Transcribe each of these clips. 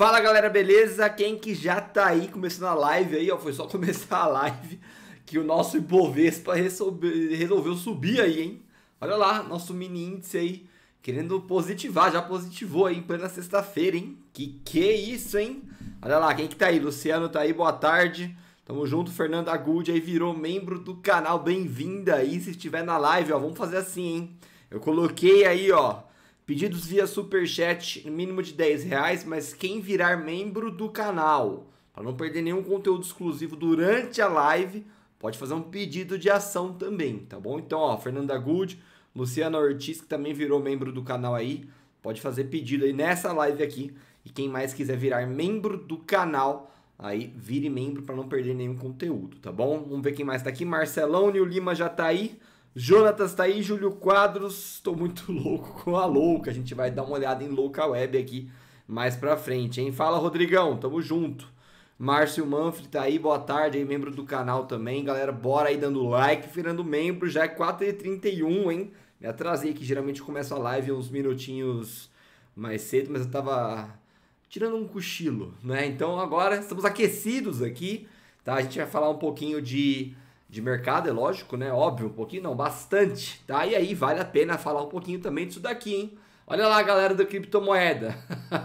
Fala galera, beleza? Quem que já tá aí começando a live aí, ó, foi só começar a live que o nosso Ibovespa resolveu subir aí, hein? Olha lá, nosso mini índice aí, querendo positivar, já positivou aí em plena sexta-feira, hein? Que que é isso, hein? Olha lá, quem que tá aí? Luciano tá aí, boa tarde. Tamo junto, Fernanda Good aí virou membro do canal, bem-vinda aí. Se estiver na live, ó, vamos fazer assim, hein? Eu coloquei aí, ó, Pedidos via superchat, mínimo de 10 reais, mas quem virar membro do canal, para não perder nenhum conteúdo exclusivo durante a live, pode fazer um pedido de ação também, tá bom? Então, ó, Fernanda Good, Luciana Ortiz, que também virou membro do canal aí, pode fazer pedido aí nessa live aqui. E quem mais quiser virar membro do canal, aí vire membro para não perder nenhum conteúdo, tá bom? Vamos ver quem mais tá aqui. Marcelão Nil Lima já tá aí. Jonatas tá aí, Júlio Quadros, estou muito louco com a louca. A gente vai dar uma olhada em louca web aqui mais pra frente, hein? Fala, Rodrigão, tamo junto. Márcio Manfred tá aí, boa tarde aí, membro do canal também. Galera, bora aí dando like, virando membro, já é 4h31, hein? Me atrasei que geralmente começa a live uns minutinhos mais cedo, mas eu tava tirando um cochilo, né? Então agora estamos aquecidos aqui, tá? A gente vai falar um pouquinho de de mercado, é lógico, né? Óbvio, um pouquinho não, bastante, tá? E aí vale a pena falar um pouquinho também disso daqui, hein? Olha lá, galera da criptomoeda.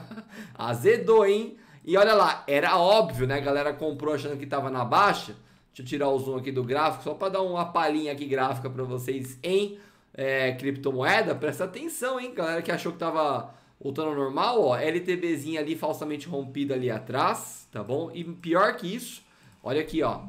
Azedou, hein? E olha lá, era óbvio, né? A galera comprou achando que tava na baixa. Deixa eu tirar o zoom aqui do gráfico, só para dar uma palhinha aqui gráfica para vocês em é, criptomoeda. Presta atenção, hein, galera que achou que tava voltando ao normal, ó. LTBzinha ali falsamente rompida ali atrás, tá bom? E pior que isso, olha aqui, ó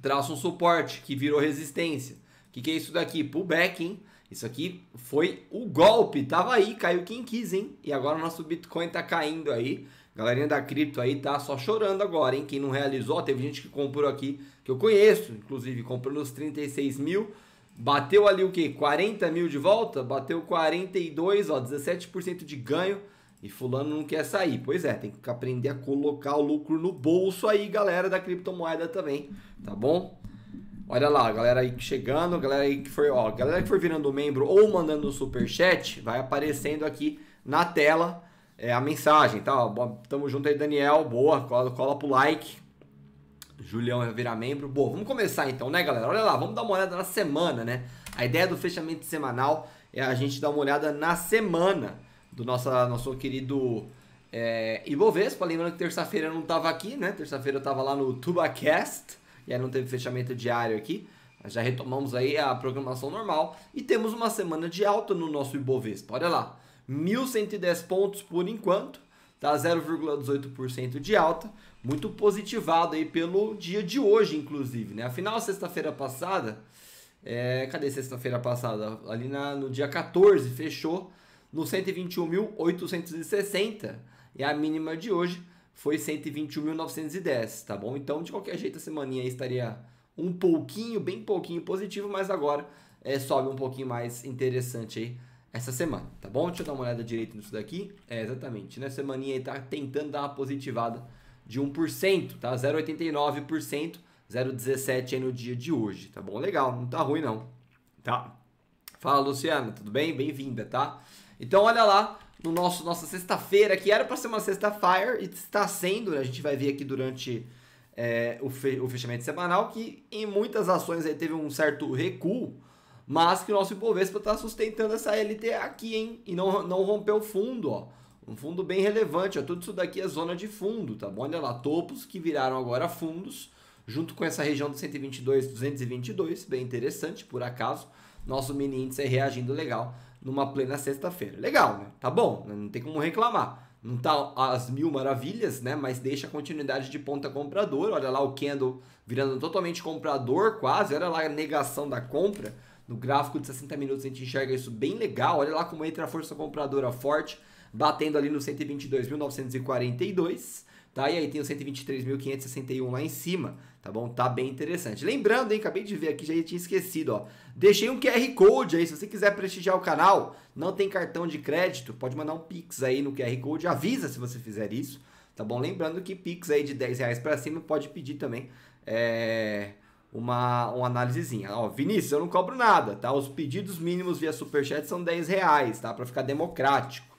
traça um suporte que virou resistência. O que, que é isso daqui? Pullback, hein? Isso aqui foi o golpe, tava aí, caiu quem quis, hein? E agora o nosso Bitcoin tá caindo aí. Galerinha da cripto aí tá só chorando agora, hein? Quem não realizou, teve gente que comprou aqui, que eu conheço, inclusive, comprou nos 36 mil, bateu ali o que? 40 mil de volta? Bateu 42, ó, 17% de ganho. E fulano não quer sair. Pois é, tem que aprender a colocar o lucro no bolso aí, galera da criptomoeda também, tá bom? Olha lá, galera aí chegando, galera aí que for, ó, galera que for virando membro ou mandando um super chat, vai aparecendo aqui na tela é, a mensagem, tá? Ó, tamo junto aí, Daniel, boa, cola, cola pro like. Julião vai virar membro. Bom, vamos começar então, né, galera? Olha lá, vamos dar uma olhada na semana, né? A ideia do fechamento semanal é a gente dar uma olhada na semana do nosso nosso querido é, Ibovespa. Lembrando que terça-feira eu não estava aqui, né? Terça-feira eu estava lá no TubaCast, e aí não teve fechamento diário aqui. Mas já retomamos aí a programação normal e temos uma semana de alta no nosso Ibovespa. Olha lá, 1.110 pontos por enquanto, tá 0,18% de alta, muito positivado aí pelo dia de hoje, inclusive, né? Afinal, sexta-feira passada, é, cadê sexta-feira passada? Ali na, no dia 14 fechou no 121.860 e a mínima de hoje foi 121.910, tá bom? Então, de qualquer jeito, a semaninha estaria um pouquinho, bem pouquinho positivo, mas agora é, sobe um pouquinho mais interessante aí essa semana, tá bom? Deixa eu dar uma olhada direito nisso daqui. É, exatamente, né? Semaninha aí tá tentando dar uma positivada de 1%, tá? 0,89%, 0,17% aí no dia de hoje, tá bom? Legal, não tá ruim não, tá? Fala, Luciana, tudo bem? Bem-vinda, tá? Então olha lá no nosso nossa sexta-feira, que era para ser uma sexta fire, e está sendo, né? a gente vai ver aqui durante é, o, fe o fechamento semanal, que em muitas ações aí teve um certo recuo, mas que o nosso Ibovespa está sustentando essa LT aqui, hein? E não, não rompeu o fundo, ó. Um fundo bem relevante, ó. Tudo isso daqui é zona de fundo, tá bom? Olha lá, topos que viraram agora fundos, junto com essa região do 122, 222, bem interessante, por acaso. Nosso mini índice é reagindo legal numa plena sexta-feira. Legal, né? Tá bom, né? não tem como reclamar. Não tá às mil maravilhas, né? Mas deixa a continuidade de ponta comprador. Olha lá o candle virando totalmente comprador, quase. Olha lá a negação da compra. No gráfico de 60 minutos a gente enxerga isso bem legal. Olha lá como entra a força compradora forte, batendo ali no 122.942 tá? E aí tem o 123.561 lá em cima, tá bom? Tá bem interessante. Lembrando, hein, acabei de ver aqui, já tinha esquecido, ó. Deixei um QR Code aí, se você quiser prestigiar o canal, não tem cartão de crédito, pode mandar um Pix aí no QR Code, avisa se você fizer isso, tá bom? Lembrando que Pix aí de 10 reais pra cima pode pedir também, é... Uma, uma análisezinha. Ó, Vinícius, eu não cobro nada, tá? Os pedidos mínimos via Superchat são 10 reais, tá? Pra ficar democrático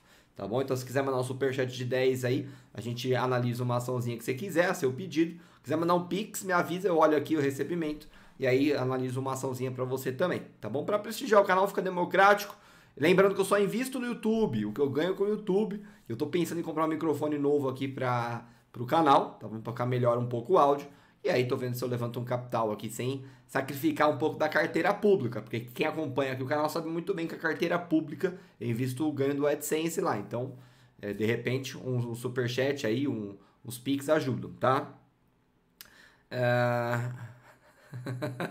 tá bom? Então se quiser mandar um superchat de 10 aí, a gente analisa uma açãozinha que você quiser, a seu pedido. Se quiser mandar um pix, me avisa, eu olho aqui o recebimento e aí analiso uma açãozinha para você também, tá bom? Para prestigiar o canal, fica democrático. Lembrando que eu só invisto no YouTube, o que eu ganho com o YouTube. Eu tô pensando em comprar um microfone novo aqui para o canal, tá bom? Para ficar melhor um pouco o áudio. E aí tô vendo se eu levanto um capital aqui sem sacrificar um pouco da carteira pública, porque quem acompanha aqui o canal sabe muito bem que a carteira pública em visto o ganho do AdSense lá. Então, é, de repente, um, um superchat aí, um, uns Pix ajudam, tá? Uh...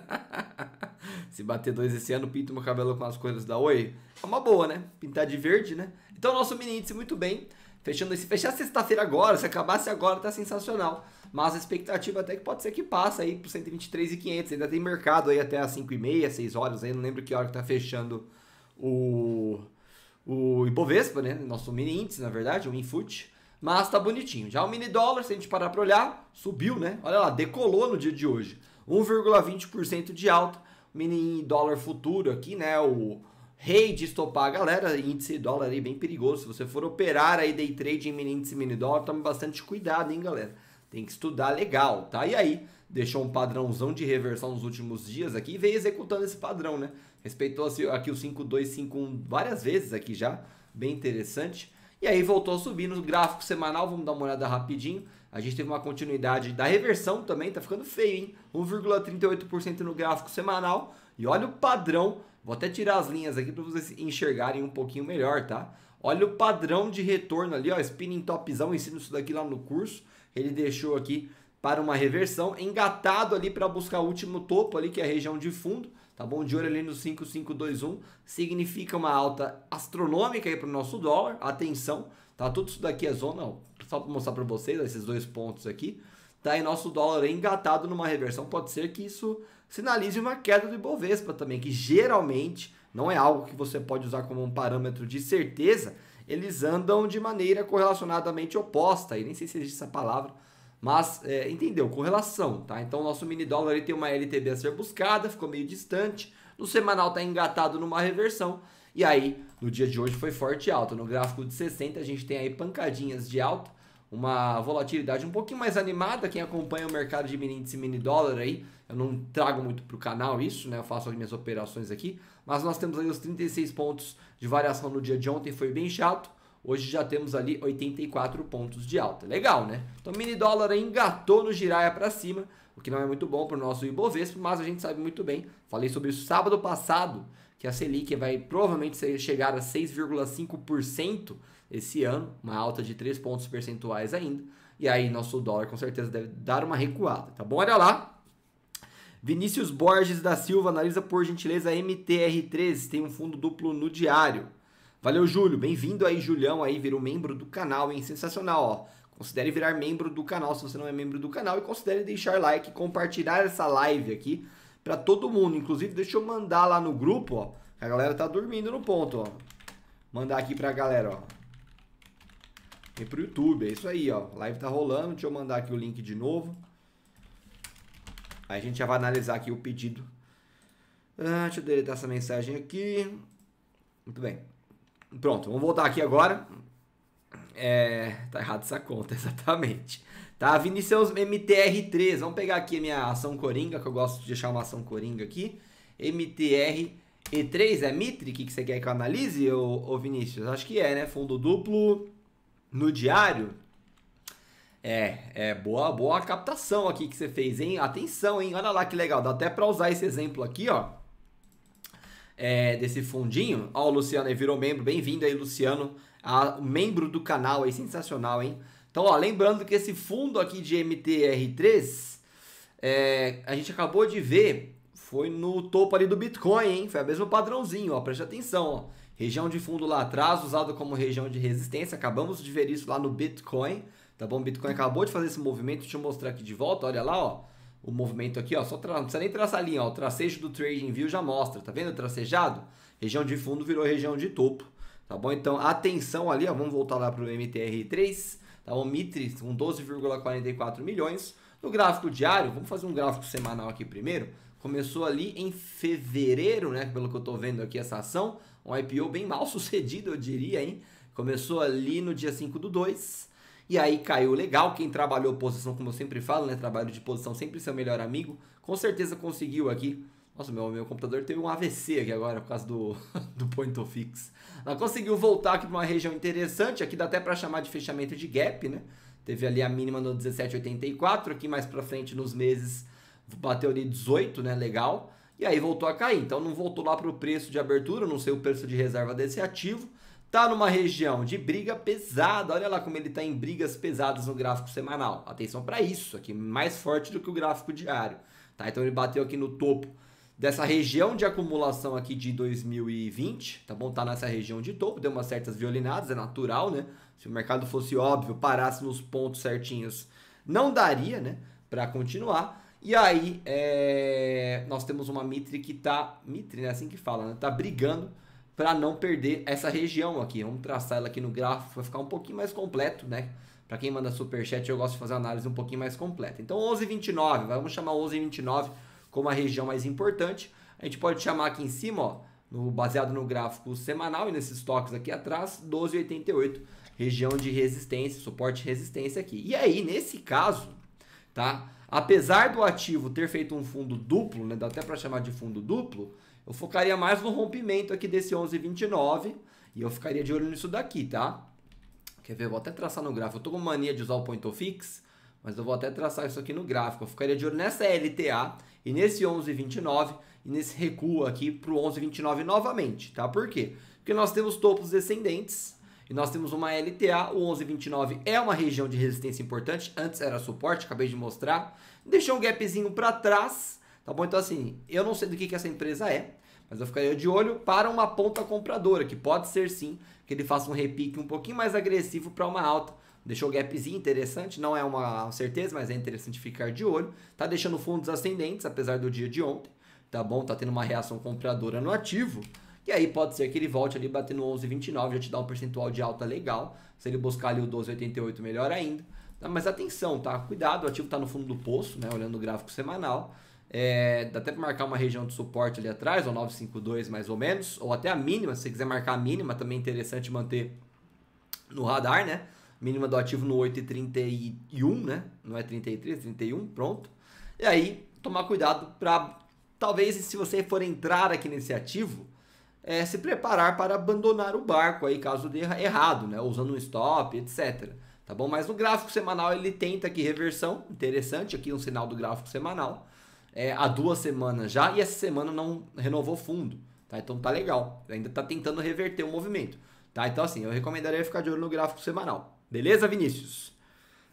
se bater dois esse ano, pinto meu cabelo com as cores da Oi. É uma boa, né? Pintar de verde, né? Então, nosso mini índice muito bem. Fechando esse, fechar sexta-feira agora, se acabasse agora, tá sensacional mas a expectativa até que pode ser que passe aí pro 123,500. Ainda tem mercado aí até às 5 e meia 6 horas aí, não lembro que hora que tá fechando o, o Ibovespa, né? Nosso mini índice, na verdade, o Infut. Mas tá bonitinho. Já o mini dólar, se a gente parar para olhar, subiu, né? Olha lá, decolou no dia de hoje. 1,20% de alta. Mini dólar futuro aqui, né? O rei de estopar a galera. Índice dólar aí bem perigoso. Se você for operar aí day trade em mini índice mini dólar, tome bastante cuidado, hein, galera? Tem que estudar legal, tá? E aí, deixou um padrãozão de reversão nos últimos dias aqui e veio executando esse padrão, né? Respeitou aqui o 5251 várias vezes aqui já, bem interessante. E aí voltou a subir no gráfico semanal, vamos dar uma olhada rapidinho. A gente teve uma continuidade da reversão também, tá ficando feio, hein? 1,38% no gráfico semanal. E olha o padrão, vou até tirar as linhas aqui para vocês enxergarem um pouquinho melhor, tá? Olha o padrão de retorno ali, ó, spinning topzão, ensino isso daqui lá no curso ele deixou aqui para uma reversão, engatado ali para buscar o último topo ali, que é a região de fundo, tá bom? De olho ali no 5521, significa uma alta astronômica aí para o nosso dólar, atenção, tá? Tudo isso daqui é zona, ó, só para mostrar para vocês, esses dois pontos aqui, tá? E nosso dólar é engatado numa reversão, pode ser que isso sinalize uma queda do Ibovespa também, que geralmente não é algo que você pode usar como um parâmetro de certeza, eles andam de maneira correlacionadamente oposta, e nem sei se existe essa palavra, mas é, entendeu, correlação, tá? Então o nosso mini dólar ele tem uma LTB a ser buscada, ficou meio distante, no semanal está engatado numa reversão, e aí no dia de hoje foi forte alta, no gráfico de 60 a gente tem aí pancadinhas de alta, uma volatilidade um pouquinho mais animada, quem acompanha o mercado de mini índice mini dólar aí, eu não trago muito para o canal isso, né? Eu faço as minhas operações aqui, mas nós temos aí os 36 pontos de variação no dia de ontem foi bem chato. Hoje já temos ali 84 pontos de alta. Legal, né? Então, mini dólar engatou no giraia para cima, o que não é muito bom para o nosso Ibovespa, mas a gente sabe muito bem. Falei sobre isso sábado passado, que a Selic vai provavelmente chegar a 6,5% esse ano, uma alta de 3 pontos percentuais ainda. E aí, nosso dólar com certeza deve dar uma recuada, tá bom? Olha lá, Vinícius Borges da Silva, analisa por gentileza MTR13, tem um fundo duplo no diário. Valeu, Júlio. Bem-vindo aí, Julião, aí virou membro do canal, hein? Sensacional, ó. Considere virar membro do canal se você não é membro do canal e considere deixar like, compartilhar essa live aqui para todo mundo. Inclusive, deixa eu mandar lá no grupo, ó. A galera tá dormindo no ponto, ó. Mandar aqui pra galera, ó. Vem pro YouTube, é isso aí, ó. Live tá rolando, deixa eu mandar aqui o link de novo. Aí a gente já vai analisar aqui o pedido. Ah, deixa eu deletar essa mensagem aqui. Muito bem. Pronto, vamos voltar aqui agora. É, tá errado essa conta, exatamente. Tá, Vinicius MTR3. Vamos pegar aqui a minha ação coringa, que eu gosto de deixar uma ação coringa aqui. MTR-E3, é Mitre? O que, que você quer que eu analise, ô, ô Vinícius? Acho que é, né? Fundo duplo no diário. É, é boa, boa captação aqui que você fez, hein? Atenção, hein? Olha lá que legal, dá até para usar esse exemplo aqui, ó. É, desse fundinho. Ó, o Luciano aí virou membro. Bem-vindo aí, Luciano. A, membro do canal aí, sensacional, hein? Então, ó, lembrando que esse fundo aqui de MTR3, é, a gente acabou de ver, foi no topo ali do Bitcoin, hein? Foi o mesmo padrãozinho, ó, preste atenção, ó. Região de fundo lá atrás, usado como região de resistência, acabamos de ver isso lá no Bitcoin. Tá bom? O Bitcoin acabou de fazer esse movimento. Deixa eu mostrar aqui de volta. Olha lá, ó. O movimento aqui, ó. Só tra... Não precisa nem traçar a linha, ó. O tracejo do Trading View já mostra. Tá vendo? Tracejado. Região de fundo virou região de topo. Tá bom? Então, atenção ali, ó. Vamos voltar lá para o MTR3. Tá bom? Mitre com 12,44 milhões. No gráfico diário, vamos fazer um gráfico semanal aqui primeiro. Começou ali em fevereiro, né? Pelo que eu tô vendo aqui essa ação. Um IPO bem mal sucedido, eu diria, hein? Começou ali no dia 5 do 2 e aí caiu legal. Quem trabalhou posição, como eu sempre falo, né? Trabalho de posição sempre seu melhor amigo. Com certeza conseguiu aqui. Nossa, meu, meu computador teve um AVC aqui agora por causa do, do point fix. Ela conseguiu voltar aqui para uma região interessante. Aqui dá até para chamar de fechamento de gap, né? Teve ali a mínima no 17,84. Aqui mais para frente nos meses bateu ali 18, né? Legal. E aí voltou a cair. Então não voltou lá para o preço de abertura, não sei o preço de reserva desse ativo tá numa região de briga pesada. Olha lá como ele está em brigas pesadas no gráfico semanal. Atenção para isso, aqui mais forte do que o gráfico diário. Tá? Então ele bateu aqui no topo dessa região de acumulação aqui de 2020, tá bom? Tá nessa região de topo, deu umas certas violinadas, é natural, né? Se o mercado fosse óbvio, parasse nos pontos certinhos, não daria, né? Para continuar. E aí, é... nós temos uma Mitre que tá. Mitre, né? Assim que fala, né? Tá brigando para não perder essa região aqui. Vamos traçar ela aqui no gráfico, vai ficar um pouquinho mais completo, né? Para quem manda superchat, eu gosto de fazer análise um pouquinho mais completa. Então 11,29, vamos chamar 11,29 como a região mais importante. A gente pode chamar aqui em cima, ó, no, baseado no gráfico semanal e nesses toques aqui atrás, 12,88, região de resistência, suporte e resistência aqui. E aí, nesse caso, tá? Apesar do ativo ter feito um fundo duplo, né? Dá até para chamar de fundo duplo, eu focaria mais no rompimento aqui desse 11,29 e eu ficaria de olho nisso daqui, tá? Quer ver? Eu vou até traçar no gráfico. Eu tô com mania de usar o point of fix, mas eu vou até traçar isso aqui no gráfico. Eu ficaria de olho nessa LTA e nesse 11,29 e nesse recuo aqui pro 11,29 novamente, tá? Por quê? Porque nós temos topos descendentes, e nós temos uma LTA, o 1129 é uma região de resistência importante, antes era suporte, acabei de mostrar. Deixou um gapzinho para trás, Tá bom? Então, assim, eu não sei do que, que essa empresa é, mas eu ficaria de olho para uma ponta compradora, que pode ser sim que ele faça um repique um pouquinho mais agressivo para uma alta. Deixou o gapzinho interessante, não é uma certeza, mas é interessante ficar de olho. Tá deixando fundos ascendentes, apesar do dia de ontem. Tá bom? Tá tendo uma reação compradora no ativo. E aí pode ser que ele volte ali batendo 11,29, já te dá um percentual de alta legal. Se ele buscar ali o 12,88, melhor ainda. Mas atenção, tá? Cuidado, o ativo está no fundo do poço, né? Olhando o gráfico semanal. É, dá até para marcar uma região de suporte ali atrás, ou 952 mais ou menos, ou até a mínima, se você quiser marcar a mínima, também é interessante manter no radar, né? Mínima do ativo no 8,31, né? Não é 33, 31, é pronto. E aí, tomar cuidado para, talvez se você for entrar aqui nesse ativo, é, se preparar para abandonar o barco aí, caso dê errado, né? Usando um stop, etc. Tá bom? Mas no gráfico semanal ele tenta aqui reversão, interessante aqui um sinal do gráfico semanal é, há duas semanas já e essa semana não renovou fundo. Tá? Então tá legal. Ainda tá tentando reverter o movimento. Tá? Então assim, eu recomendaria ficar de olho no gráfico semanal. Beleza, Vinícius?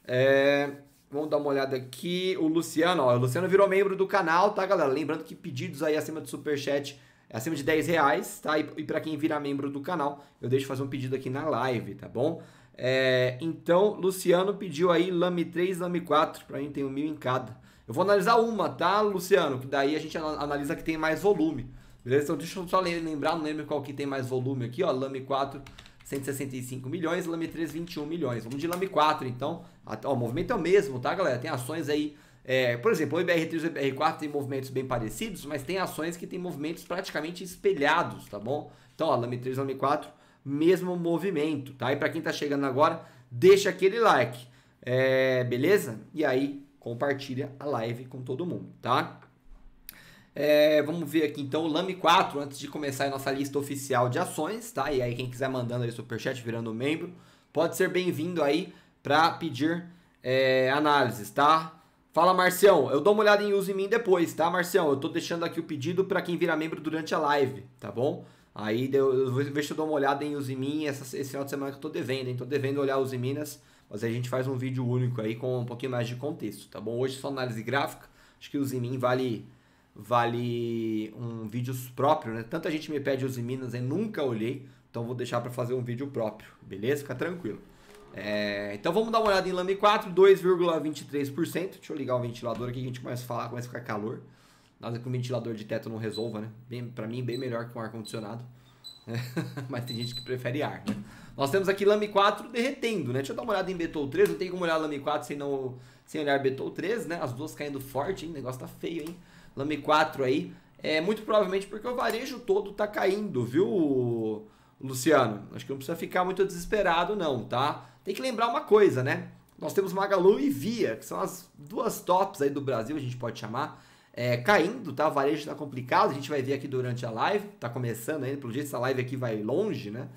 É, vamos dar uma olhada aqui. O Luciano, ó, o Luciano virou membro do canal, tá, galera? Lembrando que pedidos aí acima do superchat é acima de 10 reais, tá? E, e para quem virar membro do canal, eu deixo fazer um pedido aqui na live, tá bom? É, então, Luciano pediu aí Lame 3, Lame 4, para mim tem um mil em cada. Eu vou analisar uma, tá, Luciano? Que daí a gente analisa que tem mais volume. Beleza? Então deixa eu só lembrar, não lembro qual que tem mais volume aqui, ó. Lame 4, 165 milhões, Lame 3, 21 milhões. Vamos de Lame 4, então. Ó, o movimento é o mesmo, tá, galera? Tem ações aí. É, por exemplo, o IBR3 e o IBR4 tem movimentos bem parecidos, mas tem ações que tem movimentos praticamente espelhados, tá bom? Então, ó, Lame 3, Lame 4, mesmo movimento, tá? E para quem tá chegando agora, deixa aquele like. É, beleza? E aí, compartilha a live com todo mundo, tá? É, vamos ver aqui então o Lame 4, antes de começar a nossa lista oficial de ações, tá? E aí quem quiser mandando aí superchat, virando membro, pode ser bem-vindo aí para pedir é, análises, tá? Fala, Marcião. Eu dou uma olhada em Use Mim depois, tá, Marcião? Eu tô deixando aqui o pedido para quem vira membro durante a live, tá bom? Aí eu, vou ver se eu dou uma olhada em Use Mim essa, esse final de semana que eu tô devendo, hein? Tô devendo olhar Use Minas mas a gente faz um vídeo único aí com um pouquinho mais de contexto, tá bom? Hoje só análise gráfica, acho que o Zimin vale vale um vídeo próprio, né? Tanta gente me pede os Minas, eu nunca olhei, então vou deixar para fazer um vídeo próprio, beleza? Fica tranquilo. É, então vamos dar uma olhada em Lame 4, 2,23%. Deixa eu ligar o ventilador aqui que a gente começa a falar, começa a ficar calor. Nada que um ventilador de teto não resolva, né? Bem, pra mim, bem melhor que um ar-condicionado. É, mas tem gente que prefere ar, né? Nós temos aqui lame 4 derretendo, né? Deixa eu dar uma olhada em Betou 3, não tem como olhar lame 4 sem, não, sem olhar Betou 3, né? As duas caindo forte, hein? O negócio tá feio, hein? Lame 4 aí, é muito provavelmente porque o varejo todo tá caindo, viu, Luciano? Acho que não precisa ficar muito desesperado não, tá? Tem que lembrar uma coisa, né? Nós temos Magalu e Via, que são as duas tops aí do Brasil, a gente pode chamar, é, caindo, tá? O varejo tá complicado, a gente vai ver aqui durante a live, tá começando ainda, pelo jeito essa live aqui vai longe, né?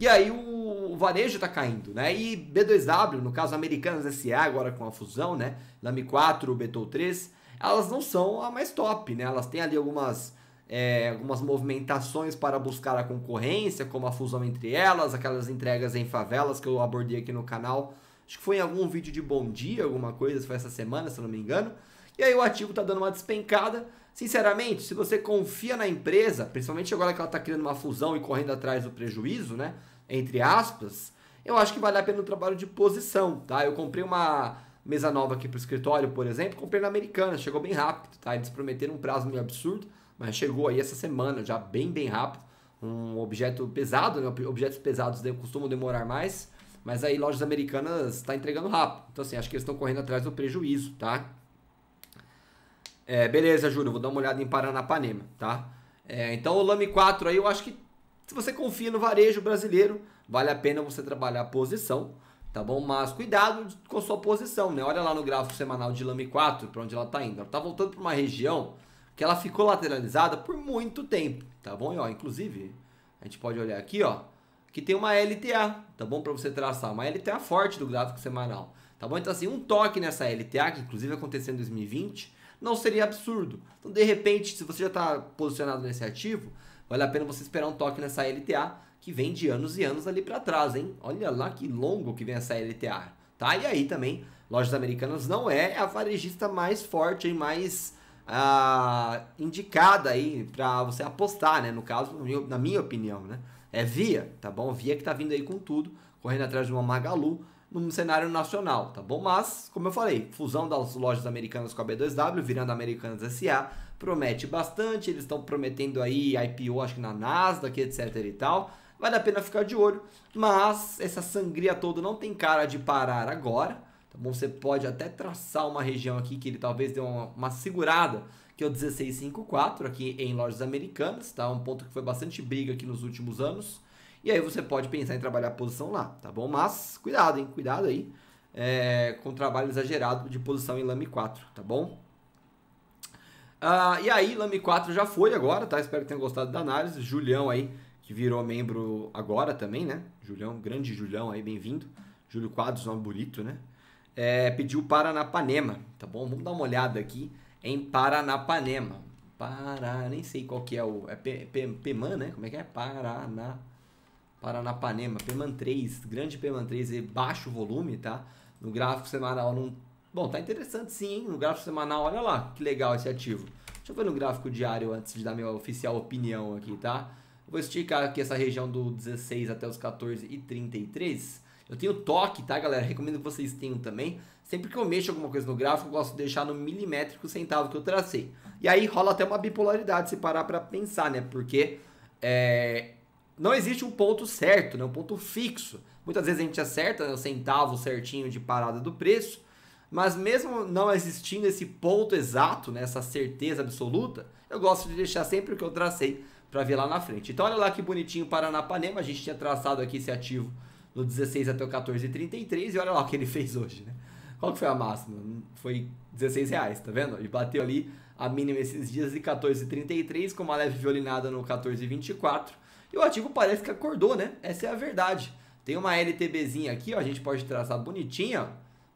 E aí o varejo está caindo, né? E B2W, no caso Americanas SA, agora com a fusão, né? Lame 4, Betou 3, elas não são a mais top, né? Elas têm ali algumas, é, algumas movimentações para buscar a concorrência, como a fusão entre elas, aquelas entregas em favelas que eu abordei aqui no canal. Acho que foi em algum vídeo de bom dia, alguma coisa, foi essa semana, se não me engano. E aí o ativo está dando uma despencada, Sinceramente, se você confia na empresa, principalmente agora que ela está criando uma fusão e correndo atrás do prejuízo, né? Entre aspas, eu acho que vale a pena o um trabalho de posição, tá? Eu comprei uma mesa nova aqui para o escritório, por exemplo, comprei na Americana, chegou bem rápido, tá? Eles prometeram um prazo meio absurdo, mas chegou aí essa semana, já bem, bem rápido. Um objeto pesado, né? Objetos pesados costumam demorar mais, mas aí lojas americanas está entregando rápido. Então, assim, acho que eles estão correndo atrás do prejuízo, tá? É, beleza, Júlio, vou dar uma olhada em Paranapanema, tá? É, então o Lame 4 aí, eu acho que se você confia no varejo brasileiro, vale a pena você trabalhar a posição, tá bom? Mas cuidado com sua posição, né? Olha lá no gráfico semanal de Lame 4, para onde ela tá indo. Ela tá voltando para uma região que ela ficou lateralizada por muito tempo, tá bom? E, ó, inclusive, a gente pode olhar aqui, ó, que tem uma LTA, tá bom? Para você traçar uma LTA forte do gráfico semanal, tá bom? Então assim, um toque nessa LTA, que inclusive aconteceu em 2020, não seria absurdo. Então, de repente, se você já está posicionado nesse ativo, vale a pena você esperar um toque nessa LTA, que vem de anos e anos ali para trás, hein? Olha lá que longo que vem essa LTA, tá? E aí também, Lojas Americanas não é a varejista mais forte e mais ah, indicada aí para você apostar, né? No caso, na minha opinião, né? É Via, tá bom? Via que tá vindo aí com tudo, correndo atrás de uma Magalu, no cenário nacional, tá bom? Mas, como eu falei, fusão das lojas americanas com a B2W, virando Americanas SA, promete bastante, eles estão prometendo aí IPO, acho que na Nasdaq, etc e tal. Vale a pena ficar de olho, mas essa sangria toda não tem cara de parar agora, tá bom? Você pode até traçar uma região aqui que ele talvez dê uma, uma segurada, que é o 1654 aqui em lojas americanas, tá? Um ponto que foi bastante briga aqui nos últimos anos e aí você pode pensar em trabalhar a posição lá, tá bom? Mas cuidado, hein? Cuidado aí é, com o trabalho exagerado de posição em lame 4, tá bom? Ah, e aí, lame 4 já foi agora, tá? Espero que tenham gostado da análise. Julião aí, que virou membro agora também, né? Julião, grande Julião aí, bem-vindo. Júlio Quadros, nome bonito, né? É, pediu Paranapanema, tá bom? Vamos dar uma olhada aqui em Paranapanema. Pará, nem sei qual que é o... É P, P, Peman, né? Como é que é? Paraná... Paranapanema, Peman 3, grande Peman 3 e baixo volume, tá? No gráfico semanal não... Bom, tá interessante sim, hein? No gráfico semanal, olha lá, que legal esse ativo. Deixa eu ver no gráfico diário antes de dar minha oficial opinião aqui, tá? Vou esticar aqui essa região do 16 até os 14 e 33. Eu tenho toque, tá, galera? Recomendo que vocês tenham também. Sempre que eu mexo alguma coisa no gráfico, eu gosto de deixar no milimétrico centavo que eu tracei. E aí rola até uma bipolaridade se parar para pensar, né? Porque é, não existe um ponto certo, né? um ponto fixo. Muitas vezes a gente acerta né? o centavo certinho de parada do preço, mas mesmo não existindo esse ponto exato, né? essa certeza absoluta, eu gosto de deixar sempre o que eu tracei para ver lá na frente. Então olha lá que bonitinho Paranapanema, a gente tinha traçado aqui esse ativo no 16 até o 14,33 e olha lá o que ele fez hoje, né? Qual que foi a máxima? Foi 16 reais, tá vendo? Ele bateu ali a mínima esses dias de 14,33 com uma leve violinada no 14,24 e o ativo parece que acordou, né? Essa é a verdade. Tem uma LTBzinha aqui, ó, a gente pode traçar bonitinha.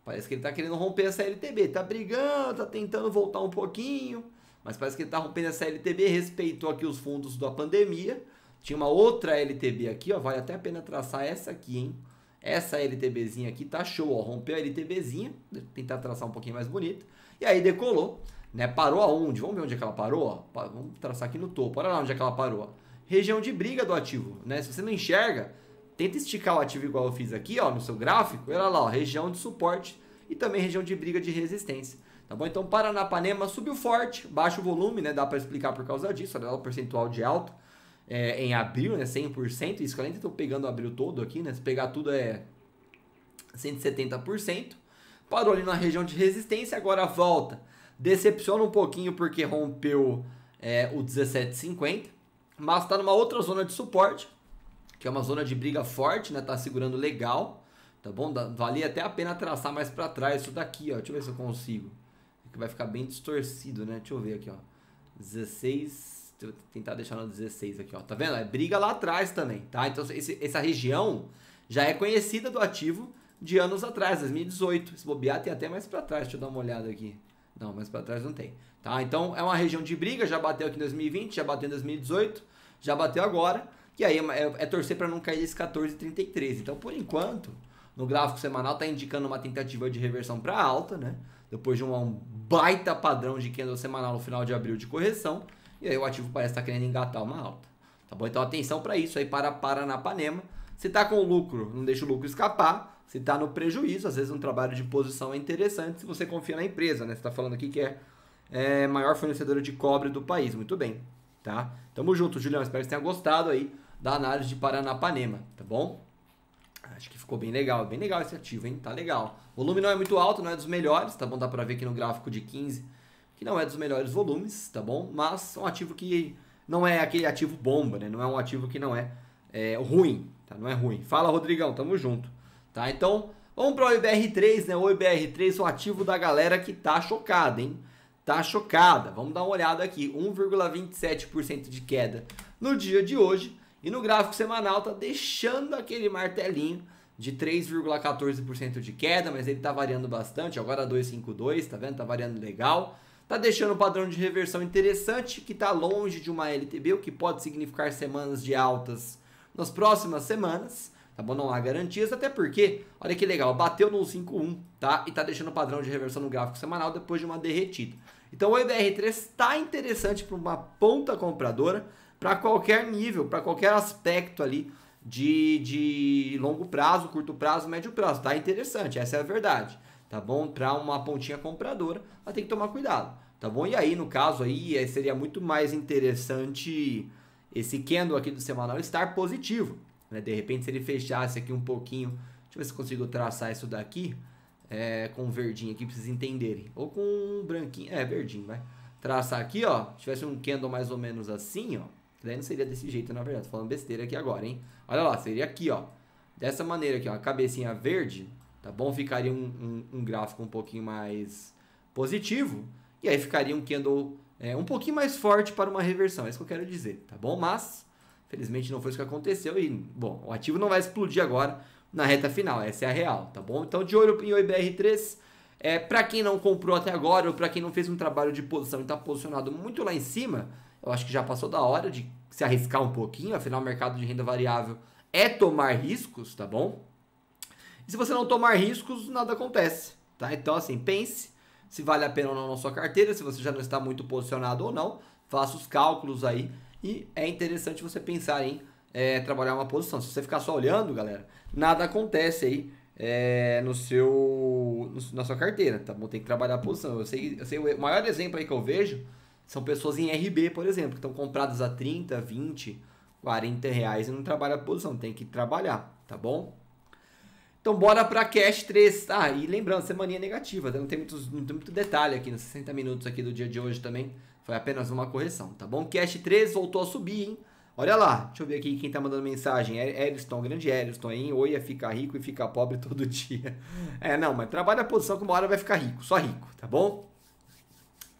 Parece que ele está querendo romper essa LTB. Tá brigando, tá tentando voltar um pouquinho, mas parece que ele está rompendo essa LTB, respeitou aqui os fundos da pandemia. Tinha uma outra LTB aqui, ó, vale até a pena traçar essa aqui, hein? Essa LTBzinha aqui tá show, ó, rompeu a LTBzinha, tentar traçar um pouquinho mais bonito. E aí decolou, né? Parou aonde? Vamos ver onde é que ela parou, ó. Vamos traçar aqui no topo. Olha lá onde é que ela parou, ó região de briga do ativo, né? Se você não enxerga, tenta esticar o ativo igual eu fiz aqui, ó, no seu gráfico, olha lá, ó, região de suporte e também região de briga de resistência. Tá bom? Então, Paranapanema subiu forte, baixo volume, né? Dá para explicar por causa disso, olha lá o percentual de alto é, em abril, né? 100%, isso que eu nem estou pegando abril todo aqui, né? Se pegar tudo é 170%. Parou ali na região de resistência, agora volta. Decepciona um pouquinho porque rompeu é, o 1750, mas está numa outra zona de suporte, que é uma zona de briga forte, né? Tá segurando legal, tá bom? Valia até a pena traçar mais para trás isso daqui, ó. Deixa eu ver se eu consigo. É que vai ficar bem distorcido, né? Deixa eu ver aqui, ó. 16, deixa eu tentar deixar no 16 aqui, ó. Tá vendo? É briga lá atrás também, tá? Então esse, essa região já é conhecida do ativo de anos atrás, 2018. Se bobear tem até mais para trás. Deixa eu dar uma olhada aqui. Não, mas para trás não tem. Tá? Então é uma região de briga, já bateu aqui em 2020, já bateu em 2018, já bateu agora. E aí é, é, é torcer para não cair esse 14,33. Então, por enquanto, no gráfico semanal está indicando uma tentativa de reversão para alta, né? Depois de um, um baita padrão de candle semanal no final de abril de correção. E aí o ativo parece estar tá querendo engatar uma alta. Tá bom? Então atenção para isso aí para Paranapanema. Se está com lucro, não deixa o lucro escapar se está no prejuízo, às vezes um trabalho de posição é interessante se você confia na empresa, né? Você está falando aqui que é, é maior fornecedora de cobre do país. Muito bem, tá? Tamo junto, Julião. Espero que você tenha gostado aí da análise de Paranapanema, tá bom? Acho que ficou bem legal, bem legal esse ativo, hein? Tá legal. O volume não é muito alto, não é dos melhores, tá bom? Dá para ver aqui no gráfico de 15 que não é dos melhores volumes, tá bom? Mas é um ativo que não é aquele ativo bomba, né? Não é um ativo que não é, é ruim, tá? Não é ruim. Fala, Rodrigão, tamo junto tá? Então, vamos para o IBR3, né? O IBR3, o ativo da galera que tá chocada, hein? Tá chocada. Vamos dar uma olhada aqui. 1,27% de queda no dia de hoje. E no gráfico semanal tá deixando aquele martelinho de 3,14% de queda, mas ele tá variando bastante. Agora 2,52, tá vendo? Tá variando legal. Tá deixando um padrão de reversão interessante, que tá longe de uma LTB, o que pode significar semanas de altas nas próximas semanas tá bom? Não há garantias, até porque, olha que legal, bateu no 5.1, tá? E tá deixando o padrão de reversão no gráfico semanal depois de uma derretida. Então o IBR3 está interessante para uma ponta compradora, para qualquer nível, para qualquer aspecto ali de, de longo prazo, curto prazo, médio prazo. Tá interessante, essa é a verdade, tá bom? Para uma pontinha compradora, ela tem que tomar cuidado, tá bom? E aí, no caso aí, é, seria muito mais interessante esse candle aqui do semanal estar positivo, né? De repente, se ele fechasse aqui um pouquinho, deixa eu ver se consigo traçar isso daqui é, com verdinho aqui para vocês entenderem. Ou com um branquinho, é, verdinho, vai. Traçar aqui, ó, tivesse um candle mais ou menos assim, ó, daí não seria desse jeito, na verdade, tô falando besteira aqui agora, hein. Olha lá, seria aqui, ó, dessa maneira aqui, ó, a cabecinha verde, tá bom? Ficaria um, um, um gráfico um pouquinho mais positivo, e aí ficaria um candle é, um pouquinho mais forte para uma reversão, é isso que eu quero dizer, tá bom? Mas Felizmente não foi isso que aconteceu e, bom, o ativo não vai explodir agora na reta final, essa é a real, tá bom? Então, de olho em OIBR3, é, para quem não comprou até agora ou para quem não fez um trabalho de posição e está posicionado muito lá em cima, eu acho que já passou da hora de se arriscar um pouquinho, afinal, o mercado de renda variável é tomar riscos, tá bom? E se você não tomar riscos, nada acontece, tá? Então, assim, pense se vale a pena ou não na sua carteira, se você já não está muito posicionado ou não, faça os cálculos aí e é interessante você pensar em é, trabalhar uma posição. Se você ficar só olhando, galera, nada acontece aí é, no seu na sua carteira, tá bom? Tem que trabalhar a posição. Eu sei, eu sei o maior exemplo aí que eu vejo são pessoas em RB, por exemplo, que estão compradas a 30, 20, 40 reais e não trabalha a posição, tem que trabalhar, tá bom? Então bora para cash 3. Ah, e lembrando, semana negativa, tá? não tem, muitos, não tem muito detalhe aqui nos 60 minutos aqui do dia de hoje também. Foi apenas uma correção, tá bom? Cash 3 voltou a subir, hein? Olha lá, deixa eu ver aqui quem tá mandando mensagem. É, Eriston, grande Eriston, hein? Oi, fica é ficar rico e ficar pobre todo dia. É, não, mas trabalha a posição que uma hora vai ficar rico, só rico, tá bom?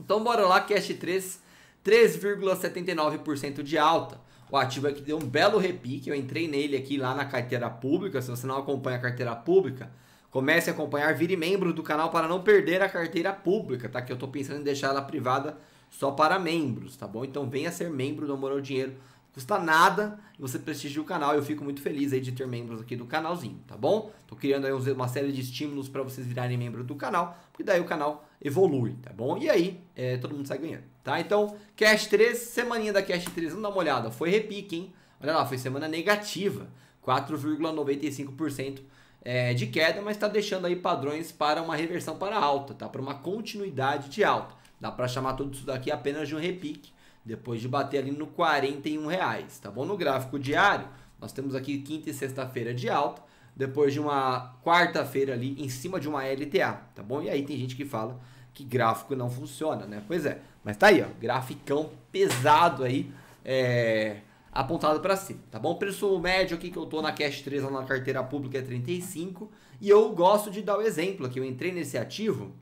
Então bora lá, Cash 3, 3,79% de alta. O ativo aqui deu um belo repique, eu entrei nele aqui lá na carteira pública. Se você não acompanha a carteira pública, comece a acompanhar, vire membro do canal para não perder a carteira pública, tá? Que eu tô pensando em deixar ela privada só para membros, tá bom? Então venha ser membro do Amor ao Dinheiro. Custa nada e você prestigia o canal. Eu fico muito feliz aí de ter membros aqui do canalzinho, tá bom? Tô criando aí uma série de estímulos para vocês virarem membro do canal, porque daí o canal evolui, tá bom? E aí é, todo mundo sai ganhando, tá? Então, Cash 3, semaninha da Cash 3, vamos dar uma olhada. Foi repique, hein? Olha lá, foi semana negativa, 4,95% é, de queda, mas está deixando aí padrões para uma reversão para alta, tá? Para uma continuidade de alta. Dá para chamar tudo isso daqui apenas de um repique, depois de bater ali no 41 reais, tá bom? No gráfico diário, nós temos aqui quinta e sexta-feira de alta, depois de uma quarta-feira ali em cima de uma LTA, tá bom? E aí tem gente que fala que gráfico não funciona, né? Pois é, mas tá aí, ó, graficão pesado aí, é, apontado para cima, tá bom? Preço médio aqui que eu tô na Cash 3 lá na carteira pública é 35 e eu gosto de dar o exemplo que eu entrei nesse ativo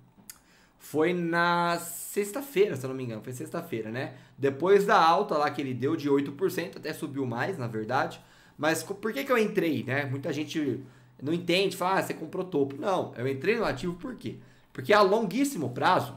foi na sexta-feira, se eu não me engano, foi sexta-feira, né? Depois da alta lá que ele deu de 8%, até subiu mais, na verdade. Mas por que, que eu entrei, né? Muita gente não entende, fala, ah, você comprou topo. Não, eu entrei no ativo por quê? Porque a longuíssimo prazo,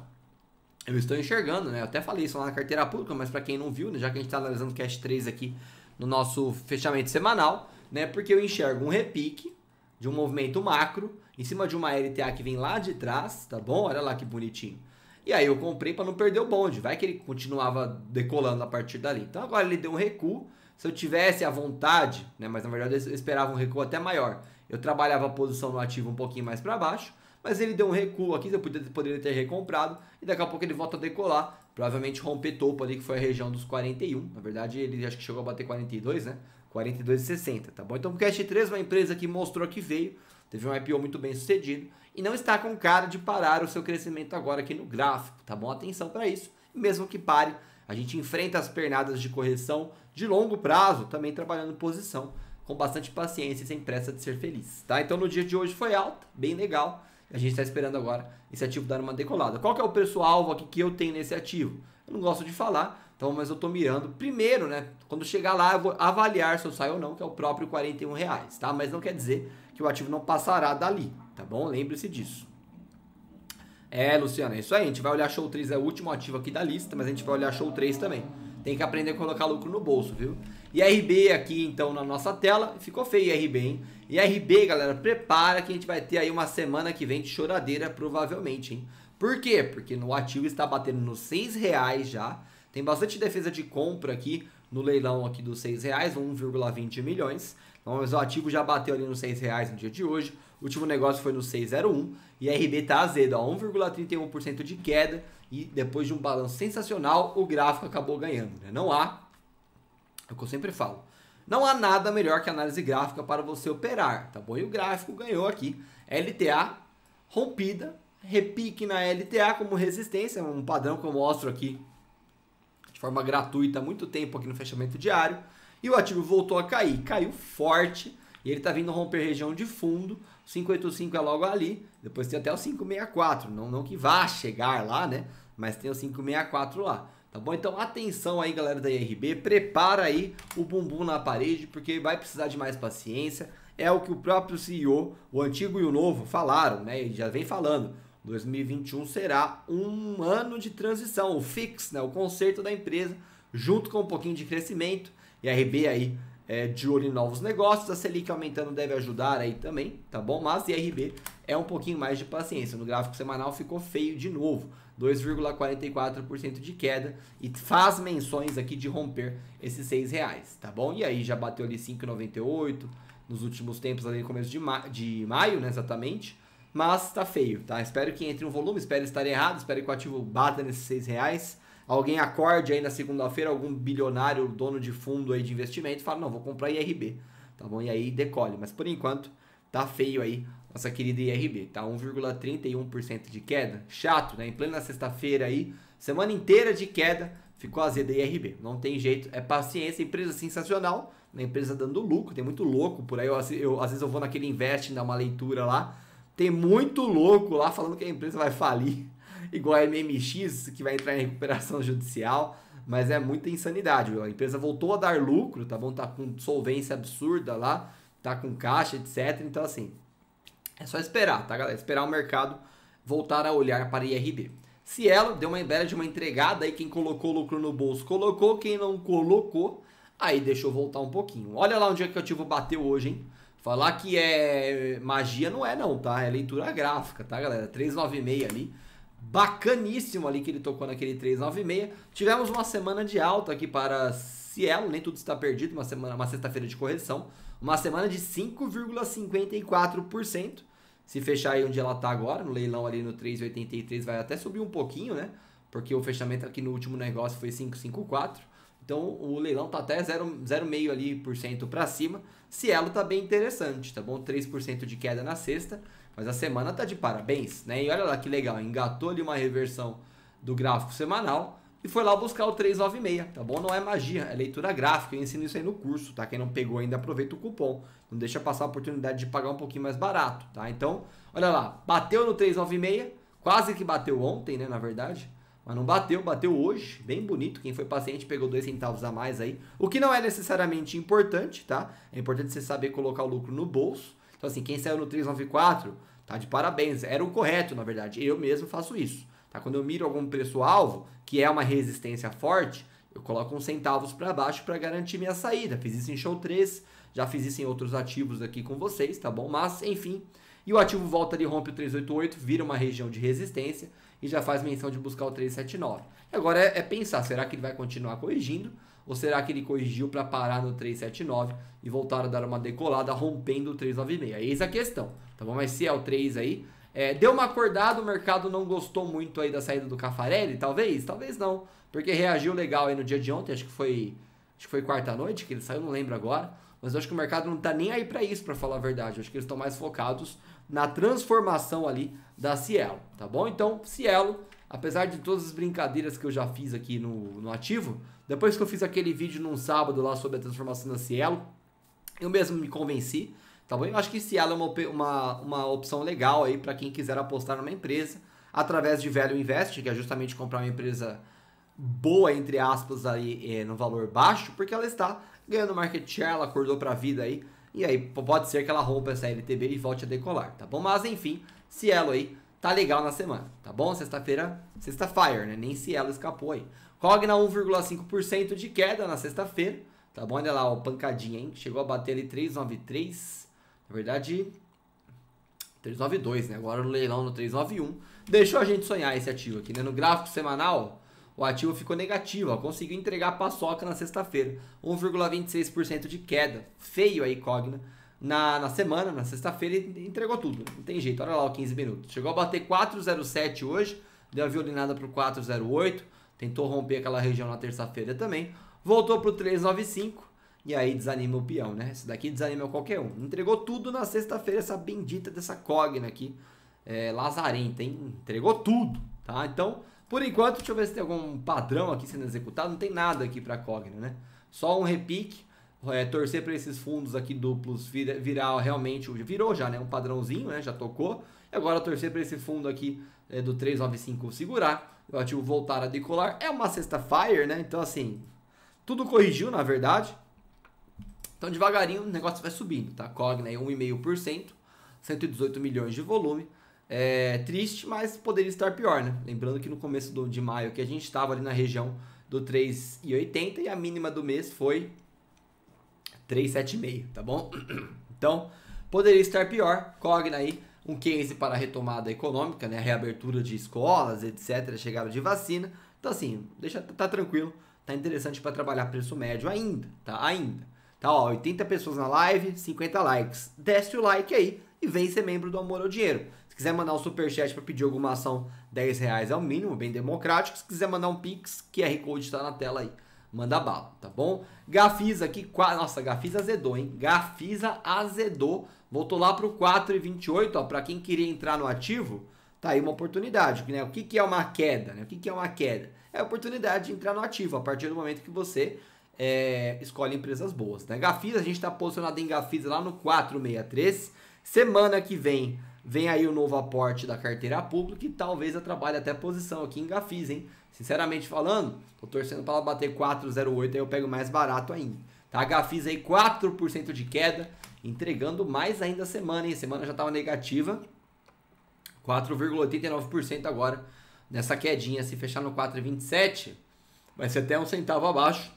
eu estou enxergando, né? Eu até falei isso lá na carteira pública, mas para quem não viu, né? já que a gente está analisando o Cash 3 aqui no nosso fechamento semanal, né? Porque eu enxergo um repique de um movimento macro em cima de uma LTA que vem lá de trás, tá bom? Olha lá que bonitinho. E aí eu comprei para não perder o bonde, vai que ele continuava decolando a partir dali. Então agora ele deu um recuo. Se eu tivesse a vontade, né, mas na verdade eu esperava um recuo até maior. Eu trabalhava a posição no ativo um pouquinho mais para baixo, mas ele deu um recuo aqui, eu poderia, ter recomprado e daqui a pouco ele volta a decolar, provavelmente romper topo ali que foi a região dos 41. Na verdade, ele acho que chegou a bater 42, né? 42,60, tá bom? Então o Cash 3 é uma empresa que mostrou que veio teve um IPO muito bem sucedido e não está com cara de parar o seu crescimento agora aqui no gráfico, tá bom? Atenção para isso, mesmo que pare, a gente enfrenta as pernadas de correção de longo prazo, também trabalhando posição com bastante paciência e sem pressa de ser feliz, tá? Então no dia de hoje foi alta, bem legal. A gente está esperando agora esse ativo dar uma decolada. Qual que é o preço-alvo aqui que eu tenho nesse ativo? Eu não gosto de falar, então, mas eu estou mirando primeiro, né? Quando chegar lá, eu vou avaliar se eu saio ou não, que é o próprio 41 reais, tá? Mas não quer dizer que o ativo não passará dali, tá bom? Lembre-se disso. É, Luciana, é isso aí. A gente vai olhar show 3, é o último ativo aqui da lista, mas a gente vai olhar show 3 também. Tem que aprender a colocar lucro no bolso, viu? IRB aqui, então, na nossa tela. Ficou feio IRB, hein? IRB, galera, prepara que a gente vai ter aí uma semana que vem de choradeira, provavelmente, hein? Por quê? Porque no ativo está batendo nos R$ reais já. Tem bastante defesa de compra aqui no leilão aqui dos R$ reais, 1,20 milhões. Então o ativo já bateu ali nos 6 reais no dia de hoje. O último negócio foi no 6,01 e a RB tá azedo, 1,31% de queda e depois de um balanço sensacional, o gráfico acabou ganhando, né? Não há, é o que eu sempre falo, não há nada melhor que análise gráfica para você operar, tá bom? E o gráfico ganhou aqui, LTA rompida, repique na LTA como resistência, um padrão que eu mostro aqui de forma gratuita há muito tempo aqui no fechamento diário. E o ativo voltou a cair, caiu forte e ele está vindo romper região de fundo. 585 é logo ali, depois tem até o 564, não, não que vá chegar lá, né? Mas tem o 564 lá. Tá bom? Então atenção aí, galera da IRB, prepara aí o bumbum na parede, porque vai precisar de mais paciência. É o que o próprio CEO, o antigo e o novo, falaram, né? E já vem falando. 2021 será um ano de transição, o fix, né? O conserto da empresa, junto com um pouquinho de crescimento e RB aí é, de olho em novos negócios. A Selic aumentando deve ajudar aí também, tá bom? Mas IRB é um pouquinho mais de paciência. No gráfico semanal ficou feio de novo. 2,44% de queda e faz menções aqui de romper esses 6 reais, tá bom? E aí já bateu ali 5,98 nos últimos tempos, ali no começo de, ma de maio, né, exatamente. Mas tá feio, tá? Espero que entre um volume, espero estar errado, espero que o ativo bata nesses 6 reais alguém acorde aí na segunda-feira, algum bilionário, dono de fundo aí de investimento, fala, não, vou comprar IRB, tá bom? E aí decole. Mas por enquanto, tá feio aí nossa querida IRB, tá? 1,31% de queda. Chato, né? Em plena sexta-feira aí, semana inteira de queda, ficou Z a IRB. Não tem jeito, é paciência, empresa sensacional, né? empresa dando lucro, tem muito louco por aí. Eu, eu, às vezes eu vou naquele invest, dar uma leitura lá, tem muito louco lá falando que a empresa vai falir igual a MMX, que vai entrar em recuperação judicial. Mas é muita insanidade, viu? A empresa voltou a dar lucro, tá bom? Tá com solvência absurda lá, tá com caixa, etc. Então, assim, é só esperar, tá, galera? Esperar o mercado voltar a olhar para a IRB. Cielo deu uma bela de uma entregada aí, quem colocou lucro no bolso colocou, quem não colocou, aí deixou voltar um pouquinho. Olha lá onde é que o ativo bateu hoje, hein? Falar que é magia não é não, tá? É leitura gráfica, tá, galera? 396 ali bacaníssimo ali que ele tocou naquele 396. Tivemos uma semana de alta aqui para Cielo, nem tudo está perdido, uma semana, uma sexta-feira de correção, uma semana de 5,54%. Se fechar aí onde ela está agora, no leilão ali no 3,83 vai até subir um pouquinho, né? Porque o fechamento aqui no último negócio foi 5,54. Então o leilão tá até 0,5% ali por cento para cima. Cielo tá bem interessante, tá bom? 3% de queda na sexta. Mas a semana tá de parabéns, né? E olha lá que legal, engatou ali uma reversão do gráfico semanal e foi lá buscar o 396, tá bom? Não é magia, é leitura gráfica, eu ensino isso aí no curso, tá? Quem não pegou ainda, aproveita o cupom, não deixa passar a oportunidade de pagar um pouquinho mais barato, tá? Então, olha lá, bateu no 396, quase que bateu ontem, né, na verdade, mas não bateu, bateu hoje, bem bonito, quem foi paciente pegou dois centavos a mais aí, o que não é necessariamente importante, tá? É importante você saber colocar o lucro no bolso, então, assim, quem saiu no 394, tá de parabéns. Era o correto, na verdade. Eu mesmo faço isso. Tá? Quando eu miro algum preço-alvo, que é uma resistência forte, eu coloco uns centavos para baixo para garantir minha saída. Fiz isso em show 3, já fiz isso em outros ativos aqui com vocês, tá bom? Mas, enfim. E o ativo volta ali, rompe o 388, vira uma região de resistência e já faz menção de buscar o 379. E agora é, é pensar, será que ele vai continuar corrigindo? Ou será que ele corrigiu para parar no 379 e voltar a dar uma decolada rompendo o 396? Eis a questão, tá bom? Mas se é o 3 aí, é, deu uma acordada, o mercado não gostou muito aí da saída do Cafarelli, talvez? Talvez não, porque reagiu legal aí no dia de ontem, acho que foi, acho que foi quarta-noite que ele saiu, não lembro agora. Mas eu acho que o mercado não tá nem aí para isso, para falar a verdade. acho que eles estão mais focados na transformação ali da Cielo, tá bom? Então, Cielo apesar de todas as brincadeiras que eu já fiz aqui no, no ativo, depois que eu fiz aquele vídeo num sábado lá sobre a transformação da Cielo, eu mesmo me convenci, tá bom? Eu acho que Cielo é uma, uma, uma opção legal aí para quem quiser apostar numa empresa através de velho Invest, que é justamente comprar uma empresa boa, entre aspas, aí é, no valor baixo, porque ela está ganhando market share, ela acordou para a vida aí, e aí pode ser que ela rompa essa LTB e volte a decolar, tá bom? Mas enfim, Cielo aí tá legal na semana, tá bom? Sexta-feira, sexta fire, né? Nem se ela escapou aí. Cogna 1,5% de queda na sexta-feira, tá bom? Olha lá, ó, pancadinha, hein? Chegou a bater ali 393, na verdade 392, né? Agora no leilão no 391, deixou a gente sonhar esse ativo aqui, né? No gráfico semanal, o ativo ficou negativo, ó, conseguiu entregar paçoca na sexta-feira, 1,26% de queda, feio aí Cogna na, na semana, na sexta-feira, entregou tudo. Não tem jeito, olha lá o 15 minutos. Chegou a bater 4,07 hoje, deu a violinada para o 4,08, tentou romper aquela região na terça-feira também, voltou para o 3,95 e aí desanima o peão, né? Esse daqui desanima qualquer um. Entregou tudo na sexta-feira, essa bendita dessa cogna aqui, é, lazarenta, hein? Entregou tudo, tá? Então, por enquanto, deixa eu ver se tem algum padrão aqui sendo executado, não tem nada aqui para cogna, né? Só um repique, é, torcer para esses fundos aqui duplos vir, virar realmente, virou já, né? Um padrãozinho, né? Já tocou. Agora torcer para esse fundo aqui é, do 395 segurar, o ativo voltar a decolar. É uma sexta fire, né? Então assim, tudo corrigiu na verdade. Então devagarinho o negócio vai subindo, tá? Cogna aí 1,5%, 118 milhões de volume. É triste, mas poderia estar pior, né? Lembrando que no começo do, de maio que a gente estava ali na região do 3,80 e a mínima do mês foi 3,7,5, tá bom? Então, poderia estar pior. Cogna aí, um case para retomada econômica, né? Reabertura de escolas, etc. Chegada de vacina. Então, assim, deixa, tá tranquilo. Tá interessante para trabalhar preço médio ainda, tá? Ainda. Tá, ó, 80 pessoas na live, 50 likes. Desce o like aí e vem ser membro do Amor ao Dinheiro. Se quiser mandar um superchat para pedir alguma ação, 10 reais é o mínimo, bem democrático. Se quiser mandar um Pix, QR Code está na tela aí. Manda bala, tá bom? Gafisa aqui, nossa, Gafisa azedou, hein? Gafisa azedou, voltou lá pro 4,28, ó, para quem queria entrar no ativo, tá aí uma oportunidade, né? O que, que é uma queda, né? O que, que é uma queda? É a oportunidade de entrar no ativo, a partir do momento que você é, escolhe empresas boas, né? Gafisa, a gente está posicionado em Gafisa lá no 463, semana que vem vem aí o novo aporte da carteira pública e talvez trabalhe até posição aqui em Gafisa hein? Sinceramente falando, tô torcendo para ela bater 4,08, aí eu pego mais barato ainda. Tá, a HFIS aí 4% de queda, entregando mais ainda a semana, hein? A semana já estava negativa. 4,89% agora nessa quedinha, se fechar no 4,27, vai ser até um centavo abaixo.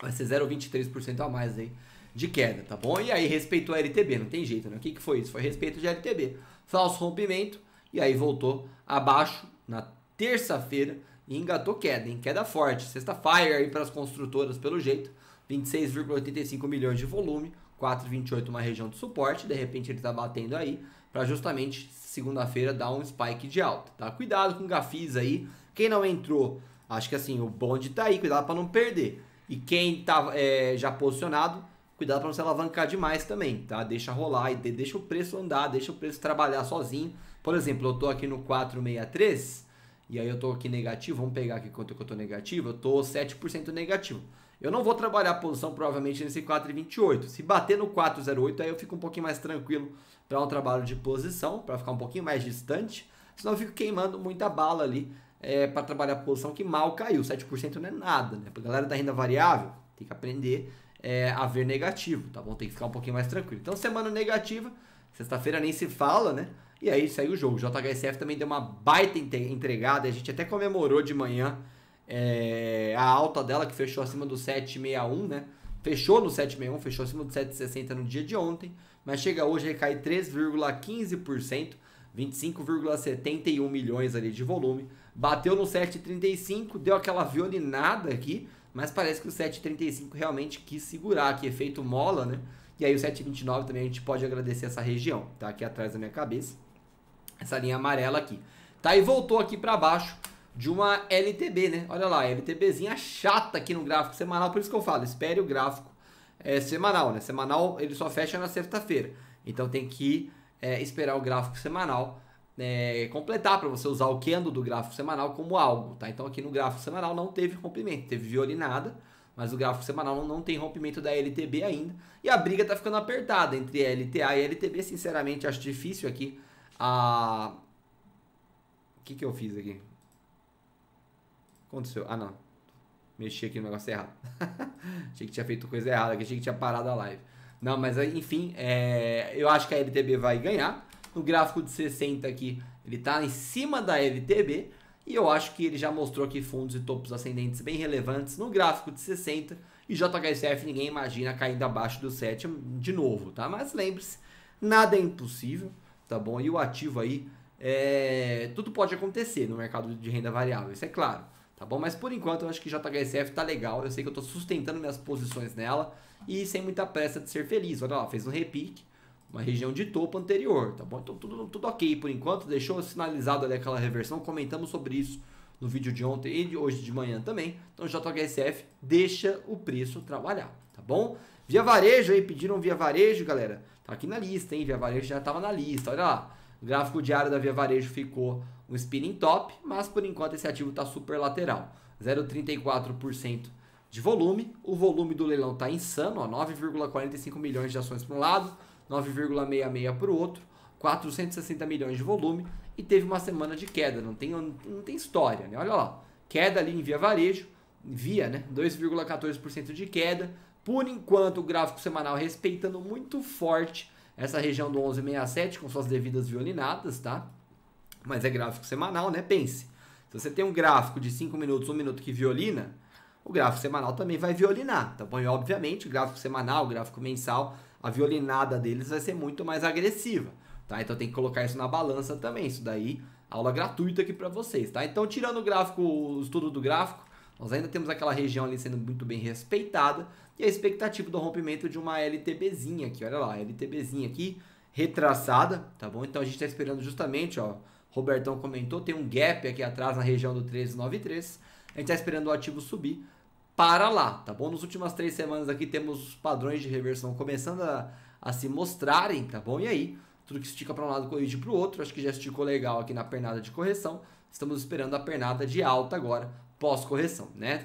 Vai ser 0,23% a mais aí de queda, tá bom? E aí respeitou a LTB, não tem jeito, né? O que, que foi isso? Foi respeito de LTB. Falso rompimento, e aí voltou abaixo na terça-feira e engatou queda, hein? queda forte. Sexta fire aí para as construtoras, pelo jeito. 26,85 milhões de volume, 4,28 uma região de suporte. De repente ele está batendo aí para justamente segunda-feira dar um spike de alta. Tá? Cuidado com gafis aí. Quem não entrou, acho que assim, o bonde está aí, cuidado para não perder. E quem tá é, já posicionado, cuidado para não se alavancar demais também, tá? Deixa rolar e deixa o preço andar, deixa o preço trabalhar sozinho. Por exemplo, eu estou aqui no 463, e aí eu tô aqui negativo, vamos pegar aqui quanto que eu tô negativo, eu tô 7% negativo. Eu não vou trabalhar a posição provavelmente nesse 4,28. Se bater no 4,08, aí eu fico um pouquinho mais tranquilo para um trabalho de posição, para ficar um pouquinho mais distante. Senão eu fico queimando muita bala ali é, para trabalhar a posição que mal caiu. 7% não é nada, né? Pra galera da renda variável, tem que aprender é, a ver negativo, tá bom? Tem que ficar um pouquinho mais tranquilo. Então, semana negativa, sexta-feira nem se fala, né? E aí saiu o jogo. O JHSF também deu uma baita entregada. A gente até comemorou de manhã é, a alta dela, que fechou acima do 761, né? Fechou no 761, fechou acima do 760 no dia de ontem, mas chega hoje a cair 3,15%, 25,71 milhões ali de volume. Bateu no 735, deu aquela violinada aqui, mas parece que o 735 realmente quis segurar, que efeito mola, né? E aí o 729 também a gente pode agradecer essa região, tá aqui atrás da minha cabeça. Essa linha amarela aqui. Tá? E voltou aqui para baixo de uma LTB, né? Olha lá, LTBzinha chata aqui no gráfico semanal. Por isso que eu falo, espere o gráfico é, semanal, né? Semanal ele só fecha na sexta-feira. Então tem que é, esperar o gráfico semanal é, completar para você usar o candle do gráfico semanal como algo, tá? Então aqui no gráfico semanal não teve rompimento, teve violinada, mas o gráfico semanal não, não tem rompimento da LTB ainda. E a briga tá ficando apertada entre LTA e LTB, sinceramente acho difícil aqui a. O que, que eu fiz aqui? Aconteceu. Ah, não. Mexi aqui no negócio errado. achei que tinha feito coisa errada, achei que tinha parado a live. Não, mas enfim, é... eu acho que a LTB vai ganhar. No gráfico de 60 aqui, ele está em cima da LTB. E eu acho que ele já mostrou aqui fundos e topos ascendentes bem relevantes no gráfico de 60. E JHSF ninguém imagina caindo abaixo do 7 de novo, tá? Mas lembre-se, nada é impossível tá bom? E o ativo aí, é, tudo pode acontecer no mercado de renda variável, isso é claro, tá bom? Mas por enquanto eu acho que JHSF tá legal, eu sei que eu estou sustentando minhas posições nela e sem muita pressa de ser feliz. Olha lá, fez um repique, uma região de topo anterior, tá bom? Então tudo, tudo ok por enquanto, deixou sinalizado ali aquela reversão, comentamos sobre isso no vídeo de ontem e de hoje de manhã também. Então JHSF deixa o preço trabalhar, tá bom? Via varejo aí, pediram via varejo, galera. Tá aqui na lista, hein? Via Varejo já estava na lista, olha lá. O gráfico diário da Via Varejo ficou um spinning top, mas por enquanto esse ativo está super lateral. 0,34% de volume. O volume do leilão está insano, 9,45 milhões de ações para um lado, 9,66 para o outro, 460 milhões de volume e teve uma semana de queda, não tem, não tem história, né? Olha lá, queda ali em Via Varejo, via, né? 2,14% de queda, por enquanto, o gráfico semanal respeitando muito forte essa região do 1167 com suas devidas violinadas, tá? Mas é gráfico semanal, né? Pense. Se você tem um gráfico de 5 minutos, 1 um minuto que violina, o gráfico semanal também vai violinar, tá bom? E obviamente, o gráfico semanal, o gráfico mensal, a violinada deles vai ser muito mais agressiva, tá? Então tem que colocar isso na balança também. Isso daí, aula gratuita aqui para vocês, tá? Então, tirando o gráfico, o estudo do gráfico, nós ainda temos aquela região ali sendo muito bem respeitada e a expectativa do rompimento de uma LTBzinha aqui, olha lá, LTBzinha aqui, retraçada, tá bom? Então a gente está esperando justamente, ó, Robertão comentou, tem um gap aqui atrás na região do 1393, a gente está esperando o ativo subir para lá, tá bom? Nas últimas três semanas aqui temos padrões de reversão começando a, a se mostrarem, tá bom? E aí, tudo que estica para um lado corrige para o outro, acho que já esticou legal aqui na pernada de correção, estamos esperando a pernada de alta agora, pós-correção, né?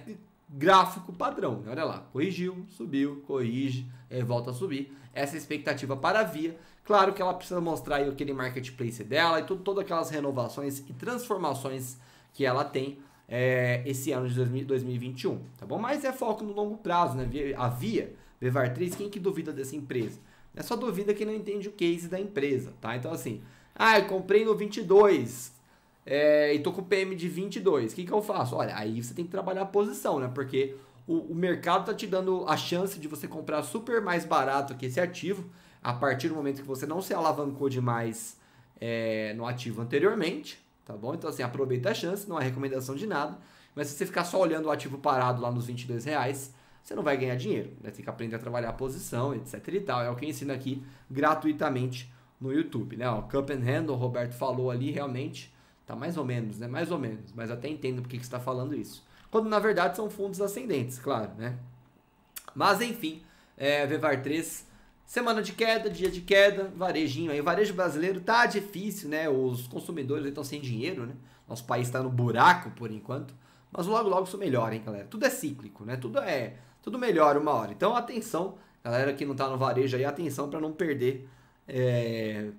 gráfico padrão. Né? Olha lá, corrigiu, subiu, corrige, é, volta a subir. Essa é a expectativa para a Via. Claro que ela precisa mostrar aí aquele marketplace dela e tudo, todas aquelas renovações e transformações que ela tem é, esse ano de 2021, tá bom? Mas é foco no longo prazo, né? A Via, Bevar 3, quem que duvida dessa empresa? É só duvida quem não entende o case da empresa, tá? Então assim, ah, eu comprei no 22, é, e tô com PM de 22, o que, que eu faço? Olha, aí você tem que trabalhar a posição, né? Porque o, o mercado tá te dando a chance de você comprar super mais barato que esse ativo, a partir do momento que você não se alavancou demais é, no ativo anteriormente, tá bom? Então, assim, aproveita a chance, não é recomendação de nada, mas se você ficar só olhando o ativo parado lá nos 22 reais, você não vai ganhar dinheiro, né? Tem que aprender a trabalhar a posição, etc e tal. É o que eu ensino aqui gratuitamente no YouTube, né? O Cup and Handle, o Roberto falou ali, realmente Tá mais ou menos, né? Mais ou menos. Mas até entendo por que, que você está falando isso. Quando na verdade são fundos ascendentes, claro, né? Mas enfim, é, Vevar 3, semana de queda, dia de queda, varejinho aí. O varejo brasileiro tá difícil, né? Os consumidores estão sem dinheiro, né? Nosso país está no buraco por enquanto. Mas logo, logo isso melhora, hein, galera? Tudo é cíclico, né? Tudo é. Tudo melhora uma hora. Então, atenção, galera que não tá no varejo aí, atenção para não perder é,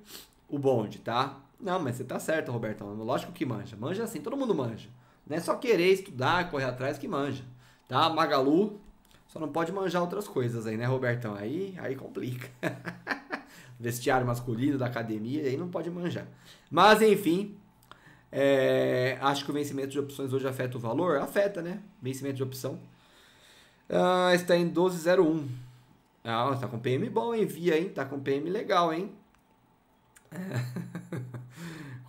o bonde, tá? Não, mas você tá certo, Roberto. Lógico que manja. Manja assim, todo mundo manja. Não é só querer estudar, correr atrás que manja. Tá? Magalu só não pode manjar outras coisas aí, né, Robertão? Aí, aí complica. Vestiário masculino da academia, aí não pode manjar. Mas, enfim, é, acho que o vencimento de opções hoje afeta o valor? Afeta, né? Vencimento de opção. Ah, está em 12,01. Ah, tá com PM bom, hein? Via, hein? Tá com PM legal, hein? É.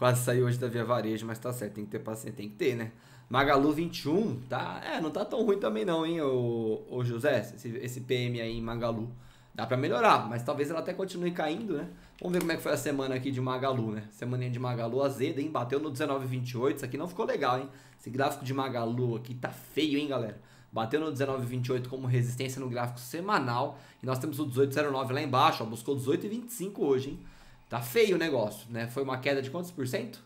Quase saiu hoje da Via Varejo, mas tá certo, tem que ter paciência, tem que ter, né? Magalu 21, tá? É, não tá tão ruim também não, hein, ô, José? Esse, esse PM aí em Magalu. Dá para melhorar, mas talvez ela até continue caindo, né? Vamos ver como é que foi a semana aqui de Magalu, né? Semaninha de Magalu azeda, hein? Bateu no 19,28, isso aqui não ficou legal, hein? Esse gráfico de Magalu aqui tá feio, hein, galera? Bateu no 19,28 como resistência no gráfico semanal. E nós temos o 18,09 lá embaixo, ó. Buscou 18,25 hoje, hein? Tá feio o negócio, né? Foi uma queda de quantos por cento?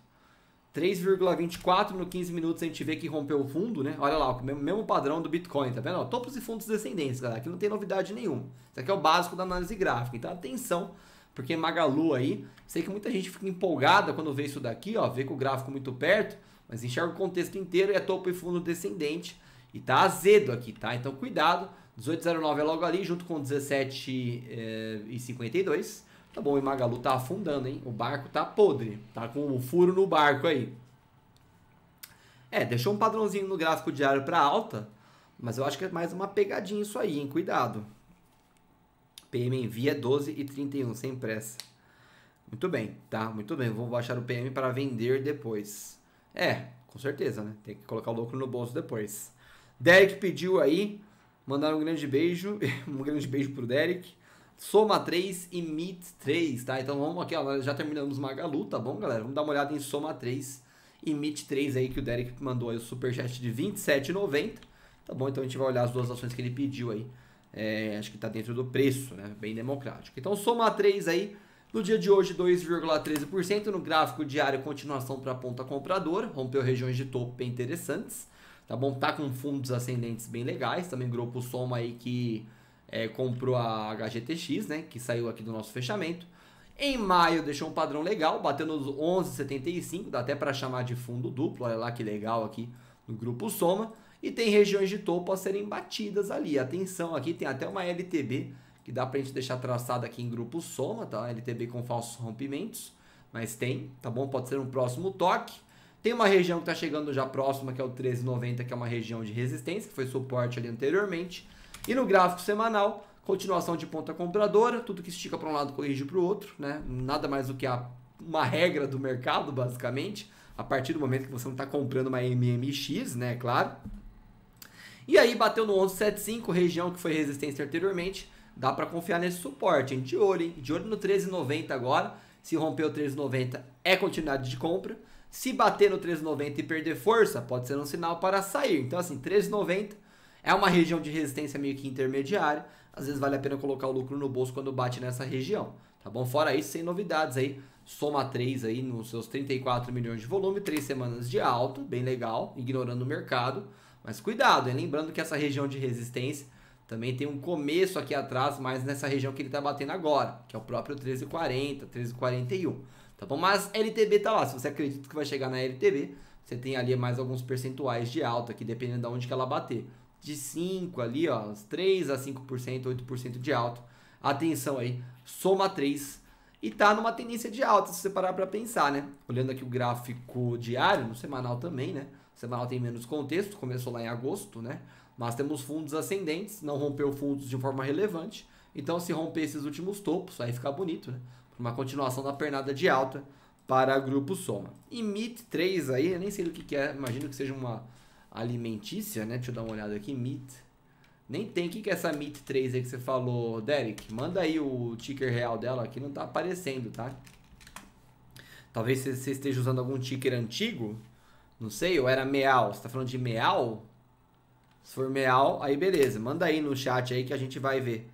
3,24 no 15 minutos a gente vê que rompeu o fundo, né? Olha lá, o mesmo padrão do Bitcoin, tá vendo? Ó, topos e fundos descendentes, galera. Aqui não tem novidade nenhuma. Isso aqui é o básico da análise gráfica. Então atenção, porque é Magalu aí, sei que muita gente fica empolgada quando vê isso daqui, ó, vê com o gráfico muito perto, mas enxerga o contexto inteiro e é topo e fundo descendente. E tá azedo aqui, tá? Então cuidado. 18,09 é logo ali, junto com 17,52. Eh, Tá bom, e Magalu tá afundando, hein? O barco tá podre. Tá com um furo no barco aí. É, deixou um padrãozinho no gráfico diário para alta, mas eu acho que é mais uma pegadinha isso aí, hein? Cuidado. PM envia 12 e 31 sem pressa. Muito bem, tá? Muito bem. Vou baixar o PM para vender depois. É, com certeza, né? Tem que colocar o lucro no bolso depois. Derek pediu aí, mandar um grande beijo, um grande beijo pro Derek. Soma 3 e Meet 3, tá? Então vamos aqui, ó, já terminamos Magalu, tá bom, galera? Vamos dar uma olhada em Soma 3 e Meet 3 aí que o Derek mandou aí o superchat de 27,90, tá bom? Então a gente vai olhar as duas ações que ele pediu aí. É, acho que tá dentro do preço, né? Bem democrático. Então Soma 3 aí, no dia de hoje 2,13%, no gráfico diário continuação para a ponta compradora, rompeu regiões de topo bem interessantes, tá bom? Tá com fundos ascendentes bem legais, também grupo Soma aí que é, comprou a HGTX, né, que saiu aqui do nosso fechamento. Em maio deixou um padrão legal, batendo os 11,75, dá até para chamar de fundo duplo, olha lá que legal aqui no grupo Soma. E tem regiões de topo a serem batidas ali. Atenção, aqui tem até uma LTB que dá para a gente deixar traçada aqui em grupo Soma, tá? LTB com falsos rompimentos, mas tem, tá bom? Pode ser um próximo toque. Tem uma região que está chegando já próxima, que é o 1390, que é uma região de resistência, que foi suporte ali anteriormente. E no gráfico semanal, continuação de ponta compradora, tudo que estica para um lado corrige para o outro, né? Nada mais do que a, uma regra do mercado, basicamente, a partir do momento que você não está comprando uma MMX, né? É claro. E aí bateu no 1175, região que foi resistência anteriormente, dá para confiar nesse suporte, hein? De olho, hein? De olho no 1390 agora. Se romper o 1390 é continuidade de compra. Se bater no 1390 e perder força, pode ser um sinal para sair. Então assim, 1390 é uma região de resistência meio que intermediária. Às vezes vale a pena colocar o lucro no bolso quando bate nessa região. Tá bom? Fora isso, sem novidades aí. Soma 3 aí nos seus 34 milhões de volume, 3 semanas de alto, bem legal, ignorando o mercado. Mas cuidado, hein? lembrando que essa região de resistência também tem um começo aqui atrás, mas nessa região que ele está batendo agora, que é o próprio 1340, 1341, tá bom? Mas LTB tá lá, se você acredita que vai chegar na LTB, você tem ali mais alguns percentuais de alta aqui, dependendo de onde que ela bater de 5 ali, ó, 3 a 5%, 8% de alta. Atenção aí, soma 3 e tá numa tendência de alta, se você parar para pensar, né? Olhando aqui o gráfico diário, no semanal também, né? O semanal tem menos contexto, começou lá em agosto, né? Mas temos fundos ascendentes, não rompeu fundos de forma relevante. Então, se romper esses últimos topos, aí fica bonito, né? Uma continuação da pernada de alta para grupo soma. E MIT 3 aí, eu nem sei o que, que é, imagino que seja uma alimentícia, né? Deixa eu dar uma olhada aqui, meat. Nem tem. O que, que é essa Meat 3 aí que você falou, Derek? Manda aí o ticker real dela, aqui não tá aparecendo, tá? Talvez você esteja usando algum ticker antigo. Não sei, ou era Meal. Você tá falando de Meal? Se for Meal, aí beleza. Manda aí no chat aí que a gente vai ver.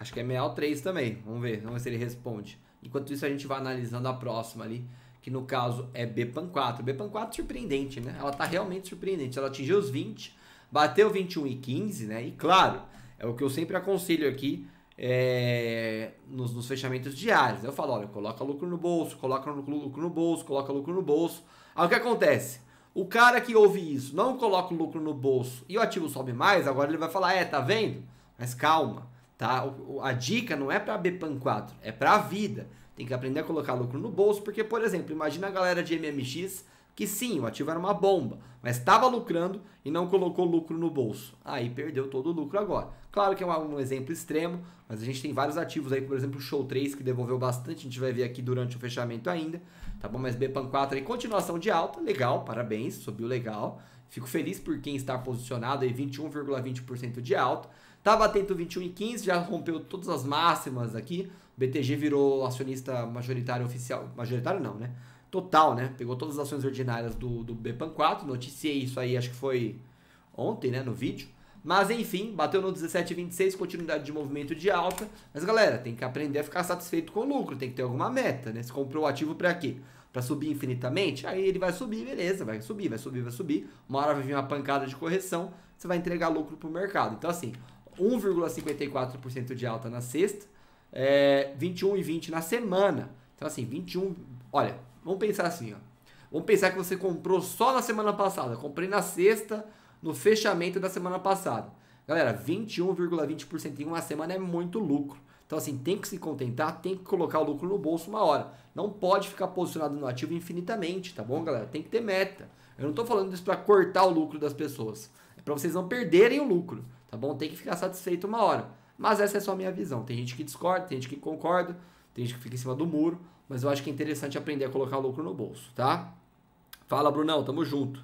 Acho que é Meal 3 também. Vamos ver, vamos ver se ele responde. Enquanto isso, a gente vai analisando a próxima ali que no caso é BPAN4. BPAN4 surpreendente, né? Ela está realmente surpreendente. Ela atingiu os 20, bateu 21 e 15, né? E claro, é o que eu sempre aconselho aqui é, nos, nos, fechamentos diários. Eu falo, olha, coloca lucro no bolso, coloca lucro no bolso, coloca lucro no bolso. Aí o que acontece? O cara que ouve isso, não coloca o lucro no bolso e o ativo sobe mais, agora ele vai falar, é, tá vendo? Mas calma, tá? A dica não é para BPAN4, é para a vida. Tem que aprender a colocar lucro no bolso, porque, por exemplo, imagina a galera de MMX que sim, o ativo era uma bomba, mas estava lucrando e não colocou lucro no bolso. Aí perdeu todo o lucro agora. Claro que é um exemplo extremo, mas a gente tem vários ativos aí, por exemplo, o Show 3 que devolveu bastante, a gente vai ver aqui durante o fechamento ainda, tá bom? Mas Bpan 4 aí, continuação de alta, legal, parabéns, subiu legal. Fico feliz por quem está posicionado aí, 21,20% de alta. Tava atento 21,15, já rompeu todas as máximas aqui, BTG virou acionista majoritário oficial. Majoritário não, né? Total, né? Pegou todas as ações ordinárias do, do BPAN 4. Noticiei isso aí, acho que foi ontem, né? No vídeo. Mas enfim, bateu no 17,26, continuidade de movimento de alta. Mas galera, tem que aprender a ficar satisfeito com o lucro, tem que ter alguma meta, né? Se comprou o ativo para quê? Para subir infinitamente? Aí ele vai subir, beleza, vai subir, vai subir, vai subir. Uma hora vai vir uma pancada de correção, você vai entregar lucro para o mercado. Então assim, 1,54% de alta na sexta, é, 21 e 20 na semana. Então, assim, 21. Olha, vamos pensar assim, ó. Vamos pensar que você comprou só na semana passada. Comprei na sexta, no fechamento da semana passada. Galera, 21,20% em uma semana é muito lucro. Então, assim, tem que se contentar, tem que colocar o lucro no bolso uma hora. Não pode ficar posicionado no ativo infinitamente, tá bom, galera? Tem que ter meta. Eu não estou falando isso para cortar o lucro das pessoas. É para vocês não perderem o lucro, tá bom? Tem que ficar satisfeito uma hora. Mas essa é só a minha visão. Tem gente que discorda, tem gente que concorda, tem gente que fica em cima do muro, mas eu acho que é interessante aprender a colocar lucro no bolso, tá? Fala, Brunão, tamo junto.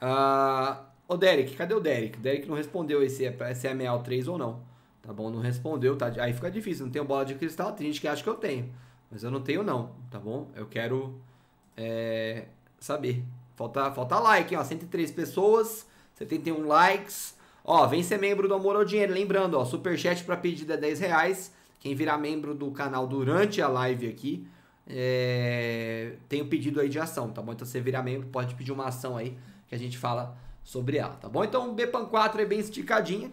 Ah, ô, Derek, cadê o Derek? O Derek não respondeu se é, se é 663 ou não. Tá bom, não respondeu, tá? Aí fica difícil, não tenho bola de cristal, tem gente que acha que eu tenho. Mas eu não tenho não, tá bom? Eu quero é, saber. Falta, falta like, ó, 103 pessoas, 71 likes, Ó, vem ser membro do Amor ao Dinheiro. Lembrando, ó, superchat para pedida é 10 reais. Quem virar membro do canal durante a live aqui, é... tem o um pedido aí de ação, tá bom? Então você virar membro, pode pedir uma ação aí que a gente fala sobre ela, tá bom? Então o Bepan 4 é bem esticadinha,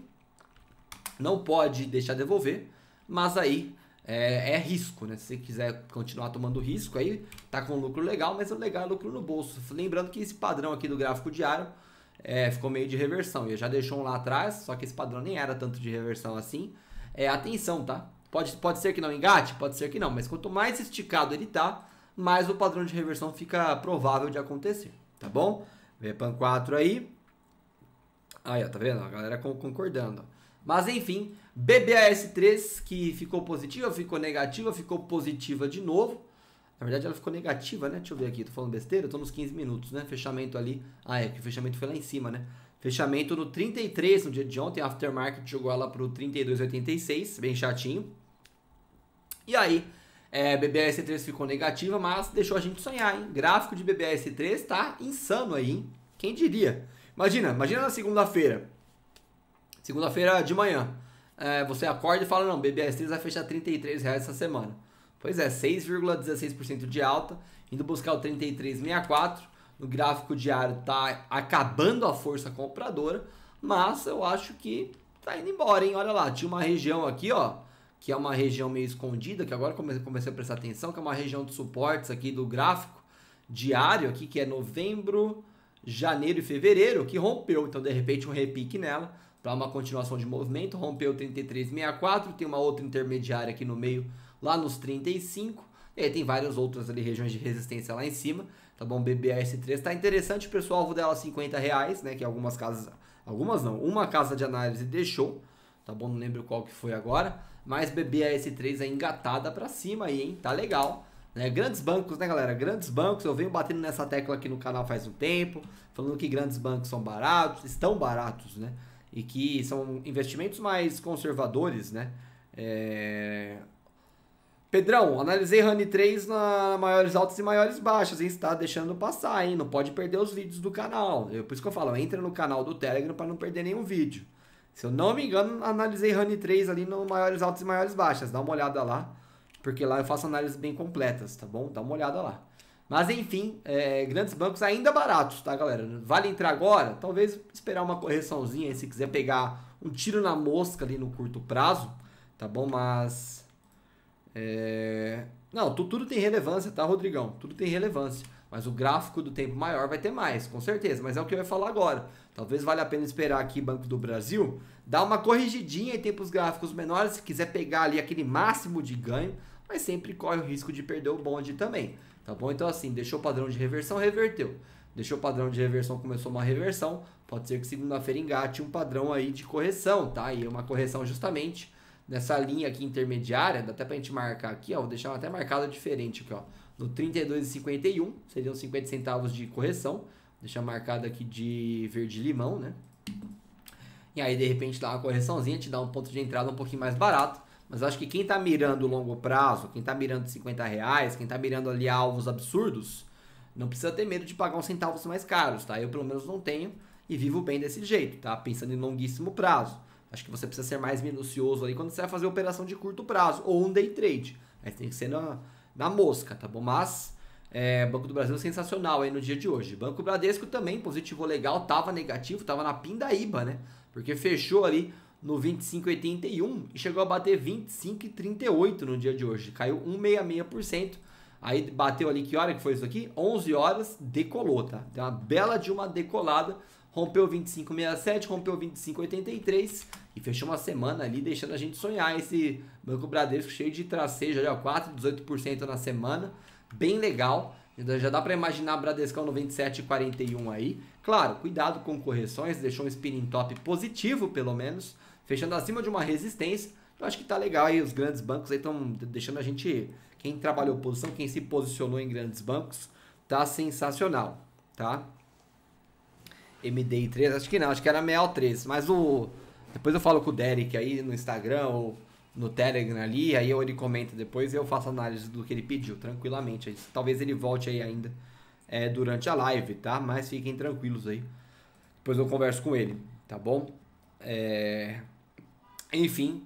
não pode deixar devolver, mas aí é, é, risco, né? Se você quiser continuar tomando risco aí, tá com lucro legal, mas o legal é lucro no bolso. Lembrando que esse padrão aqui do gráfico diário é, ficou meio de reversão. E já deixou um lá atrás, só que esse padrão nem era tanto de reversão assim. É, atenção, tá? Pode, pode ser que não engate, pode ser que não, mas quanto mais esticado ele tá, mais o padrão de reversão fica provável de acontecer, tá bom? VPAN 4 aí. Aí, ó, tá vendo? A galera concordando. Mas enfim, BBAS3 que ficou positiva, ficou negativa, ficou positiva de novo. Na verdade, ela ficou negativa, né? Deixa eu ver aqui, tô falando besteira, tô nos 15 minutos, né? Fechamento ali. Ah, é, que o fechamento foi lá em cima, né? Fechamento no 33 no dia de ontem, aftermarket jogou ela pro 32,86, bem chatinho. E aí, é, BBS3 ficou negativa, mas deixou a gente sonhar, hein? Gráfico de BBS3 tá insano aí, hein? Quem diria? Imagina, imagina na segunda-feira. Segunda-feira de manhã. É, você acorda e fala, não, BBS3 vai fechar 33 reais essa semana. Pois é, 6,16% de alta, indo buscar o 33,64. No gráfico diário tá acabando a força compradora, mas eu acho que tá indo embora, hein? Olha lá, tinha uma região aqui, ó, que é uma região meio escondida, que agora comecei a prestar atenção, que é uma região de suportes aqui do gráfico diário aqui, que é novembro, janeiro e fevereiro, que rompeu. Então, de repente, um repique nela para uma continuação de movimento. Rompeu 33,64, tem uma outra intermediária aqui no meio lá nos 35. E aí tem várias outras ali, regiões de resistência lá em cima, tá bom? BBAS3 tá interessante, pessoal alvo dela 50 reais, né? Que algumas casas, algumas não, uma casa de análise deixou, tá bom? Não lembro qual que foi agora, mas BBAS3 é engatada para cima aí, hein? Tá legal. Né? Grandes bancos, né, galera? Grandes bancos, eu venho batendo nessa tecla aqui no canal faz um tempo, falando que grandes bancos são baratos, estão baratos, né? E que são investimentos mais conservadores, né? É, Pedrão, analisei Rani 3 na maiores altas e maiores baixas, hein? Você tá deixando passar, hein? Não pode perder os vídeos do canal. Eu, por isso que eu falo, entra no canal do Telegram para não perder nenhum vídeo. Se eu não me engano, analisei Rani 3 ali no maiores altas e maiores baixas. Dá uma olhada lá, porque lá eu faço análises bem completas, tá bom? Dá uma olhada lá. Mas enfim, é, grandes bancos ainda baratos, tá, galera? Vale entrar agora? Talvez esperar uma correçãozinha, se quiser pegar um tiro na mosca ali no curto prazo, tá bom? Mas é... Não, tu, tudo tem relevância, tá, Rodrigão? Tudo tem relevância. Mas o gráfico do tempo maior vai ter mais, com certeza. Mas é o que eu ia falar agora. Talvez valha a pena esperar aqui Banco do Brasil dar uma corrigidinha em tempos gráficos menores, se quiser pegar ali aquele máximo de ganho, mas sempre corre o risco de perder o bonde também. Tá bom? Então, assim, deixou o padrão de reversão, reverteu. Deixou o padrão de reversão, começou uma reversão. Pode ser que segunda-feira engate um padrão aí de correção, tá? E é uma correção justamente nessa linha aqui intermediária, dá até pra gente marcar aqui, ó, vou deixar até marcado diferente aqui, ó, no 32,51, seriam 50 centavos de correção, deixar marcado aqui de verde limão, né? E aí, de repente, dá uma correçãozinha, te dá um ponto de entrada um pouquinho mais barato, mas acho que quem tá mirando longo prazo, quem tá mirando 50 reais, quem tá mirando ali alvos absurdos, não precisa ter medo de pagar uns centavos mais caros, tá? Eu, pelo menos, não tenho e vivo bem desse jeito, tá? Pensando em longuíssimo prazo. Acho que você precisa ser mais minucioso aí quando você vai fazer operação de curto prazo ou um day trade. Aí tem que ser na, na mosca, tá bom? Mas é, Banco do Brasil é sensacional aí no dia de hoje. Banco Bradesco também positivo legal, tava negativo, tava na pindaíba, né? Porque fechou ali no 25,81 e chegou a bater 25,38 no dia de hoje. Caiu 1,66%. Aí bateu ali que hora que foi isso aqui? 11 horas, decolou, tá? Deu uma bela de uma decolada rompeu 25,67, rompeu 25,83 e fechou uma semana ali deixando a gente sonhar esse Banco Bradesco cheio de tracejo, ali, ó, 4,18% na semana, bem legal. Então, já dá para imaginar Bradescão 97,41 aí. Claro, cuidado com correções, deixou um spinning top positivo pelo menos, fechando acima de uma resistência. Eu acho que tá legal aí, os grandes bancos aí estão deixando a gente, quem trabalhou posição, quem se posicionou em grandes bancos, tá sensacional, tá? MDI3, acho que não, acho que era ML3, mas o. Depois eu falo com o Derek aí no Instagram ou no Telegram ali, aí ele comenta depois e eu faço análise do que ele pediu, tranquilamente. Talvez ele volte aí ainda é, durante a live, tá? Mas fiquem tranquilos aí. Depois eu converso com ele, tá bom? É... Enfim,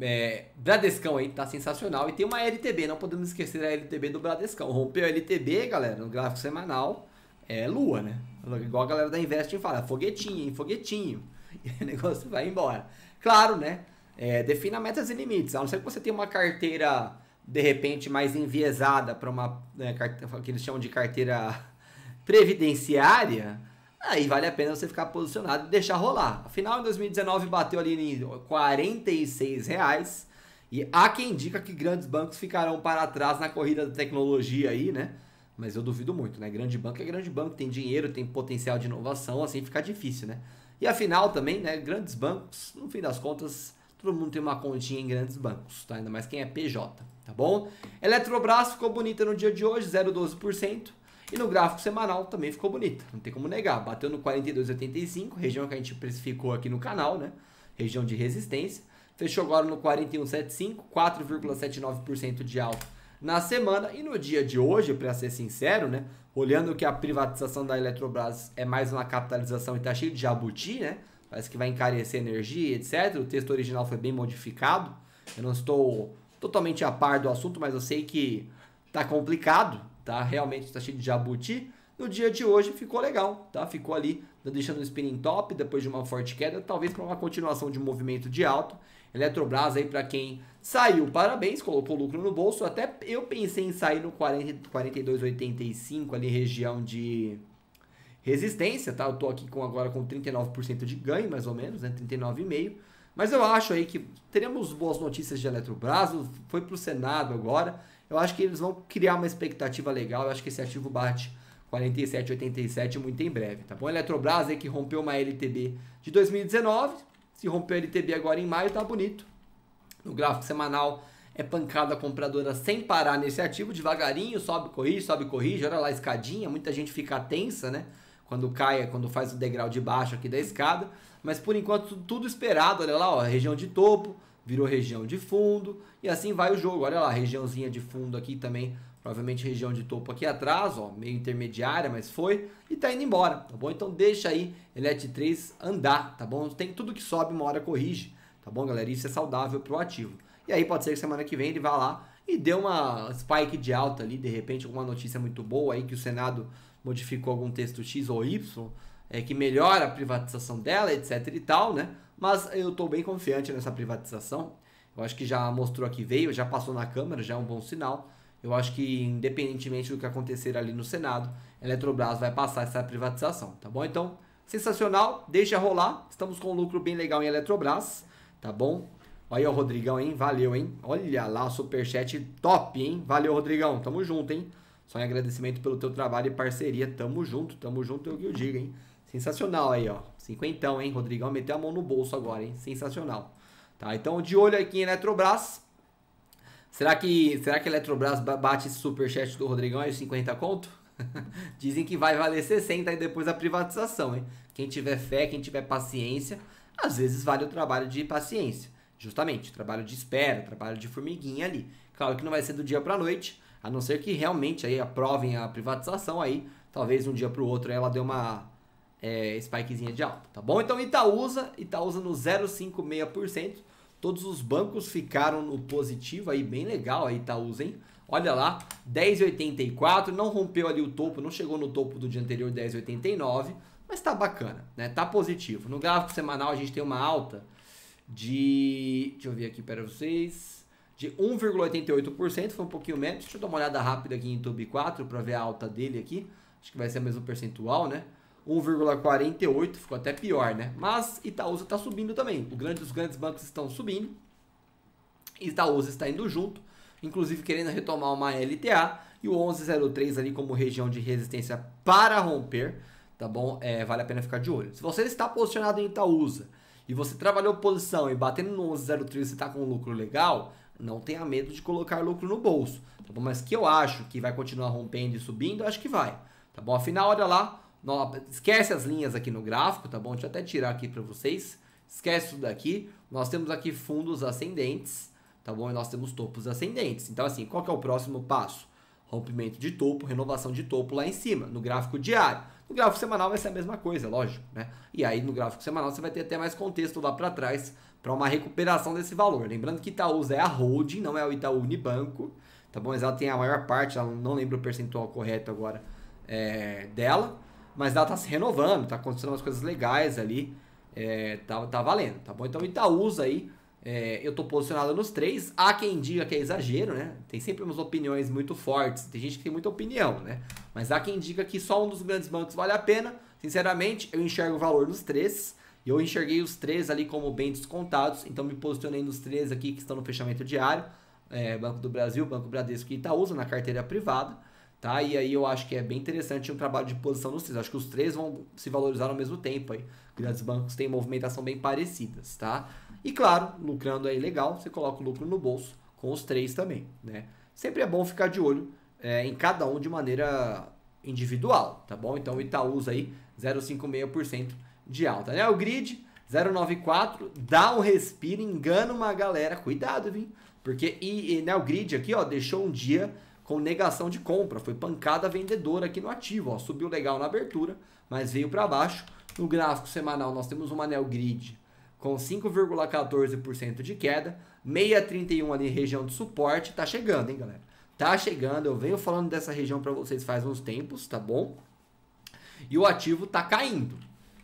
é... Bradescão aí tá sensacional. E tem uma LTB, não podemos esquecer a LTB do Bradescão. Rompeu a LTB, galera, no gráfico semanal é lua, né? Igual a galera da Investing fala, foguetinho, hein? foguetinho. E o negócio vai embora. Claro, né? É, defina metas e limites. A não ser que você tenha uma carteira, de repente, mais enviesada para uma. Né, carteira, que eles chamam de carteira previdenciária. Aí vale a pena você ficar posicionado e deixar rolar. Afinal, em 2019 bateu ali em 46 reais. E há quem indica que grandes bancos ficarão para trás na corrida da tecnologia aí, né? Mas eu duvido muito, né? Grande banco é grande banco, tem dinheiro, tem potencial de inovação, assim fica difícil, né? E afinal também, né? Grandes bancos, no fim das contas, todo mundo tem uma continha em grandes bancos, tá? Ainda mais quem é PJ, tá bom? Eletrobras ficou bonita no dia de hoje, 0,12%. E no gráfico semanal também ficou bonita, não tem como negar. Bateu no 42,85, região que a gente precificou aqui no canal, né? Região de resistência. Fechou agora no 41,75, 4,79% de alta na semana. E no dia de hoje, para ser sincero, né? Olhando que a privatização da Eletrobras é mais uma capitalização e tá cheio de jabuti, né? Parece que vai encarecer energia, etc. O texto original foi bem modificado. Eu não estou totalmente a par do assunto, mas eu sei que tá complicado, tá? Realmente tá cheio de jabuti. No dia de hoje ficou legal, tá? Ficou ali deixando um spinning top depois de uma forte queda, talvez para uma continuação de um movimento de alta Eletrobras aí para quem saiu, parabéns, colocou lucro no bolso. Até eu pensei em sair no 42,85 ali região de resistência, tá? Eu tô aqui com agora com 39% de ganho, mais ou menos, né? 39,5. Mas eu acho aí que teremos boas notícias de Eletrobras, foi pro Senado agora. Eu acho que eles vão criar uma expectativa legal, eu acho que esse ativo bate 47,87 muito em breve, tá bom? Eletrobras aí que rompeu uma LTB de 2019, se rompeu o LTB agora em maio, tá bonito. No gráfico semanal é pancada compradora sem parar nesse ativo, devagarinho, sobe, corrige, sobe, corrige, olha lá a escadinha, muita gente fica tensa, né? Quando cai, quando faz o degrau de baixo aqui da escada, mas por enquanto tudo esperado, olha lá, ó, região de topo, virou região de fundo e assim vai o jogo. Olha lá, regiãozinha de fundo aqui também Provavelmente região de topo aqui atrás, ó, meio intermediária, mas foi. E tá indo embora, tá bom? Então deixa aí ELET3 andar, tá bom? Tem tudo que sobe, uma hora corrige, tá bom, galera? Isso é saudável pro ativo. E aí pode ser que semana que vem ele vá lá e dê uma spike de alta ali, de repente alguma notícia muito boa aí que o Senado modificou algum texto X ou Y, é, que melhora a privatização dela, etc e tal, né? Mas eu estou bem confiante nessa privatização. Eu acho que já mostrou que veio, já passou na Câmara, já é um bom sinal. Eu acho que, independentemente do que acontecer ali no Senado, a Eletrobras vai passar essa privatização, tá bom? Então, sensacional, deixa rolar. Estamos com um lucro bem legal em Eletrobras, tá bom? Olha o Rodrigão, hein? Valeu, hein? Olha lá, superchat top, hein? Valeu, Rodrigão. Tamo junto, hein? Só em agradecimento pelo teu trabalho e parceria. Tamo junto, tamo junto, é o que eu digo, hein? Sensacional aí, ó. Cinquentão, hein? Rodrigão meteu a mão no bolso agora, hein? Sensacional. Tá, então de olho aqui em Eletrobras. Será que, será que a Eletrobras bate esse superchat do Rodrigão aí, 50 conto? Dizem que vai valer 60 aí depois da privatização, hein? Quem tiver fé, quem tiver paciência, às vezes vale o trabalho de paciência. Justamente, trabalho de espera, trabalho de formiguinha ali. Claro que não vai ser do dia para noite, a não ser que realmente aí aprovem a privatização aí, talvez um dia para o outro ela dê uma é, spikezinha de alta, tá bom? Então Itaúsa, Itaúsa no 0,56%. Todos os bancos ficaram no positivo aí, bem legal aí, Itaúsa, hein? Olha lá, 10,84, não rompeu ali o topo, não chegou no topo do dia anterior 10,89, mas tá bacana, né? Tá positivo. No gráfico semanal a gente tem uma alta de, deixa eu ver aqui para vocês, de 1,88%, foi um pouquinho menos. Deixa eu dar uma olhada rápida aqui em Tube 4 para ver a alta dele aqui. Acho que vai ser o mesmo percentual, né? 1,48, ficou até pior, né? Mas Itaúsa está subindo também. Grande, os grandes bancos estão subindo. Itaúsa está indo junto, inclusive querendo retomar uma LTA. E o 1103 ali como região de resistência para romper, tá bom? É, vale a pena ficar de olho. Se você está posicionado em Itaúsa e você trabalhou posição e batendo no 1103 você está com um lucro legal, não tenha medo de colocar lucro no bolso, tá bom? Mas que eu acho que vai continuar rompendo e subindo, acho que vai, tá bom? Afinal, olha lá, Esquece as linhas aqui no gráfico, tá bom? Deixa eu até tirar aqui para vocês. Esquece tudo daqui. Nós temos aqui fundos ascendentes, tá bom? E nós temos topos ascendentes. Então, assim, qual que é o próximo passo? Rompimento de topo, renovação de topo lá em cima, no gráfico diário. No gráfico semanal vai ser a mesma coisa, lógico, né? E aí no gráfico semanal você vai ter até mais contexto lá para trás para uma recuperação desse valor. Lembrando que Itaúsa é a holding, não é o Itaú Unibanco, tá bom? Mas ela tem a maior parte, ela não lembro o percentual correto agora é, dela mas ela está se renovando, está acontecendo umas coisas legais ali, é, tá, tá valendo, tá bom? Então Itaúsa aí, é, eu estou posicionado nos três, há quem diga que é exagero, né? Tem sempre umas opiniões muito fortes, tem gente que tem muita opinião, né? Mas há quem diga que só um dos grandes bancos vale a pena, sinceramente, eu enxergo o valor nos três, e eu enxerguei os três ali como bem descontados, então me posicionei nos três aqui que estão no fechamento diário, é, Banco do Brasil, Banco Bradesco e Itaúsa na carteira privada. Tá? E aí eu acho que é bem interessante um trabalho de posição dos três. Acho que os três vão se valorizar ao mesmo tempo aí. Grandes bancos têm movimentação bem parecidas, tá? E claro, lucrando aí legal, você coloca o lucro no bolso com os três também, né? Sempre é bom ficar de olho é, em cada um de maneira individual, tá bom? Então o Itaúsa aí 0,56% de alta, né? O Grid 0,94 dá um respiro, engana uma galera, cuidado, viu? Porque e, e né, o Grid aqui, ó, deixou um dia com negação de compra. Foi pancada vendedora aqui no ativo. Ó. Subiu legal na abertura, mas veio para baixo. No gráfico semanal, nós temos um anel grid com 5,14% de queda. 6,31 ali, região de suporte. Tá chegando, hein, galera? Tá chegando. Eu venho falando dessa região para vocês faz uns tempos, tá bom? E o ativo tá caindo.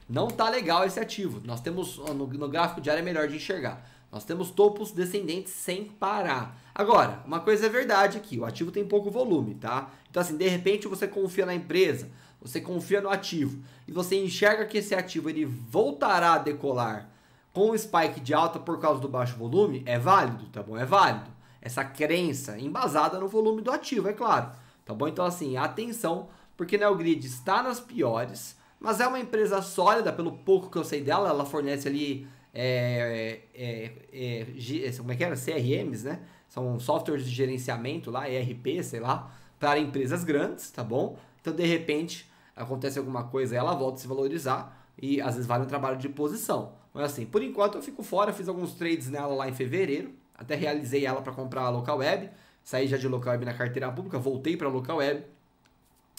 Não tá legal esse ativo. Nós temos no, no gráfico diário é melhor de enxergar. Nós temos topos descendentes sem parar. Agora, uma coisa é verdade aqui, o ativo tem pouco volume, tá? Então assim, de repente você confia na empresa, você confia no ativo e você enxerga que esse ativo ele voltará a decolar com o spike de alta por causa do baixo volume, é válido, tá bom? É válido. Essa crença embasada no volume do ativo, é claro, tá bom? Então assim, atenção, porque Neogrid está nas piores, mas é uma empresa sólida, pelo pouco que eu sei dela, ela fornece ali é, é, é, é como é que era? CRMs, né? São softwares de gerenciamento lá, ERP, sei lá, para empresas grandes, tá bom? Então, de repente, acontece alguma coisa, ela volta a se valorizar e às vezes vale um trabalho de posição. Mas assim, por enquanto eu fico fora, fiz alguns trades nela lá em fevereiro, até realizei ela para comprar a local web, saí já de local web na carteira pública, voltei para local web.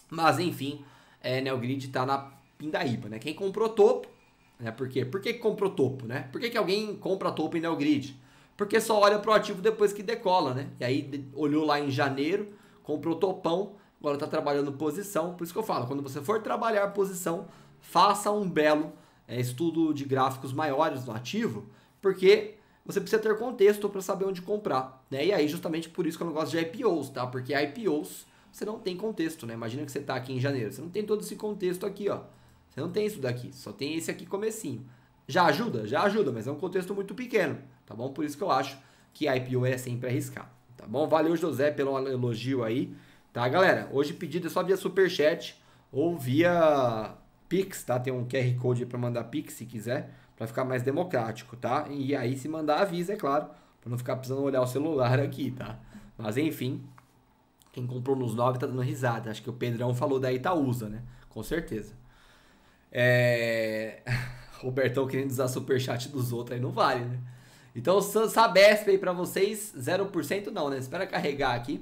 Mas enfim, é, Neogrid está na pindaíba, né? Quem comprou topo, né? Por quê? Por que comprou topo, né? Por que, que alguém compra topo em Neogrid? porque só olha para o ativo depois que decola, né? E aí olhou lá em janeiro, comprou topão, agora está trabalhando posição. Por isso que eu falo, quando você for trabalhar posição, faça um belo é, estudo de gráficos maiores no ativo, porque você precisa ter contexto para saber onde comprar, né? E aí justamente por isso que eu não gosto de IPOs, tá? Porque IPOs você não tem contexto, né? Imagina que você está aqui em janeiro, você não tem todo esse contexto aqui, ó. Você não tem isso daqui, só tem esse aqui comecinho. Já ajuda? Já ajuda, mas é um contexto muito pequeno tá bom? Por isso que eu acho que a IPO é sempre arriscado, tá bom? Valeu, José, pelo elogio aí, tá, galera? Hoje pedido é só via Superchat ou via Pix, tá? Tem um QR Code para mandar Pix, se quiser, para ficar mais democrático, tá? E aí, se mandar, avisa, é claro, para não ficar precisando olhar o celular aqui, tá? Mas, enfim, quem comprou nos 9 tá dando risada. Acho que o Pedrão falou da Itaúsa, né? Com certeza. É... Robertão querendo usar superchat dos outros aí não vale, né? Então, Sabesp aí pra vocês, 0% não, né? Espera carregar aqui.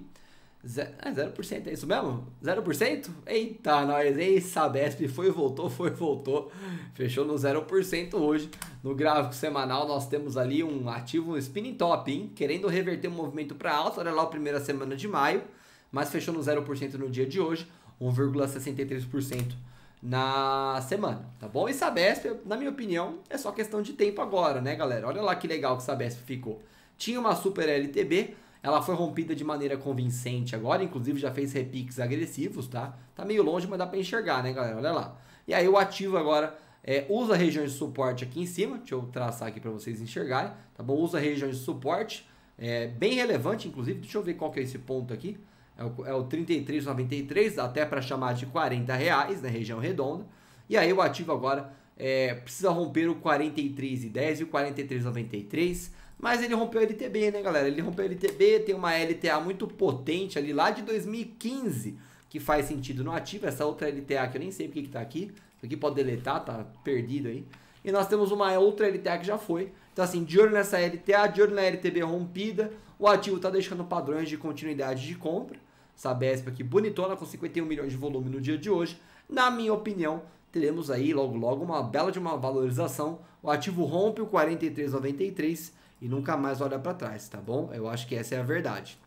É, zero, é 0%, é isso mesmo? 0%? Eita, nós, ei, Sabesp, foi, voltou, foi, voltou. Fechou no 0% hoje. No gráfico semanal, nós temos ali um ativo, um spinning top, hein? Querendo reverter o movimento para alta, olha lá a primeira semana de maio, mas fechou no 0% no dia de hoje, 1,63% na semana, tá bom? E Sabesp, na minha opinião, é só questão de tempo agora, né, galera? Olha lá que legal que Sabesp ficou. Tinha uma super LTB, ela foi rompida de maneira convincente agora, inclusive já fez repiques agressivos, tá? Tá meio longe, mas dá para enxergar, né, galera? Olha lá. E aí o ativo agora é, usa regiões de suporte aqui em cima, deixa eu traçar aqui para vocês enxergarem, tá bom? Usa regiões de suporte, é, bem relevante, inclusive, deixa eu ver qual que é esse ponto aqui. É o, é o 33,93, até para chamar de 40 reais, na né, região redonda. E aí o ativo agora é, precisa romper o 43,10 e o 43,93. Mas ele rompeu a LTB, né, galera? Ele rompeu a LTB, tem uma LTA muito potente ali lá de 2015, que faz sentido no ativo. Essa outra LTA que eu nem sei porque que tá aqui. Isso aqui pode deletar, tá perdido aí. E nós temos uma outra LTA que já foi. Então, assim, de olho nessa LTA, de olho na LTB rompida, o ativo está deixando padrões de continuidade de compra. Sabesp aqui bonitona com 51 milhões de volume no dia de hoje. Na minha opinião, teremos aí logo logo uma bela de uma valorização. O ativo rompe o 43,93 e nunca mais olha para trás, tá bom? Eu acho que essa é a verdade.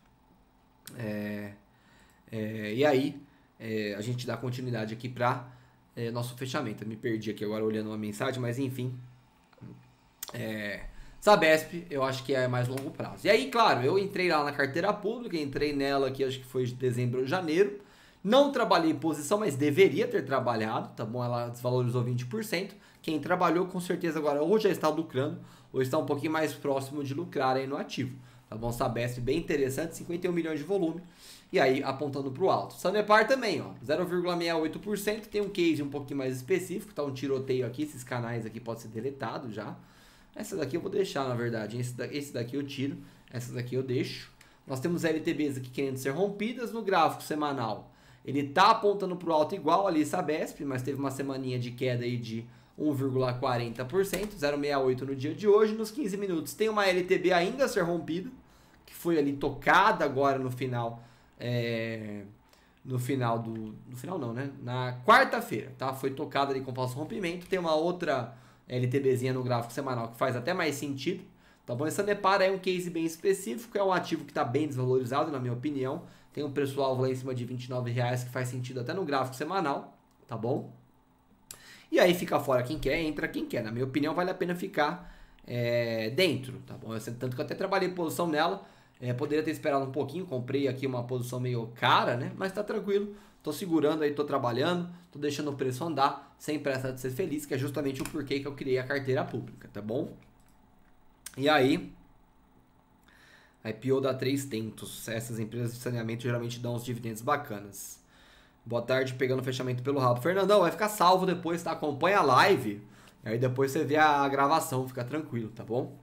É, é, e aí, é, a gente dá continuidade aqui para é, nosso fechamento. Eu me perdi aqui agora olhando uma mensagem, mas enfim. É, Sabesp, eu acho que é mais longo prazo. E aí, claro, eu entrei lá na carteira pública, entrei nela aqui, acho que foi de dezembro ou janeiro. Não trabalhei em posição, mas deveria ter trabalhado, tá bom? Ela desvalorizou 20%. Quem trabalhou, com certeza, agora ou já está lucrando, ou está um pouquinho mais próximo de lucrar aí no ativo. Tá bom? Sabesp, bem interessante, 51 milhões de volume. E aí, apontando para o alto. Sanepar também, ó, 0,68%. Tem um case um pouquinho mais específico, tá um tiroteio aqui. Esses canais aqui podem ser deletados já. Essa daqui eu vou deixar, na verdade. Esse, da, esse daqui eu tiro, essa daqui eu deixo. Nós temos LTBs aqui querendo ser rompidas no gráfico semanal. Ele está apontando para o alto igual ali Sabesp, mas teve uma semaninha de queda aí de 1,40%, 0,68 no dia de hoje. Nos 15 minutos tem uma LTB ainda a ser rompida, que foi ali tocada agora no final. É, no final do. No final não, né? Na quarta-feira, tá? Foi tocada ali com falso rompimento. Tem uma outra LTBzinha no gráfico semanal, que faz até mais sentido. Tá bom? Essa Nepar é um case bem específico, é um ativo que está bem desvalorizado, na minha opinião. Tem um preço-alvo lá em cima de 29 reais que faz sentido até no gráfico semanal, tá bom? E aí fica fora quem quer, entra quem quer. Na minha opinião, vale a pena ficar é, dentro, tá bom? Eu, tanto que eu até trabalhei posição nela, é, poderia ter esperado um pouquinho, comprei aqui uma posição meio cara, né? Mas tá tranquilo, Tô segurando aí, tô trabalhando, tô deixando o preço andar, sem pressa de ser feliz, que é justamente o porquê que eu criei a carteira pública, tá bom? E aí, a IPO dá três tentos. Essas empresas de saneamento geralmente dão uns dividendos bacanas. Boa tarde, pegando o fechamento pelo rabo. Fernandão, vai ficar salvo depois, tá? Acompanha a live. Aí depois você vê a gravação, fica tranquilo, tá bom?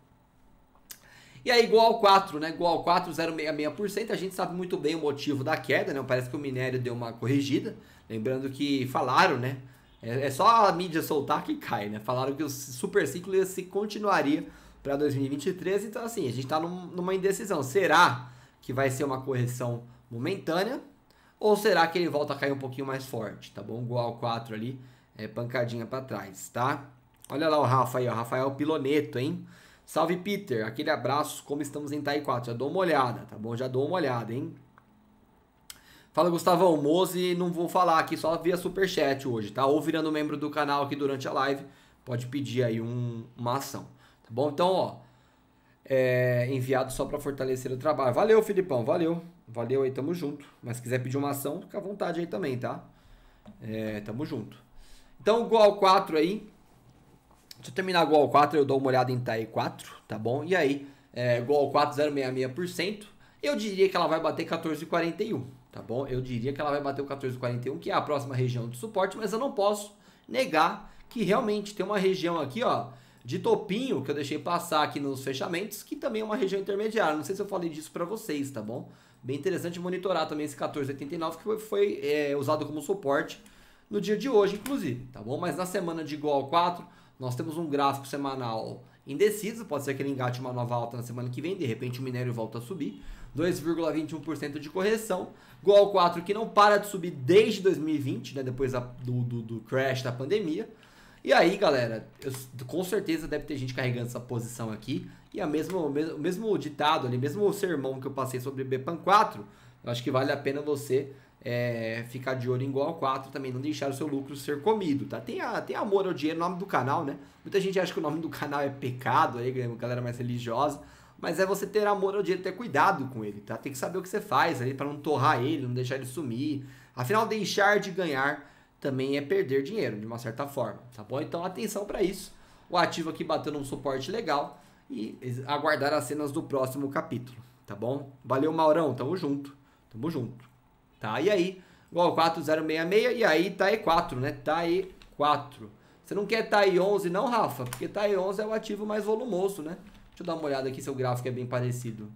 E aí, é igual ao 4, né? Igual ao 4, 0,66%. A gente sabe muito bem o motivo da queda, né? Parece que o minério deu uma corrigida. Lembrando que falaram, né? É, é só a mídia soltar que cai, né? Falaram que o super ciclo se continuaria para 2023. Então, assim, a gente está num, numa indecisão. Será que vai ser uma correção momentânea? Ou será que ele volta a cair um pouquinho mais forte, tá bom? Igual ao 4 ali, é pancadinha para trás, tá? Olha lá o Rafa aí, o Rafael Piloneto, hein? Salve, Peter. Aquele abraço, como estamos em Tai 4. Já dou uma olhada, tá bom? Já dou uma olhada, hein? Fala, Gustavão. Mose, não vou falar aqui, só via superchat hoje, tá? Ou virando membro do canal aqui durante a live, pode pedir aí um, uma ação, tá bom? Então, ó, é, enviado só para fortalecer o trabalho. Valeu, Filipão, valeu. Valeu aí, tamo junto. Mas se quiser pedir uma ação, fica à vontade aí também, tá? É, tamo junto. Então, o Goal 4 aí, se eu terminar igual ao 4, eu dou uma olhada em TAE 4, tá bom? E aí, é, igual 4, 0,66%. Eu diria que ela vai bater 14,41, tá bom? Eu diria que ela vai bater o 14,41, que é a próxima região de suporte, mas eu não posso negar que realmente tem uma região aqui, ó, de topinho que eu deixei passar aqui nos fechamentos, que também é uma região intermediária. Não sei se eu falei disso para vocês, tá bom? Bem interessante monitorar também esse 14,89 que foi, foi é, usado como suporte no dia de hoje, inclusive, tá bom? Mas na semana de igual 4 nós temos um gráfico semanal indeciso, pode ser que ele engate uma nova alta na semana que vem, de repente o minério volta a subir. 2,21% de correção. Gol 4 que não para de subir desde 2020, né, depois do, do, do crash da pandemia. E aí, galera, eu, com certeza deve ter gente carregando essa posição aqui. E a mesma o mesmo, mesmo ditado ali, mesmo o sermão que eu passei sobre Bepan 4, eu acho que vale a pena você é, ficar de olho igual a 4, também não deixar o seu lucro ser comido, tá? Tem, a, tem amor ao dinheiro, o nome do canal, né? Muita gente acha que o nome do canal é pecado, aí, é galera mais religiosa, mas é você ter amor ao dinheiro, ter cuidado com ele, tá? Tem que saber o que você faz ali para não torrar ele, não deixar ele sumir. Afinal, deixar de ganhar também é perder dinheiro, de uma certa forma, tá bom? Então, atenção para isso. O ativo aqui batendo um suporte legal e aguardar as cenas do próximo capítulo, tá bom? Valeu, Maurão, tamo junto. Tamo junto tá? E aí, igual 4066, e aí TAE tá 4, né? TAE tá 4. Você não quer TAE tá 11 não, Rafa? Porque TAE 11 é o ativo mais volumoso, né? Deixa eu dar uma olhada aqui se o gráfico é bem parecido.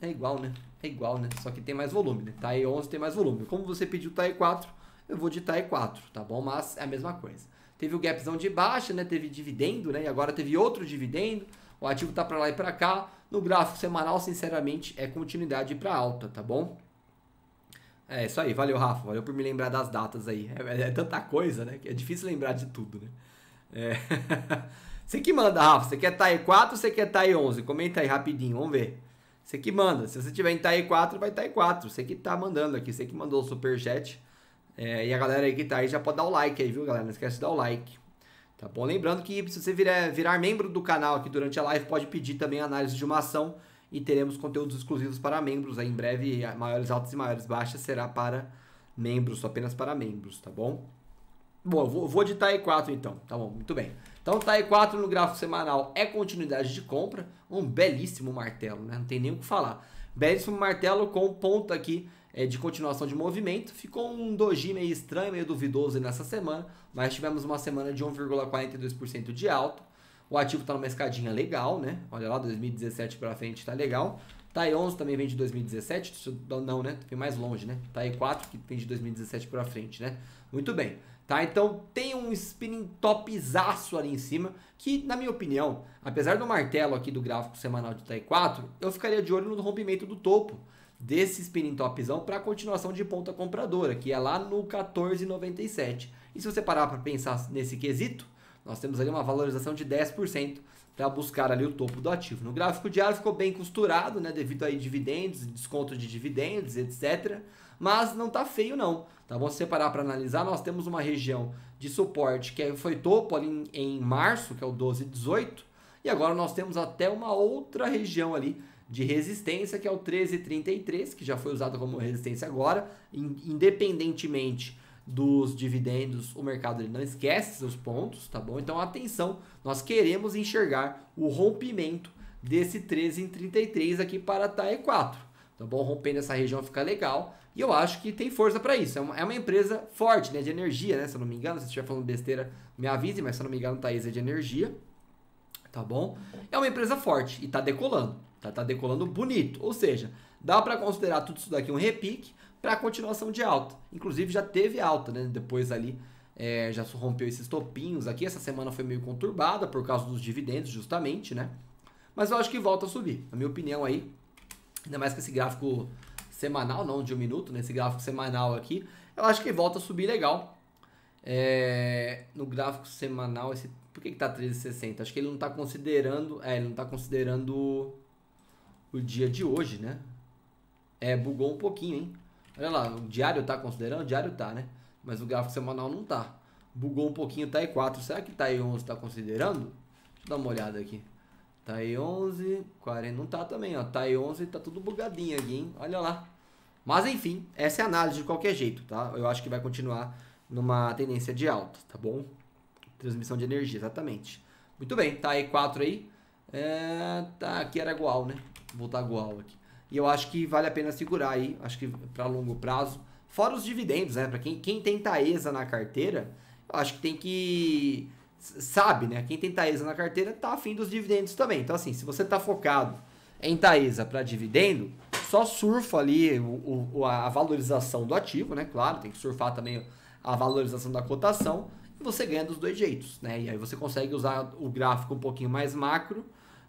É igual, né? É igual, né? Só que tem mais volume, né? TAE 11 tem mais volume. Como você pediu TAE 4, eu vou de TAE 4, tá bom? Mas é a mesma coisa. Teve o gapzão de baixa, né? Teve dividendo, né? E agora teve outro dividendo. O ativo tá para lá e para cá. No gráfico semanal, sinceramente, é continuidade para alta, tá bom? É, isso aí. Valeu, Rafa. Valeu por me lembrar das datas aí. É, é tanta coisa, né? Que é difícil lembrar de tudo, né? É. você que manda, Rafa. Você quer TAE 4 ou você quer TAE 11? Comenta aí rapidinho, vamos ver. Você que manda. Se você tiver em TAE 4, vai TAE 4. Você que tá mandando aqui. Você que mandou o superchat. É, e a galera aí que tá aí já pode dar o like aí, viu, galera? Não esquece de dar o like. Tá bom? Lembrando que se você virar, virar membro do canal aqui durante a live, pode pedir também análise de uma ação e teremos conteúdos exclusivos para membros. Aí em breve, maiores altas e maiores baixas será para membros, apenas para membros, tá bom? Bom, eu vou, vou de TAE4 então, tá bom, muito bem. Então TAE4 no gráfico semanal é continuidade de compra, um belíssimo martelo, né? Não tem nem o que falar. Belíssimo martelo com ponto aqui é, de continuação de movimento. Ficou um doji meio estranho, meio duvidoso nessa semana, mas tivemos uma semana de 1,42% de alta. O ativo está numa escadinha legal, né? Olha lá, 2017 para frente está legal. TAI 11 também vem de 2017, não, né? Vem mais longe, né? TAI 4 que vem de 2017 para frente, né? Muito bem. Tá? Então tem um spinning topzaço ali em cima, que na minha opinião, apesar do martelo aqui do gráfico semanal de TAI 4, eu ficaria de olho no rompimento do topo desse spinning topzão para a continuação de ponta compradora, que é lá no 14,97. E se você parar para pensar nesse quesito, nós temos ali uma valorização de 10% para buscar ali o topo do ativo. No gráfico diário ficou bem costurado, né, devido a dividendos, desconto de dividendos, etc. Mas não tá feio não, tá vamos separar para analisar, nós temos uma região de suporte que é, foi topo ali em, em março, que é o 1218, e agora nós temos até uma outra região ali de resistência, que é o 1333, que já foi usado como resistência agora, independentemente dos dividendos, o mercado ele não esquece seus pontos, tá bom? Então atenção, nós queremos enxergar o rompimento desse 13 em 33 aqui para a TAE4. Tá bom? Rompendo essa região fica legal. E eu acho que tem força para isso. É uma, é uma, empresa forte, né? De energia, né? Se eu não me engano, se estiver falando besteira, me avise, mas se eu não me engano, Thaís é de energia. Tá bom? É uma empresa forte e tá decolando. Tá, tá decolando bonito. Ou seja, dá para considerar tudo isso daqui um repique para continuação de alta. Inclusive já teve alta, né? Depois ali é, já rompeu esses topinhos aqui. Essa semana foi meio conturbada por causa dos dividendos, justamente, né? Mas eu acho que volta a subir, na minha opinião aí. Ainda mais com esse gráfico semanal, não de um minuto, nesse né? Esse gráfico semanal aqui. Eu acho que volta a subir legal. É, no gráfico semanal, esse, por que, que tá 13,60? Acho que ele não está considerando. É, ele não tá considerando o dia de hoje, né? É, bugou um pouquinho, hein? Olha lá, o diário tá considerando? O diário tá, né? Mas o gráfico semanal não tá. Bugou um pouquinho, tá E4. Será que tá E11 tá considerando? Deixa eu dar uma olhada aqui. Tá E11, 40, não tá também, ó. Tá E11, tá tudo bugadinho aqui, hein? Olha lá. Mas enfim, essa é a análise de qualquer jeito, tá? Eu acho que vai continuar numa tendência de alta, tá bom? Transmissão de energia, exatamente. Muito bem, tá E4 aí. É, tá, aqui era igual, né? Vou botar igual aqui. E eu acho que vale a pena segurar aí, acho que para longo prazo. Fora os dividendos, né? Para quem, quem tem Taesa na carteira, eu acho que tem que. Sabe, né? Quem tem Taesa na carteira tá afim dos dividendos também. Então, assim, se você tá focado em Taesa tá para dividendo, só surfa ali o, o, a valorização do ativo, né? Claro, tem que surfar também a valorização da cotação e você ganha dos dois jeitos, né? E aí você consegue usar o gráfico um pouquinho mais macro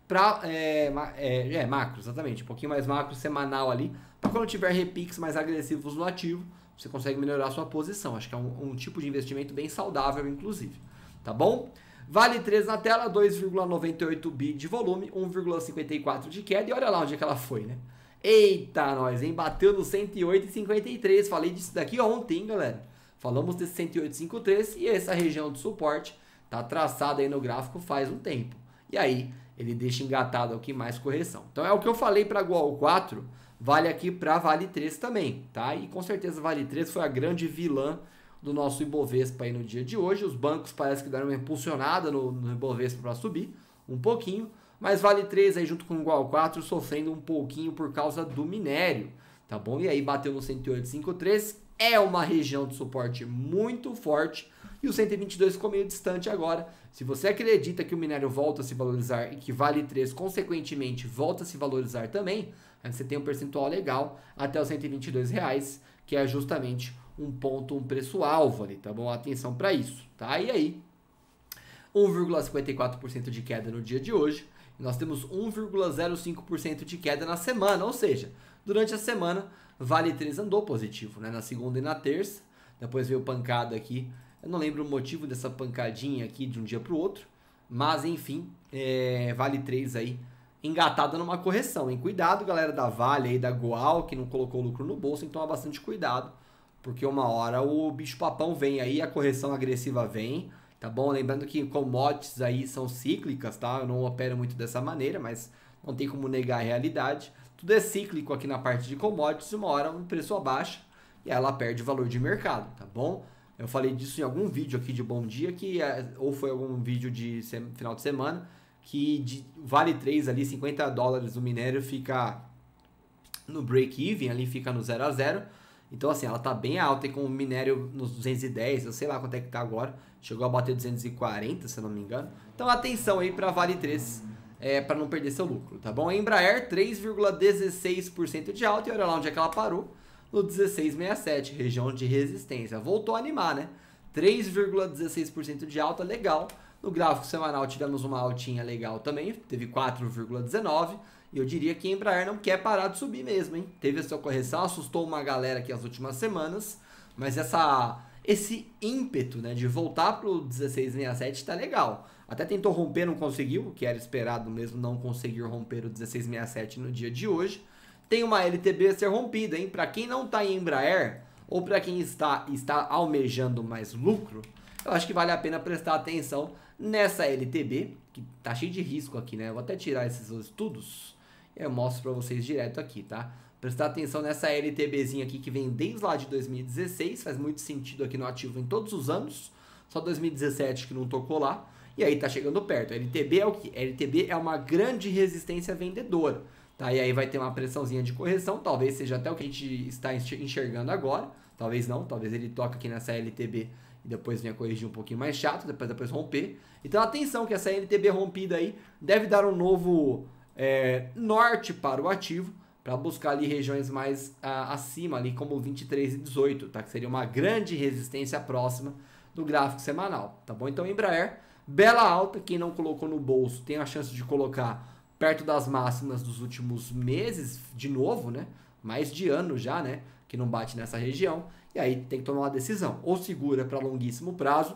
para é, é, é, macro, exatamente, um pouquinho mais macro semanal ali, para quando tiver repiques mais agressivos no ativo, você consegue melhorar sua posição. Acho que é um, um, tipo de investimento bem saudável, inclusive. Tá bom? Vale 3 na tela, 2,98 bi de volume, 1,54 de queda, e olha lá onde é que ela foi, né? Eita, nós, hein? Bateu no 108,53. Falei disso daqui ontem, hein, galera. Falamos desse 108,53 e essa região de suporte tá traçada aí no gráfico faz um tempo. E aí, ele deixa engatado aqui mais correção. Então é o que eu falei para Goal 4, vale aqui para Vale 3 também, tá? E com certeza Vale 3 foi a grande vilã do nosso Ibovespa aí no dia de hoje. Os bancos parece que deram uma impulsionada no, no Ibovespa para subir um pouquinho, mas Vale 3 aí junto com Goal 4 sofrendo um pouquinho por causa do minério, tá bom? E aí bateu no 108,53, é uma região de suporte muito forte e o 122 ficou meio distante agora, se você acredita que o minério volta a se valorizar e que Vale 3, consequentemente, volta a se valorizar também, aí você tem um percentual legal até os 122 reais, que é justamente um ponto, um preço-alvo ali, tá bom? Atenção para isso, tá? E aí, 1,54% de queda no dia de hoje. Nós temos 1,05% de queda na semana, ou seja, durante a semana, Vale 3 andou positivo, né? Na segunda e na terça. Depois veio pancada aqui eu não lembro o motivo dessa pancadinha aqui de um dia para o outro, mas enfim, é, vale 3 aí engatada numa correção. Hein? Cuidado, galera da Vale aí, da Goal, que não colocou lucro no bolso, então há bastante cuidado, porque uma hora o bicho papão vem aí, a correção agressiva vem, tá bom? Lembrando que commodities aí são cíclicas, tá? Eu não opero muito dessa maneira, mas não tem como negar a realidade. Tudo é cíclico aqui na parte de commodities, uma hora o preço abaixa e ela perde o valor de mercado, tá bom? Eu falei disso em algum vídeo aqui de Bom Dia, que é, ou foi algum vídeo de final de semana, que de, vale 3 ali, 50 dólares o minério fica no break-even, ali fica no 0 a 0 Então, assim, ela tá bem alta e com o minério nos 210, eu sei lá quanto é que tá agora. Chegou a bater 240, se eu não me engano. Então, atenção aí para Vale 3, é, para não perder seu lucro, tá bom? A Embraer, 3,16% de alta e olha lá onde é que ela parou no 1667, região de resistência. Voltou a animar, né? 3,16% de alta, legal. No gráfico semanal tivemos uma altinha legal também, teve 4,19%. E eu diria que a Embraer não quer parar de subir mesmo, hein? Teve a sua correção, assustou uma galera aqui as últimas semanas, mas essa esse ímpeto né, de voltar para o 1667 está legal. Até tentou romper, não conseguiu, o que era esperado mesmo não conseguir romper o 1667 no dia de hoje tem uma LTB a ser rompida, hein? Para quem não está em Embraer ou para quem está está almejando mais lucro, eu acho que vale a pena prestar atenção nessa LTB, que tá cheio de risco aqui, né? Eu vou até tirar esses estudos e eu mostro para vocês direto aqui, tá? Prestar atenção nessa LTBzinha aqui que vem desde lá de 2016, faz muito sentido aqui no ativo em todos os anos, só 2017 que não tocou lá, e aí tá chegando perto. LTB é o que? LTB é uma grande resistência vendedora. Tá? E aí vai ter uma pressãozinha de correção, talvez seja até o que a gente está enxergando agora, talvez não, talvez ele toque aqui nessa LTB e depois venha corrigir um pouquinho mais chato, depois, depois romper. Então atenção que essa LTB rompida aí deve dar um novo é, norte para o ativo, para buscar ali regiões mais acima, ali como 23 e 18, tá? que seria uma grande resistência próxima do gráfico semanal, tá bom? Então Embraer, bela alta, quem não colocou no bolso tem a chance de colocar perto das máximas dos últimos meses, de novo, né? Mais de ano já, né? Que não bate nessa região. E aí tem que tomar uma decisão. Ou segura para longuíssimo prazo,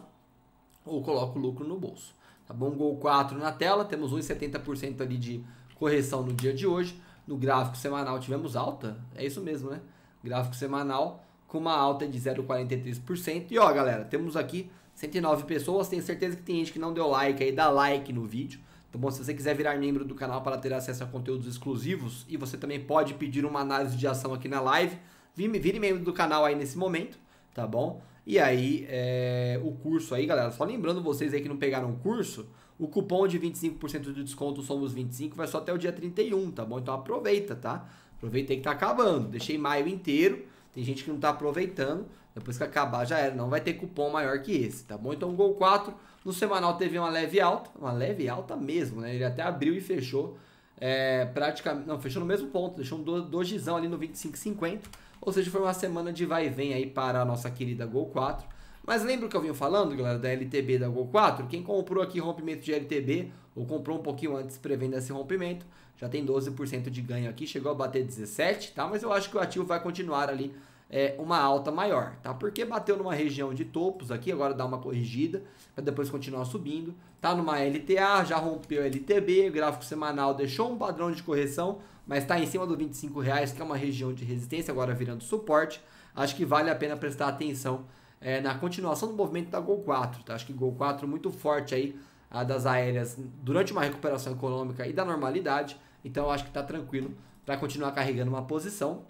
ou coloca o lucro no bolso. Tá bom? Gol 4 na tela, temos 1,70% ali de correção no dia de hoje. No gráfico semanal tivemos alta, é isso mesmo, né? Gráfico semanal com uma alta de 0,43%. E ó, galera, temos aqui 109 pessoas. Tenho certeza que tem gente que não deu like aí, dá like no vídeo. Então, bom, se você quiser virar membro do canal para ter acesso a conteúdos exclusivos e você também pode pedir uma análise de ação aqui na live, vire, membro do canal aí nesse momento, tá bom? E aí, é, o curso aí, galera, só lembrando vocês aí que não pegaram o curso, o cupom de 25% de desconto Somos 25 vai só até o dia 31, tá bom? Então aproveita, tá? Aproveita aí que tá acabando. Deixei maio inteiro, tem gente que não tá aproveitando, depois que acabar já era, não vai ter cupom maior que esse, tá bom? Então Gol 4 no semanal teve uma leve alta, uma leve alta mesmo, né? Ele até abriu e fechou é, praticamente. Não, fechou no mesmo ponto, deixou um dojizão ali no 25,50. Ou seja, foi uma semana de vai e vem aí para a nossa querida Gol 4. Mas lembra que eu vinha falando, galera, da LTB da Gol 4? Quem comprou aqui rompimento de LTB, ou comprou um pouquinho antes prevendo esse rompimento, já tem 12% de ganho aqui, chegou a bater 17, tá? Mas eu acho que o ativo vai continuar ali é, uma alta maior, tá? Porque bateu numa região de topos aqui, agora dá uma corrigida, para depois continuar subindo. Tá numa LTA, já rompeu LTB, o gráfico semanal deixou um padrão de correção, mas está em cima do 25 reais, que é uma região de resistência, agora virando suporte. Acho que vale a pena prestar atenção é, na continuação do movimento da Gol 4, tá? Acho que Gol 4 muito forte aí, a das aéreas, durante uma recuperação econômica e da normalidade, então acho que está tranquilo para continuar carregando uma posição.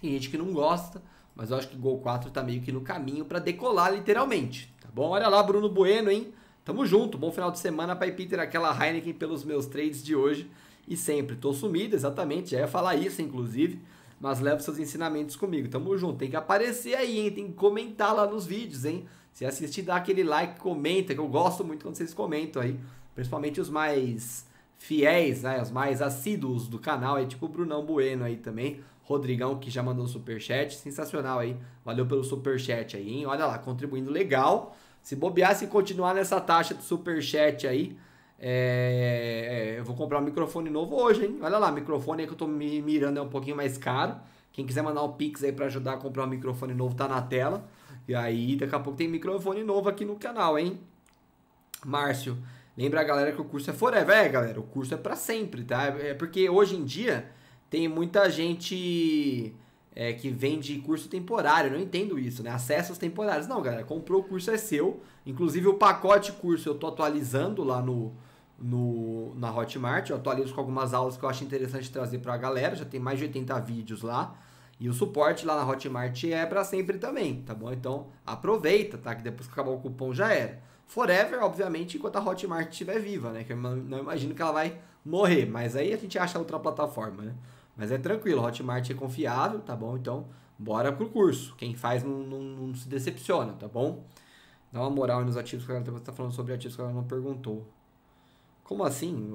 Tem gente que não gosta, mas eu acho que Gol 4 tá meio que no caminho para decolar literalmente, tá bom? Olha lá, Bruno Bueno, hein? Tamo junto, bom final de semana para Peter, aquela Heineken pelos meus trades de hoje e sempre. Tô sumido, exatamente, já ia falar isso, inclusive, mas levo seus ensinamentos comigo. Tamo junto, tem que aparecer aí, hein? Tem que comentar lá nos vídeos, hein? Se assistir, dá aquele like, comenta, que eu gosto muito quando vocês comentam aí, principalmente os mais fiéis, né? Os mais assíduos do canal, aí, tipo o Brunão Bueno aí também. Rodrigão, que já mandou super chat, sensacional aí. Valeu pelo super chat aí, hein? Olha lá, contribuindo legal. Se bobear, se continuar nessa taxa de super chat aí, é, é, é... eu vou comprar um microfone novo hoje, hein? Olha lá, microfone aí que eu tô me mirando é um pouquinho mais caro. Quem quiser mandar um pix aí para ajudar a comprar um microfone novo, tá na tela. E aí, daqui a pouco tem microfone novo aqui no canal, hein? Márcio, lembra a galera que o curso é forever, é, galera. O curso é para sempre, tá? É porque hoje em dia tem muita gente é, que vende curso temporário, eu não entendo isso, né? Acessos temporários. Não, galera, comprou o curso é seu. Inclusive o pacote curso eu tô atualizando lá no, no na Hotmart, eu atualizo com algumas aulas que eu acho interessante trazer para a galera, já tem mais de 80 vídeos lá. E o suporte lá na Hotmart é para sempre também, tá bom? Então aproveita, tá? Que depois que acabar o cupom já era. Forever, obviamente, enquanto a Hotmart estiver viva, né? Que eu não imagino que ela vai morrer, mas aí a gente acha outra plataforma, né? Mas é tranquilo, Hotmart é confiável, tá bom? Então, bora pro curso. Quem faz não, não, não se decepciona, tá bom? Dá uma moral nos ativos que ela tá falando sobre ativos que ela não perguntou. Como assim?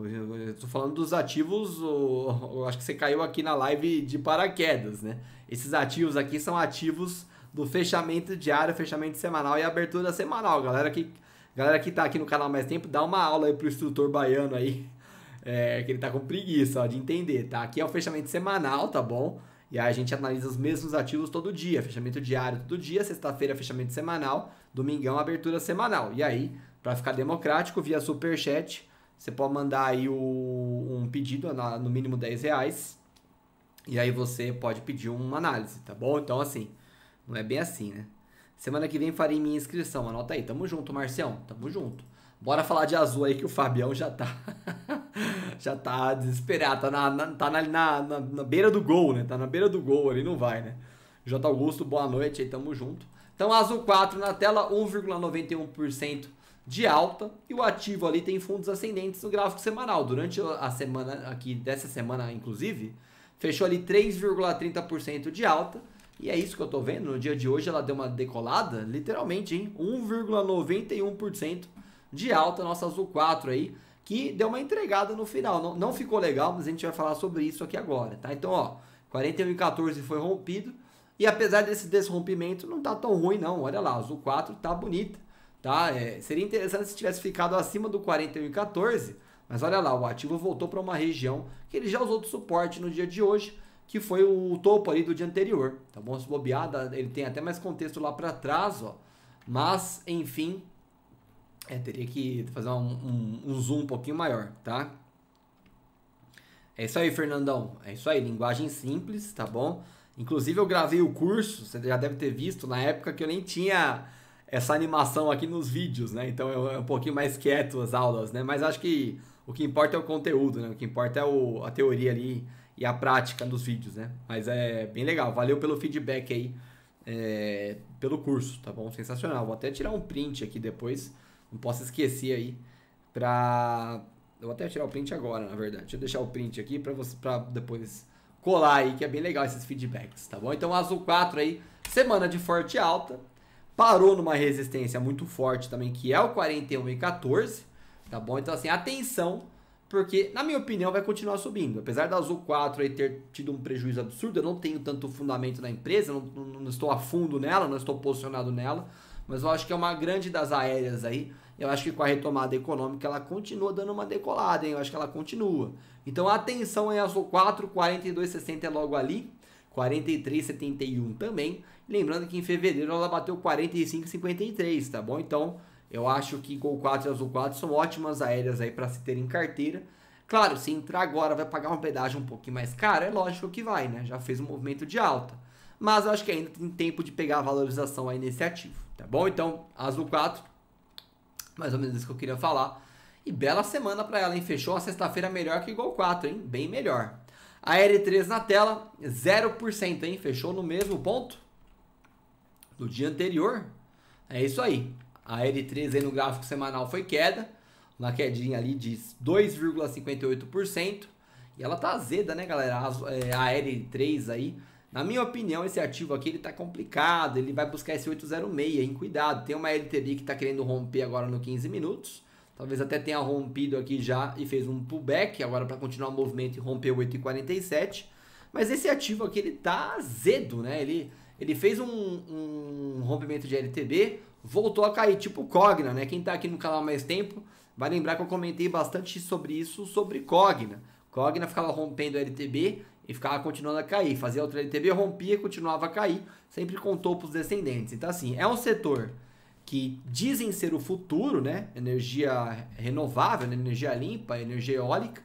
Estou falando dos ativos. Eu acho que você caiu aqui na live de paraquedas, né? Esses ativos aqui são ativos do fechamento diário, fechamento semanal e abertura semanal. Galera que, galera que tá aqui no canal mais tempo, dá uma aula aí pro instrutor baiano aí. É, que ele tá com preguiça, ó, de entender, tá? Aqui é o fechamento semanal, tá bom? E aí a gente analisa os mesmos ativos todo dia, fechamento diário todo dia, sexta-feira fechamento semanal, domingão abertura semanal. E aí, para ficar democrático, via superchat, você pode mandar aí o, um pedido, no mínimo 10 reais, e aí você pode pedir uma análise, tá bom? Então assim, não é bem assim, né? Semana que vem farei minha inscrição, anota aí. Tamo junto, Marcião, tamo junto. Bora falar de azul aí que o Fabião já tá... já tá desesperado, tá, na, na tá na, na, na, beira do gol, né? Tá na beira do gol ali, não vai, né? J. Augusto, boa noite aí, tamo junto. Então, azul 4 na tela, 1,91% de alta. E o ativo ali tem fundos ascendentes no gráfico semanal. Durante a semana aqui, dessa semana inclusive, fechou ali 3,30% de alta. E é isso que eu tô vendo. No dia de hoje ela deu uma decolada, literalmente, hein? 1,91% de alta, nossa azul 4 aí que deu uma entregada no final. Não, não ficou legal, mas a gente vai falar sobre isso aqui agora, tá? Então, ó, 41.14 foi rompido. E apesar desse desrompimento, não tá tão ruim, não. Olha lá, azul 4 tá bonita, tá? É, seria interessante se tivesse ficado acima do 41.14 mas olha lá, o ativo voltou para uma região que ele já usou de suporte no dia de hoje, que foi o topo ali do dia anterior, tá bom? Se ele tem até mais contexto lá para trás, ó. Mas, enfim, é, teria que fazer um, um, um zoom um pouquinho maior, tá? É isso aí, Fernandão. É isso aí, linguagem simples, tá bom? Inclusive eu gravei o curso, você já deve ter visto, na época que eu nem tinha essa animação aqui nos vídeos, né? Então é um pouquinho mais quieto as aulas, né? Mas acho que o que importa é o conteúdo, né? O que importa é o, a teoria ali e a prática dos vídeos, né? Mas é bem legal. Valeu pelo feedback aí, é, pelo curso, tá bom? Sensacional. Vou até tirar um print aqui depois não posso esquecer aí pra... Eu vou até tirar o print agora, na verdade. Deixa eu deixar o print aqui pra, você, pra depois colar aí, que é bem legal esses feedbacks, tá bom? Então, Azul 4 aí, semana de forte alta. Parou numa resistência muito forte também, que é o 41 e 14, tá bom? Então, assim, atenção, porque, na minha opinião, vai continuar subindo. Apesar da Azul 4 aí ter tido um prejuízo absurdo, eu não tenho tanto fundamento na empresa, não, não estou a fundo nela, não estou posicionado nela. Mas eu acho que é uma grande das aéreas aí. Eu acho que com a retomada econômica ela continua dando uma decolada, hein? Eu acho que ela continua. Então atenção aí azul 4, 42,60 é logo ali. 43,71 também. Lembrando que em fevereiro ela bateu 45,53, tá bom? Então, eu acho que Gol 4 e Azul 4 são ótimas aéreas aí para se ter em carteira. Claro, se entrar agora vai pagar uma pedágio um pouquinho mais caro, é lógico que vai, né? Já fez um movimento de alta. Mas eu acho que ainda tem tempo de pegar a valorização aí nesse ativo. Tá bom? Então, azul 4. Mais ou menos isso que eu queria falar. E bela semana para ela, hein? Fechou a sexta-feira melhor que igual 4, hein? Bem melhor. A r 3 na tela, 0%, hein? Fechou no mesmo ponto do dia anterior. É isso aí. A r 3 aí no gráfico semanal foi queda, uma quedinha ali de 2,58%. E ela tá azeda, né, galera? É, a r 3 aí na minha opinião, esse ativo aqui ele tá complicado, ele vai buscar esse 806, hein? Cuidado, tem uma LTB que está querendo romper agora no 15 minutos. Talvez até tenha rompido aqui já e fez um pullback agora para continuar o movimento e romper o 8,47. Mas esse ativo aqui ele tá azedo, né? Ele, ele fez um, um rompimento de LTB, voltou a cair, tipo Cogna, né? Quem está aqui no canal mais tempo vai lembrar que eu comentei bastante sobre isso, sobre Cogna. Cogna ficava rompendo LTB e ficava continuando a cair. Fazia o trade TV, rompia, continuava a cair, sempre contou para os descendentes. Então, assim, é um setor que dizem ser o futuro, né? Energia renovável, né? energia limpa, energia eólica,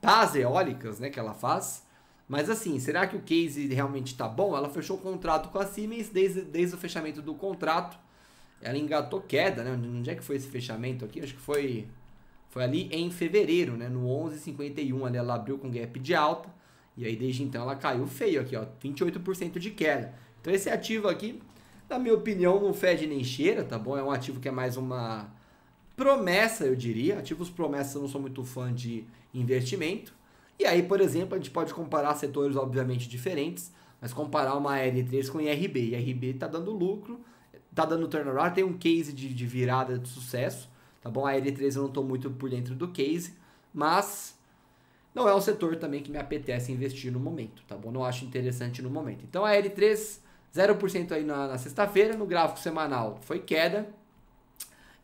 das eólicas, né? Que ela faz. Mas assim, será que o case realmente está bom? Ela fechou o contrato com a Siemens desde, desde o fechamento do contrato. Ela engatou queda, né? Onde é que foi esse fechamento aqui? Acho que foi foi ali em fevereiro, né? No 11,51 ali ela abriu com gap de alta e aí desde então ela caiu feio aqui, ó, 28% de queda. Então esse ativo aqui, na minha opinião, não fede nem cheira, tá bom? É um ativo que é mais uma promessa, eu diria. Ativos promessas eu não sou muito fã de investimento. E aí, por exemplo, a gente pode comparar setores obviamente diferentes, mas comparar uma L3 com IRB. IRB tá dando lucro, tá dando turnaround, tem um case de, de virada de sucesso, tá bom? A L3 eu não estou muito por dentro do case, mas não é um setor também que me apetece investir no momento, tá bom? Não acho interessante no momento. Então a L3, 0% aí na, na sexta-feira, no gráfico semanal foi queda.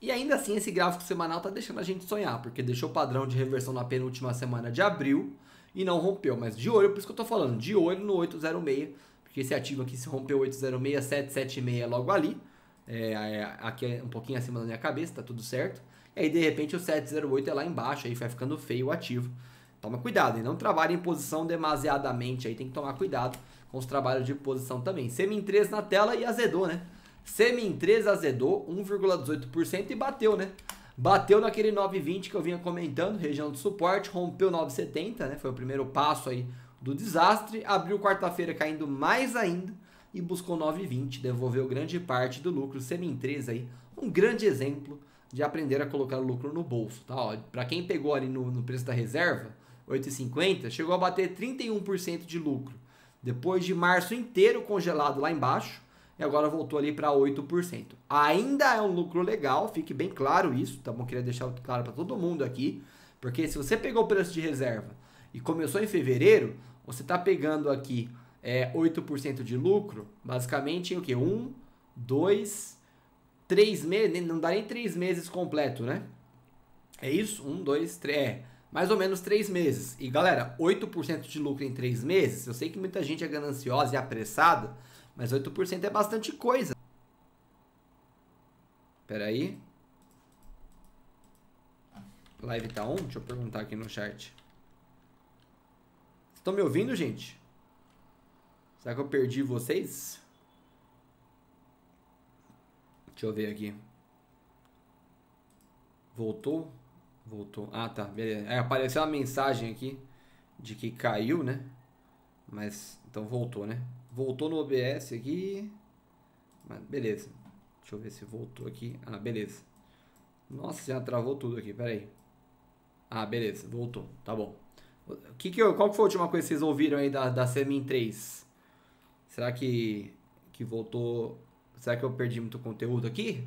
E ainda assim esse gráfico semanal tá deixando a gente sonhar, porque deixou o padrão de reversão na penúltima semana de abril e não rompeu. Mas de olho, por isso que eu tô falando, de olho no 806, porque esse ativo aqui se rompeu 806, 776 logo ali. É, é, aqui é um pouquinho acima da minha cabeça, tá tudo certo. E aí de repente o 708 é lá embaixo, aí vai ficando feio o ativo. Toma cuidado, e não trabalhe em posição demasiadamente aí, tem que tomar cuidado com os trabalhos de posição também. Semin 3 na tela e azedou, né? Semin 3 azedou 1,18% e bateu, né? Bateu naquele 9,20 que eu vinha comentando, região de suporte, rompeu 9,70, né? Foi o primeiro passo aí do desastre. Abriu quarta-feira caindo mais ainda e buscou 9,20, devolveu grande parte do lucro. Semin 3 aí, um grande exemplo de aprender a colocar o lucro no bolso, tá? Para quem pegou ali no, no preço da reserva, 8,50, chegou a bater 31% de lucro. Depois de março inteiro congelado lá embaixo, e agora voltou ali para 8%. Ainda é um lucro legal, fique bem claro isso, tá bom? Queria deixar claro para todo mundo aqui, porque se você pegou o preço de reserva e começou em fevereiro, você está pegando aqui é, 8% de lucro, basicamente em o que? Um, dois, três meses, não dá nem três meses completo, né? É isso? Um, dois, três, é mais ou menos 3 meses. E galera, 8% de lucro em 3 meses, eu sei que muita gente é gananciosa e apressada, mas 8% é bastante coisa. espera aí. Live tá on? Deixa eu perguntar aqui no chat. Estão me ouvindo, gente? Será que eu perdi vocês? Deixa eu ver aqui. Voltou? Voltou. Ah, tá. Beleza. É, apareceu uma mensagem aqui de que caiu, né? Mas, então voltou, né? Voltou no OBS aqui. Mas, beleza. Deixa eu ver se voltou aqui. Ah, beleza. Nossa, já travou tudo aqui. Pera aí. Ah, beleza. Voltou. Tá bom. Que que eu, qual que foi a última coisa que vocês ouviram aí da, da Semin 3? Será que, que voltou... Será que eu perdi muito conteúdo aqui?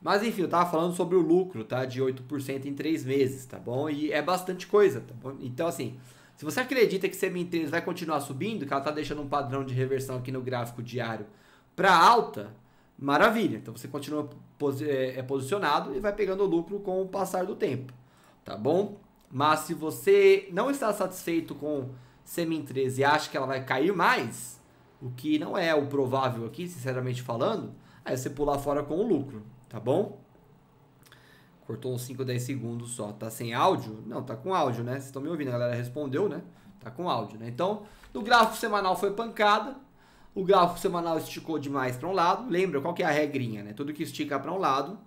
Mas enfim, eu tava falando sobre o lucro, tá? De 8% em 3 meses, tá bom? E é bastante coisa, tá bom? Então, assim, se você acredita que semi-inteiros vai continuar subindo, que ela tá deixando um padrão de reversão aqui no gráfico diário para alta, maravilha. Então você continua posi é, é, posicionado e vai pegando lucro com o passar do tempo, tá bom? Mas se você não está satisfeito com semin 13 e acha que ela vai cair mais, o que não é o provável aqui, sinceramente falando, é você pular fora com o lucro, tá bom? Cortou uns 5 ou 10 segundos só. Tá sem áudio? Não, tá com áudio, né? Vocês estão me ouvindo, a galera respondeu, né? Tá com áudio, né? Então, no gráfico semanal foi pancada. O gráfico semanal esticou demais para um lado. Lembra qual que é a regrinha, né? Tudo que estica para um lado,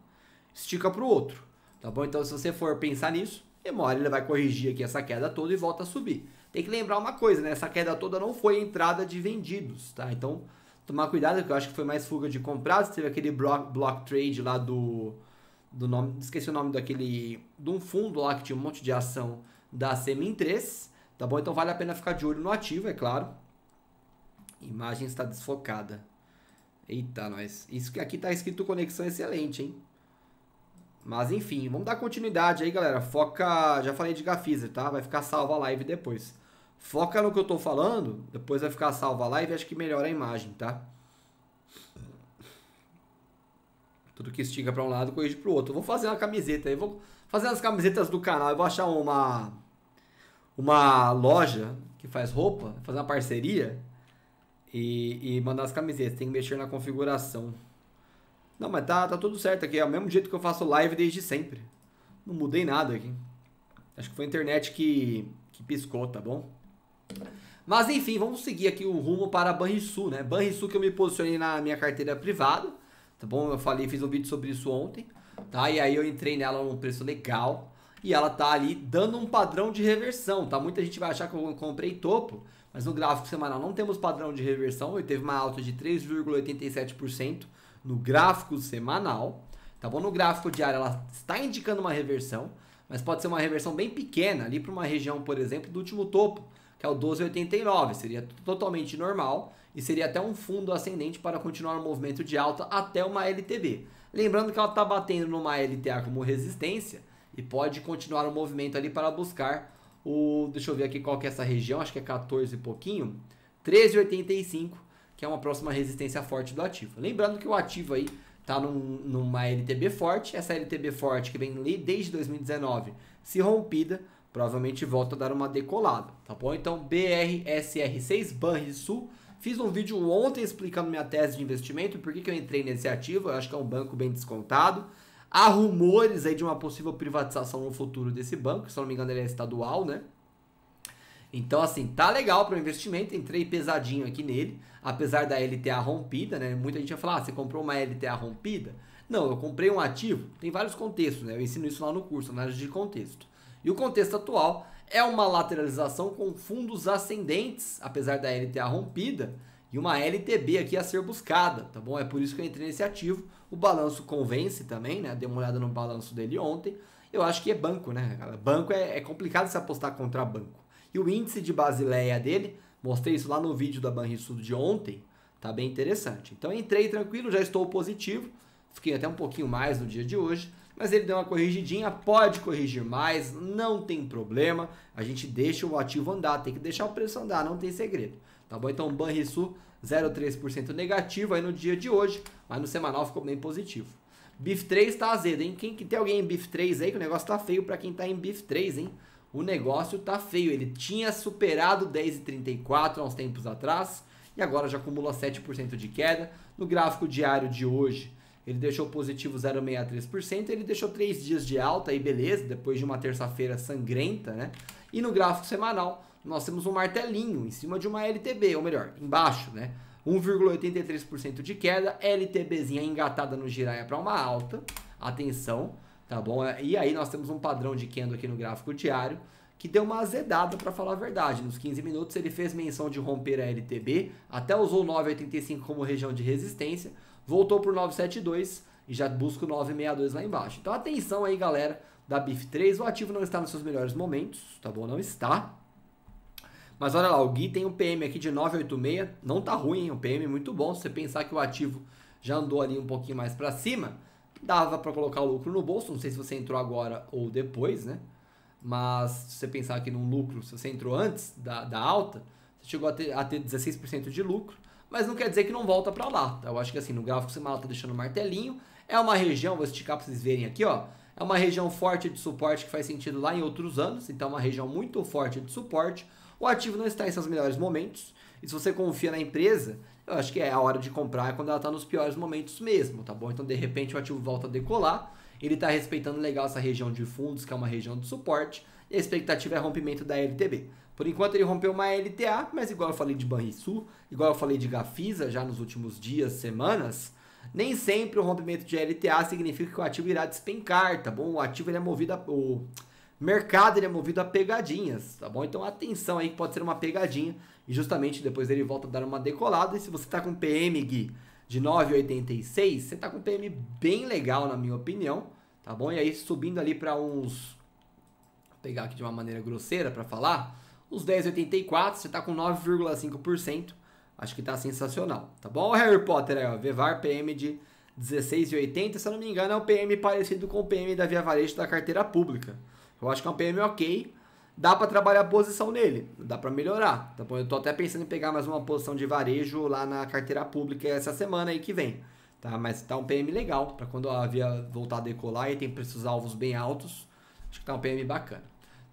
estica para o outro. Tá bom? Então, se você for pensar nisso, demora, ele vai corrigir aqui essa queda toda e volta a subir. Tem que lembrar uma coisa, né? Essa queda toda não foi entrada de vendidos, tá? Então, tomar cuidado, porque eu acho que foi mais fuga de comprados. Teve aquele block, block trade lá do. do nome, esqueci o nome daquele. de um fundo lá que tinha um monte de ação da Semin 3. Tá bom? Então vale a pena ficar de olho no ativo, é claro. imagem está desfocada. Eita, nós. Isso que aqui está escrito conexão excelente, hein? Mas enfim, vamos dar continuidade aí, galera. Foca. Já falei de Gafisa, tá? Vai ficar salva a live depois. Foca no que eu tô falando, depois vai ficar salva a live, acho que melhora a imagem, tá? Tudo que estica para um lado, corrige para o outro. Eu vou fazer uma camiseta aí, vou fazer as camisetas do canal, eu vou achar uma uma loja que faz roupa, fazer uma parceria e, e mandar as camisetas. Tem que mexer na configuração. Não, mas tá, tá tudo certo aqui. É o mesmo jeito que eu faço live desde sempre. Não mudei nada aqui. Acho que foi a internet que, que piscou, tá bom? Mas enfim, vamos seguir aqui o rumo para Banrisul, né? Banrisul que eu me posicionei na minha carteira privada, tá bom? Eu falei, fiz um vídeo sobre isso ontem, tá? E aí eu entrei nela num preço legal e ela tá ali dando um padrão de reversão, tá? Muita gente vai achar que eu comprei topo, mas no gráfico semanal não temos padrão de reversão, e teve uma alta de 3,87% no gráfico semanal, tá bom? No gráfico diário ela está indicando uma reversão, mas pode ser uma reversão bem pequena ali para uma região, por exemplo, do último topo, que é o 12,89. Seria totalmente normal e seria até um fundo ascendente para continuar o movimento de alta até uma LTB Lembrando que ela está batendo numa LTA como resistência e pode continuar o movimento ali para buscar o. Deixa eu ver aqui qual que é essa região, acho que é 14 e pouquinho. 13,85, que é uma próxima resistência forte do ativo. Lembrando que o ativo aí tá num, numa LTB forte, essa LTB forte que vem desde 2019, se rompida, provavelmente volta a dar uma decolada, tá bom? Então, BRSR6, Banrisul. Fiz um vídeo ontem explicando minha tese de investimento, por que, que eu entrei nesse ativo, eu acho que é um banco bem descontado. Há rumores aí de uma possível privatização no futuro desse banco, se eu não me engano ele é estadual, né? Então, assim, tá legal para o investimento, entrei pesadinho aqui nele, apesar da LTA rompida, né? Muita gente vai falar, ah, você comprou uma LTA rompida? Não, eu comprei um ativo, tem vários contextos, né? Eu ensino isso lá no curso, análise de contexto. E o contexto atual é uma lateralização com fundos ascendentes, apesar da LTA rompida, e uma LTB aqui a ser buscada, tá bom? É por isso que eu entrei nesse ativo. O balanço convence também, né? Dei uma olhada no balanço dele ontem. Eu acho que é banco, né, Banco é, é complicado se apostar contra banco. E o índice de Basileia dele, mostrei isso lá no vídeo da Banrisul de ontem, tá bem interessante. Então entrei tranquilo, já estou positivo. Fiquei até um pouquinho mais no dia de hoje mas ele deu uma corrigidinha, pode corrigir mais, não tem problema. A gente deixa o ativo andar, tem que deixar o preço andar, não tem segredo. Tá bom? Então, Banrisul 0,3% negativo aí no dia de hoje, mas no semanal ficou bem positivo. BIF 3 tá azedo, hein? Quem que tem alguém em BIF 3 aí, que o negócio tá feio para quem tá em BIF 3, hein? O negócio tá feio. Ele tinha superado 10,34 há uns tempos atrás e agora já acumula 7% de queda. No gráfico diário de hoje, ele deixou positivo 0,63%, ele deixou 3 dias de alta e beleza, depois de uma terça-feira sangrenta, né? E no gráfico semanal, nós temos um martelinho em cima de uma LTB, ou melhor, embaixo, né? 1,83% de queda, LTBzinha engatada no giraia para uma alta, atenção, tá bom? E aí nós temos um padrão de candle aqui no gráfico diário, que deu uma azedada para falar a verdade. Nos 15 minutos ele fez menção de romper a LTB, até usou 9,85 como região de resistência, voltou por 972 e já busca o 962 lá embaixo. Então atenção aí, galera, da BIF3. O ativo não está nos seus melhores momentos, tá bom? Não está. Mas olha lá, o Gui tem um PM aqui de 986, não tá ruim, hein? um PM muito bom. Se você pensar que o ativo já andou ali um pouquinho mais para cima, dava para colocar lucro no bolso. Não sei se você entrou agora ou depois, né? Mas se você pensar aqui num lucro, se você entrou antes da, da alta, você chegou a ter, a ter 16% de lucro mas não quer dizer que não volta para lá. Eu acho que assim, no gráfico semanal tá deixando um martelinho. É uma região, vou esticar para vocês verem aqui, ó. É uma região forte de suporte que faz sentido lá em outros anos, então é uma região muito forte de suporte. O ativo não está em seus melhores momentos. E se você confia na empresa, eu acho que é a hora de comprar é quando ela está nos piores momentos mesmo, tá bom? Então, de repente, o ativo volta a decolar. Ele está respeitando legal essa região de fundos, que é uma região de suporte. E a expectativa é rompimento da LTB. Por enquanto ele rompeu uma LTA, mas igual eu falei de Banrisul, igual eu falei de Gafisa já nos últimos dias, semanas, nem sempre o rompimento de LTA significa que o ativo irá despencar, tá bom? O ativo ele é movido a... O mercado ele é movido a pegadinhas, tá bom? Então atenção aí que pode ser uma pegadinha e justamente depois ele volta a dar uma decolada e se você tá com PM, Gui, de 9,86, você tá com PM bem legal na minha opinião, tá bom? E aí subindo ali para uns... Vou pegar aqui de uma maneira grosseira para falar os 10,84, você está com 9,5%. Acho que está sensacional, tá bom? O Harry Potter aí, ó, Vevar PM de 16,80, se eu não me engano, é um PM parecido com o PM da Via Varejo da carteira pública. Eu acho que é um PM ok, dá para trabalhar a posição nele, dá para melhorar, tá bom? Eu tô até pensando em pegar mais uma posição de varejo lá na carteira pública essa semana aí que vem, tá? Mas tá um PM legal para quando a via voltar a decolar e tem preços alvos bem altos. Acho que tá um PM bacana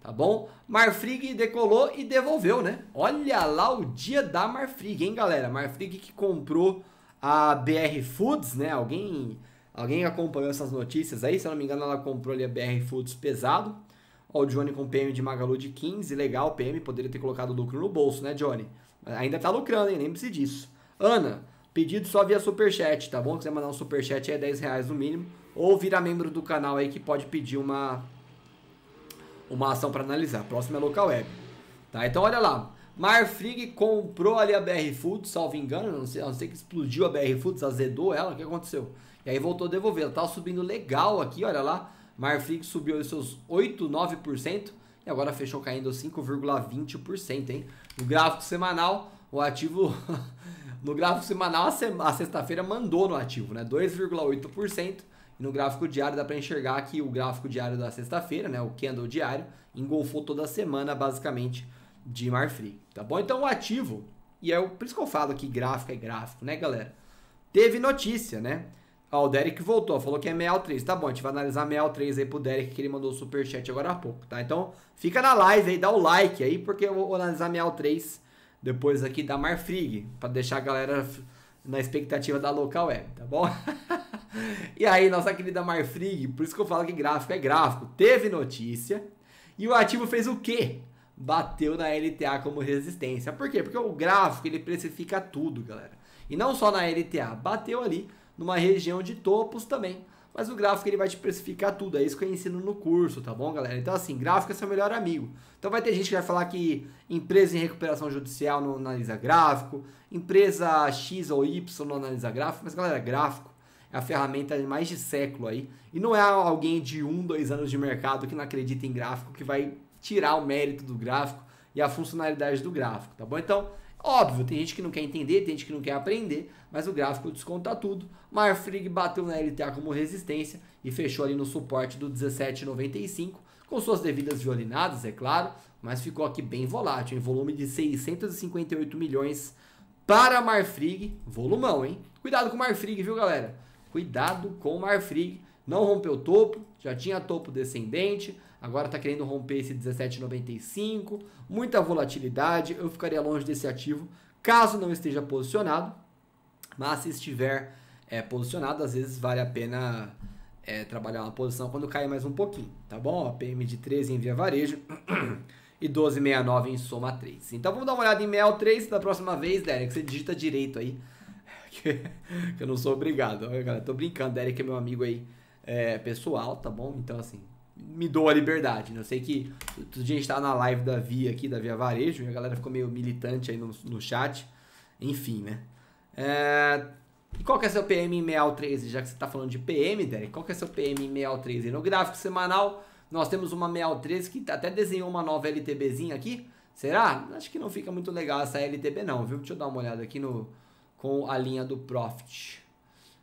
tá bom? Marfrig decolou e devolveu, né? Olha lá o dia da Marfrig, hein, galera? Marfrig que comprou a BR Foods, né? Alguém, alguém acompanhou essas notícias aí? Se eu não me engano, ela comprou ali a BR Foods pesado. Ó, o Johnny com PM de Magalu de 15, legal, PM, poderia ter colocado lucro no bolso, né, Johnny? Ainda tá lucrando, hein? Lembre-se disso. Ana, pedido só via superchat, tá bom? Se quiser mandar um superchat aí é 10 reais no mínimo. Ou virar membro do canal aí que pode pedir uma uma ação para analisar. Próximo é local web. Tá? Então olha lá. Marfrig comprou ali a BR Foods, salvo engano, não sei, não sei que explodiu a BR Foods, azedou ela, o que aconteceu? E aí voltou a devolver. Ela tava subindo legal aqui, olha lá. Marfrig subiu os seus 8, 9% e agora fechou caindo 5,20%, hein? No gráfico semanal, o ativo no gráfico semanal a, sexta-feira mandou no ativo, né? 2,8%. E no gráfico diário dá para enxergar que o gráfico diário da sexta-feira, né, o candle diário, engolfou toda a semana basicamente de Marfrig, tá bom? Então o ativo, e é por isso que eu falo que gráfico é gráfico, né, galera? Teve notícia, né? Ó, o Derek voltou, falou que é 63, Tá bom, a gente vai analisar 63 aí pro Derek, que ele mandou o superchat agora há pouco, tá? Então, fica na live aí, dá o like aí, porque eu vou analisar 63 depois aqui da Marfrig, para deixar a galera na expectativa da local web, tá bom? e aí, nossa querida Marfrig, por isso que eu falo que gráfico é gráfico, teve notícia e o ativo fez o quê? Bateu na LTA como resistência. Por quê? Porque o gráfico ele precifica tudo, galera. E não só na LTA, bateu ali numa região de topos também. Mas o gráfico ele vai te precificar tudo, é isso que eu ensino no curso, tá bom, galera? Então, assim, gráfico é seu melhor amigo. Então, vai ter gente que vai falar que empresa em recuperação judicial não analisa gráfico, empresa X ou Y não analisa gráfico, mas, galera, gráfico é a ferramenta de mais de século aí. E não é alguém de um, dois anos de mercado que não acredita em gráfico que vai tirar o mérito do gráfico e a funcionalidade do gráfico, tá bom? Então, óbvio, tem gente que não quer entender, tem gente que não quer aprender, mas o gráfico desconta tudo. Marfrig bateu na LTA como resistência e fechou ali no suporte do 17,95, com suas devidas violinadas, é claro, mas ficou aqui bem volátil, em volume de 658 milhões para Marfrig, volumão, hein? Cuidado com o Marfrig, viu, galera? Cuidado com o Marfrig. Não rompeu o topo, já tinha topo descendente, agora está querendo romper esse 17,95. Muita volatilidade, eu ficaria longe desse ativo caso não esteja posicionado. Mas se estiver é, posicionado, às vezes vale a pena é, trabalhar uma posição quando cair mais um pouquinho, tá bom? A PM de 13 em Via Varejo e 12,69 em Soma 3. Então vamos dar uma olhada em MEL 3 da próxima vez, Derek, você digita direito aí que, eu não sou obrigado. Olha, galera, tô brincando, Derek é meu amigo aí é, pessoal, tá bom? Então, assim, me dou a liberdade. Né? Eu sei que outro dia a gente tá na live da Via aqui, da Via Varejo, e a galera ficou meio militante aí no, no chat. Enfim, né? É... E qual que é seu PM em 613? Já que você tá falando de PM, Derek, qual que é seu PM em 613? No gráfico semanal, nós temos uma 613 que tá, até desenhou uma nova LTBzinha aqui. Será? Acho que não fica muito legal essa LTB não, viu? Deixa eu dar uma olhada aqui no, com a linha do Profit.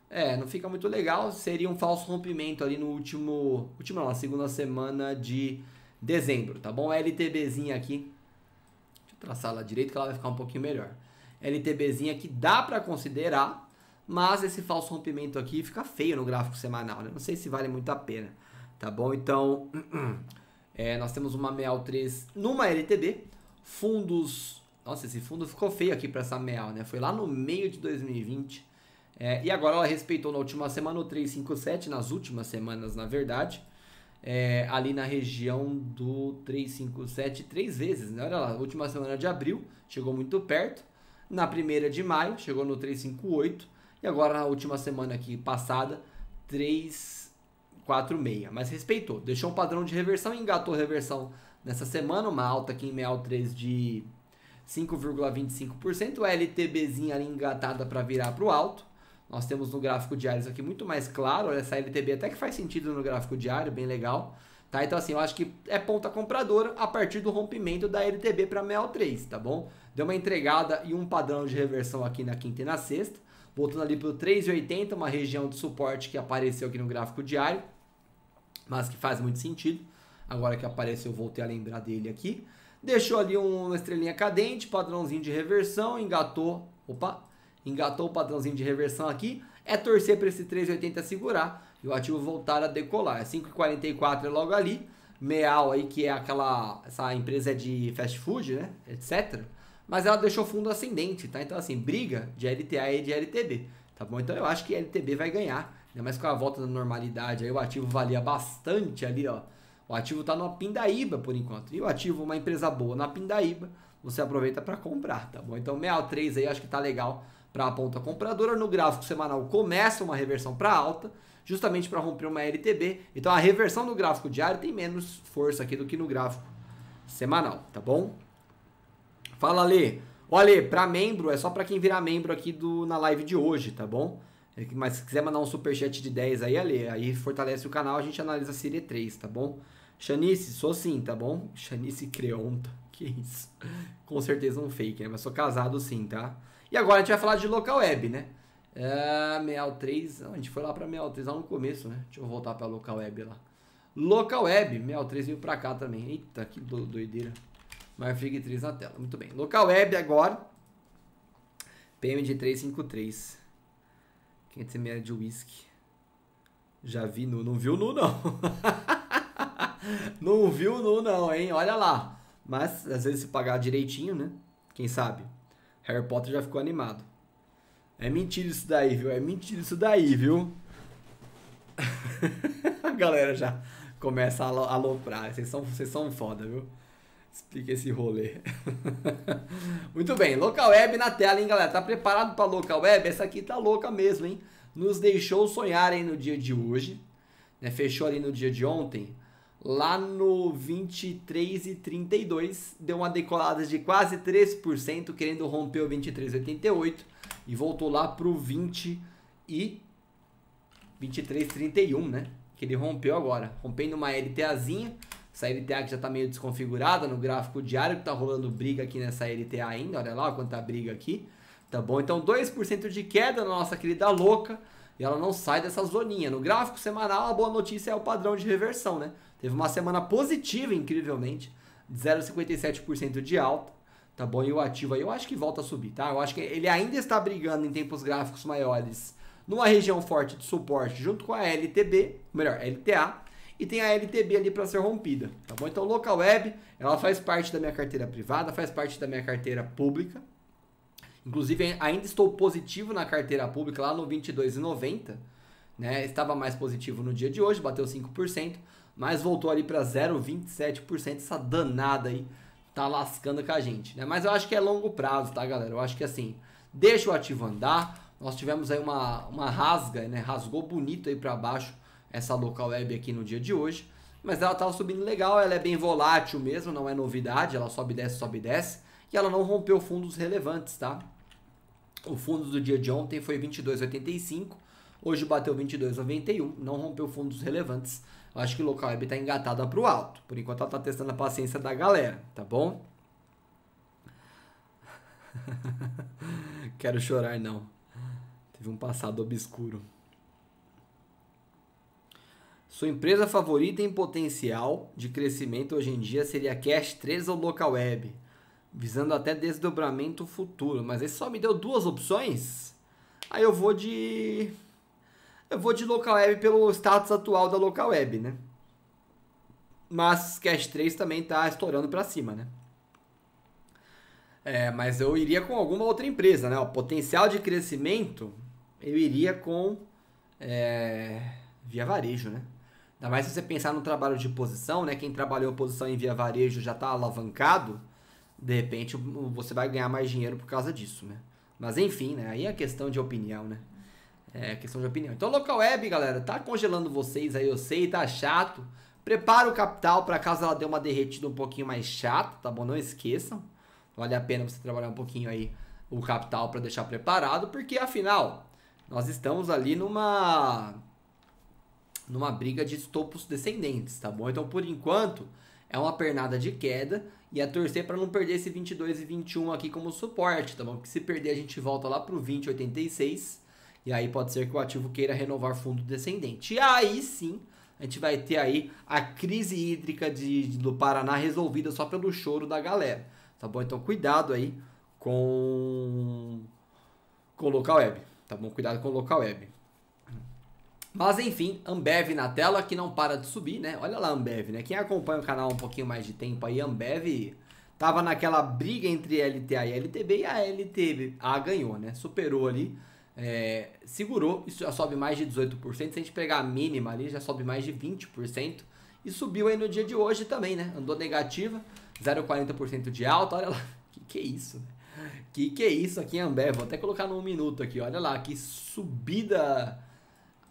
É, não fica muito legal, seria um falso rompimento ali no último, último não, na segunda semana de dezembro, tá bom? LTBzinha aqui, deixa eu traçar ela direito que ela vai ficar um pouquinho melhor. LTBzinha que dá para considerar, mas esse falso rompimento aqui fica feio no gráfico semanal, né? Não sei se vale muito a pena, tá bom? Então, é, nós temos uma MEL3 numa LTB, fundos nossa, esse fundo ficou feio aqui para essa mel né? Foi lá no meio de 2020. É, e agora ela respeitou na última semana o 357, nas últimas semanas, na verdade. É, ali na região do 357 três vezes, né? Olha lá, última semana de abril, chegou muito perto. Na primeira de maio, chegou no 358. E agora na última semana aqui passada, 346. Mas respeitou, deixou um padrão de reversão e engatou reversão nessa semana. Uma alta aqui em MEAL 3 de 5,25%. A LTBzinha ali engatada para virar para o alto. Nós temos no gráfico diário isso aqui muito mais claro. Olha, essa LTB até que faz sentido no gráfico diário, bem legal. Tá? Então, assim, eu acho que é ponta compradora a partir do rompimento da LTB para mel tá bom? Deu uma entregada e um padrão de reversão aqui na quinta e na sexta. Voltando ali para o 3,80, uma região de suporte que apareceu aqui no gráfico diário, mas que faz muito sentido. Agora que apareceu, eu voltei a lembrar dele aqui. Deixou ali uma estrelinha cadente, padrãozinho de reversão, engatou, opa, engatou o padrãozinho de reversão aqui. É torcer para esse 3,80 segurar e o ativo voltar a decolar. É 5,44 é logo ali. Meal aí que é aquela essa empresa de fast food, né, etc. Mas ela deixou fundo ascendente, tá? Então assim, briga de LTA e de LTB, tá bom? Então eu acho que LTB vai ganhar, né? mas com a volta da normalidade aí o ativo valia bastante ali, ó o ativo está numa pindaíba por enquanto. E o ativo, uma empresa boa na pindaíba, você aproveita para comprar, tá bom? Então 63 aí acho que tá legal para a ponta compradora. No gráfico semanal começa uma reversão para alta, justamente para romper uma LTB. Então a reversão no gráfico diário tem menos força aqui do que no gráfico semanal, tá bom? Fala Lê. Olha, para membro, é só para quem virar membro aqui do, na live de hoje, tá bom? É mas se quiser mandar um superchat de 10 aí, Ale, aí fortalece o canal, a gente analisa a Série 3, tá bom? Xanice, sou sim, tá bom? Xanice Creonta. Que isso? Com certeza um fake, né? Mas sou casado sim, tá? E agora a gente vai falar de local web, né? É, 63, a gente foi lá pra 63 lá no começo, né? Deixa eu voltar pra local web lá. Local web, 63 veio pra cá também. Eita, que doideira. Mais Frig3 na tela, muito bem. Local web agora. PM de 353. 500ml de whisky. Já vi nu, não viu nu não. não viu nu não, hein? Olha lá. Mas, às vezes, se pagar direitinho, né? Quem sabe? Harry Potter já ficou animado. É mentira isso daí, viu? É mentira isso daí, viu? a galera já começa a aloprar. Vocês são, vocês são foda, viu? Explica esse rolê. Muito bem, local web na tela, hein, galera? Tá preparado pra local web? Essa aqui tá louca mesmo, hein? Nos deixou sonhar hein, no dia de hoje. Né? Fechou ali no dia de ontem lá no 23 e 32 deu uma decolada de quase 3%, querendo romper o 23,88 e voltou lá pro 20 e 23,31, né? Que ele rompeu agora, rompendo uma LTAzinha, essa LTA que já está meio desconfigurada no gráfico diário, que está rolando briga aqui nessa LTA ainda, olha lá quanta briga aqui, tá bom? Então 2% de queda na nossa querida louca, e ela não sai dessa zoninha. No gráfico semanal, a boa notícia é o padrão de reversão, né? Teve uma semana positiva, incrivelmente, 0,57% de alta, tá bom? E o ativo aí eu acho que volta a subir, tá? Eu acho que ele ainda está brigando em tempos gráficos maiores numa região forte de suporte junto com a LTB, melhor, LTA, e tem a LTB ali para ser rompida, tá bom? Então, Local Web, ela faz parte da minha carteira privada, faz parte da minha carteira pública, Inclusive, ainda estou positivo na carteira pública lá no 22,90, né? Estava mais positivo no dia de hoje, bateu 5%, mas voltou ali para 0,27%. Essa danada aí tá lascando com a gente, né? Mas eu acho que é longo prazo, tá, galera? Eu acho que assim, deixa o ativo andar. Nós tivemos aí uma, uma rasga, né? Rasgou bonito aí para baixo essa local web aqui no dia de hoje, mas ela tava subindo legal, ela é bem volátil mesmo, não é novidade, ela sobe desce, sobe desce. E ela não rompeu fundos relevantes, tá? O fundo do dia de ontem foi 22,85, hoje bateu 22,91, não rompeu fundos relevantes. acho que o local web está engatada para o alto. Por enquanto ela está testando a paciência da galera, tá bom? Quero chorar não. Teve um passado obscuro. Sua empresa favorita em potencial de crescimento hoje em dia seria Cash 3 ou Local Web? visando até desdobramento futuro. Mas esse só me deu duas opções. Aí eu vou de. Eu vou de local web pelo status atual da local web, né? Mas Cash 3 também tá estourando para cima, né? É, mas eu iria com alguma outra empresa, né? O potencial de crescimento eu iria com é, via varejo, né? Ainda mais se você pensar no trabalho de posição, né? Quem trabalhou posição em via varejo já está alavancado de repente você vai ganhar mais dinheiro por causa disso, né? Mas enfim, né? Aí é questão de opinião, né? É questão de opinião. Então, local web, galera, tá congelando vocês aí, eu sei, tá chato. Prepara o capital para caso ela dê uma derretida um pouquinho mais chata, tá bom? Não esqueçam. Vale a pena você trabalhar um pouquinho aí o capital para deixar preparado, porque afinal, nós estamos ali numa numa briga de estopos descendentes, tá bom? Então, por enquanto, é uma pernada de queda, e a torcer para não perder esse 22 e 21 aqui como suporte, tá bom? Porque se perder a gente volta lá pro 2086 e aí pode ser que o ativo queira renovar fundo descendente. E aí sim, a gente vai ter aí a crise hídrica de, do Paraná resolvida só pelo choro da galera, tá bom? Então cuidado aí com com o local web, tá bom? Cuidado com o local web. Mas enfim, Ambev na tela que não para de subir, né? Olha lá Ambev, né? Quem acompanha o canal um pouquinho mais de tempo aí, Ambev tava naquela briga entre LTA e LTB e a LTA ganhou, né? Superou ali, é, segurou, isso já sobe mais de 18%. Se a gente pegar a mínima ali, já sobe mais de 20%. E subiu aí no dia de hoje também, né? Andou negativa, 0,40% de alta, olha lá. Que que é isso, né? Que que é isso aqui em Ambev? Vou até colocar num minuto aqui, olha lá, que subida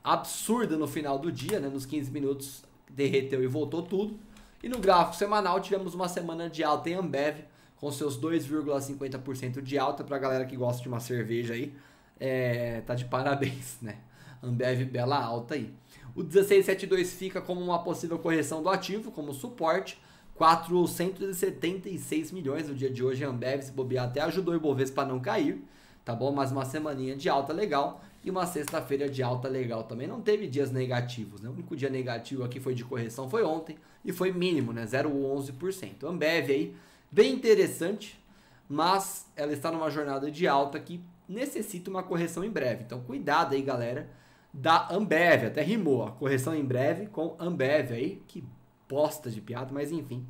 absurda no final do dia, né? Nos 15 minutos derreteu e voltou tudo. E no gráfico semanal tivemos uma semana de alta em Ambev, com seus 2,50% de alta para a galera que gosta de uma cerveja aí. É, tá de parabéns, né? Ambev bela alta aí. O 1672 fica como uma possível correção do ativo, como suporte. 476 milhões no dia de hoje. Ambev se bobear até ajudou o Ibovespa a não cair, tá bom? Mais uma semaninha de alta legal e uma sexta-feira de alta legal também. Não teve dias negativos, né? O único dia negativo aqui foi de correção, foi ontem, e foi mínimo, né? 0,11%. Ambev aí, bem interessante, mas ela está numa jornada de alta que necessita uma correção em breve. Então, cuidado aí, galera, da Ambev. Até rimou, a Correção em breve com Ambev aí. Que bosta de piada, mas enfim.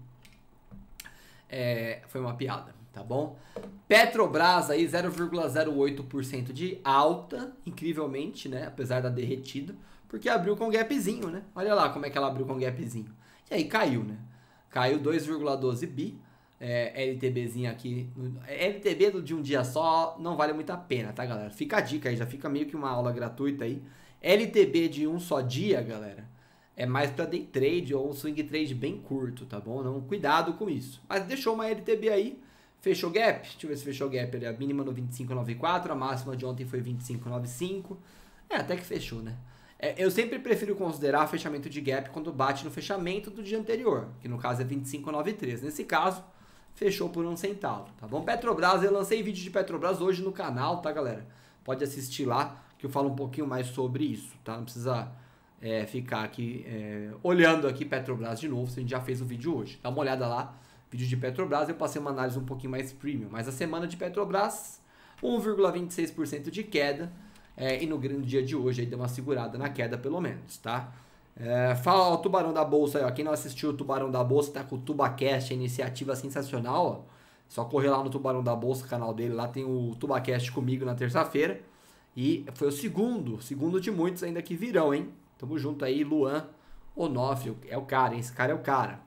É, foi uma piada tá bom? Petrobras aí 0,08% de alta, incrivelmente, né? Apesar da derretida, porque abriu com um gapzinho, né? Olha lá como é que ela abriu com um gapzinho. E aí caiu, né? Caiu 2,12 bi. É, LTBzinho aqui. LTB de um dia só não vale muito a pena, tá, galera? Fica a dica aí, já fica meio que uma aula gratuita aí. LTB de um só dia, galera, é mais para day trade ou um swing trade bem curto, tá bom? Não, cuidado com isso. Mas deixou uma LTB aí, Fechou gap? Deixa eu ver se fechou gap ali. A mínima no 25,94, a máxima de ontem foi 25,95. É, até que fechou, né? É, eu sempre prefiro considerar fechamento de gap quando bate no fechamento do dia anterior, que no caso é 25,93. Nesse caso, fechou por um centavo, tá bom? Petrobras, eu lancei vídeo de Petrobras hoje no canal, tá, galera? Pode assistir lá, que eu falo um pouquinho mais sobre isso, tá? Não precisa é, ficar aqui é, olhando aqui Petrobras de novo, se a gente já fez o vídeo hoje. Dá uma olhada lá vídeo de Petrobras, eu passei uma análise um pouquinho mais premium. Mas a semana de Petrobras, 1,26% de queda. É, e no grande dia de hoje aí deu uma segurada na queda, pelo menos, tá? É, fala o Tubarão da Bolsa aí, ó. Quem não assistiu o Tubarão da Bolsa tá com o Tubacast, a iniciativa sensacional, ó. Só correr lá no Tubarão da Bolsa, canal dele, lá tem o Tubacast comigo na terça-feira. E foi o segundo, segundo de muitos ainda que virão, hein? Tamo junto aí, Luan Onofre, é o cara, hein? Esse cara é o cara.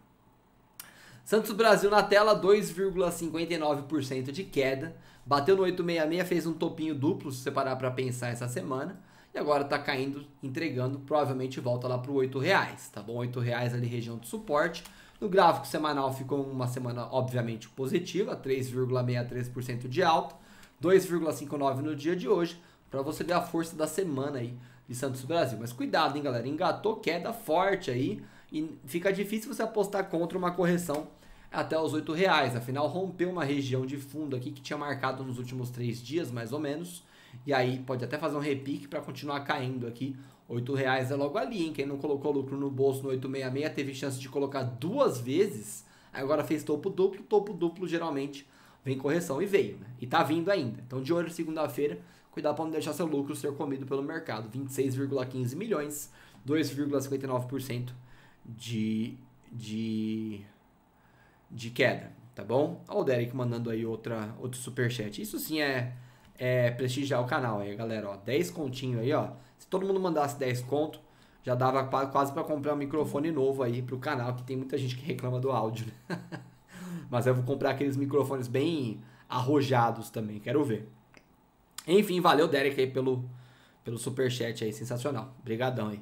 Santos Brasil na tela, 2,59% de queda. Bateu no 866, fez um topinho duplo, se você parar para pensar essa semana. E agora está caindo, entregando, provavelmente volta lá para o reais, tá bom? R$8,00 reais ali região de suporte. No gráfico semanal ficou uma semana obviamente positiva, 3,63% de alta, 2,59 no dia de hoje, para você ver a força da semana aí de Santos Brasil. Mas cuidado, hein, galera, engatou queda forte aí e fica difícil você apostar contra uma correção até os R$ reais. Afinal, rompeu uma região de fundo aqui que tinha marcado nos últimos três dias, mais ou menos. E aí pode até fazer um repique para continuar caindo aqui. R$ reais é logo ali, hein? Quem não colocou lucro no bolso no 8,66 teve chance de colocar duas vezes. Agora fez topo duplo. Topo duplo geralmente vem correção e veio, né? E tá vindo ainda. Então de olho segunda-feira, cuidado para não deixar seu lucro ser comido pelo mercado. 26,15 milhões, 2,59% de, de, de queda, tá bom? Olha o Derek mandando aí outra, outro superchat. Isso sim é, é prestigiar o canal aí, galera. Ó, 10 continho aí, ó. Se todo mundo mandasse 10 conto, já dava quase para comprar um microfone novo aí pro canal, que tem muita gente que reclama do áudio, né? Mas eu vou comprar aqueles microfones bem arrojados também, quero ver. Enfim, valeu Derek aí pelo, pelo superchat aí, sensacional. Obrigadão aí.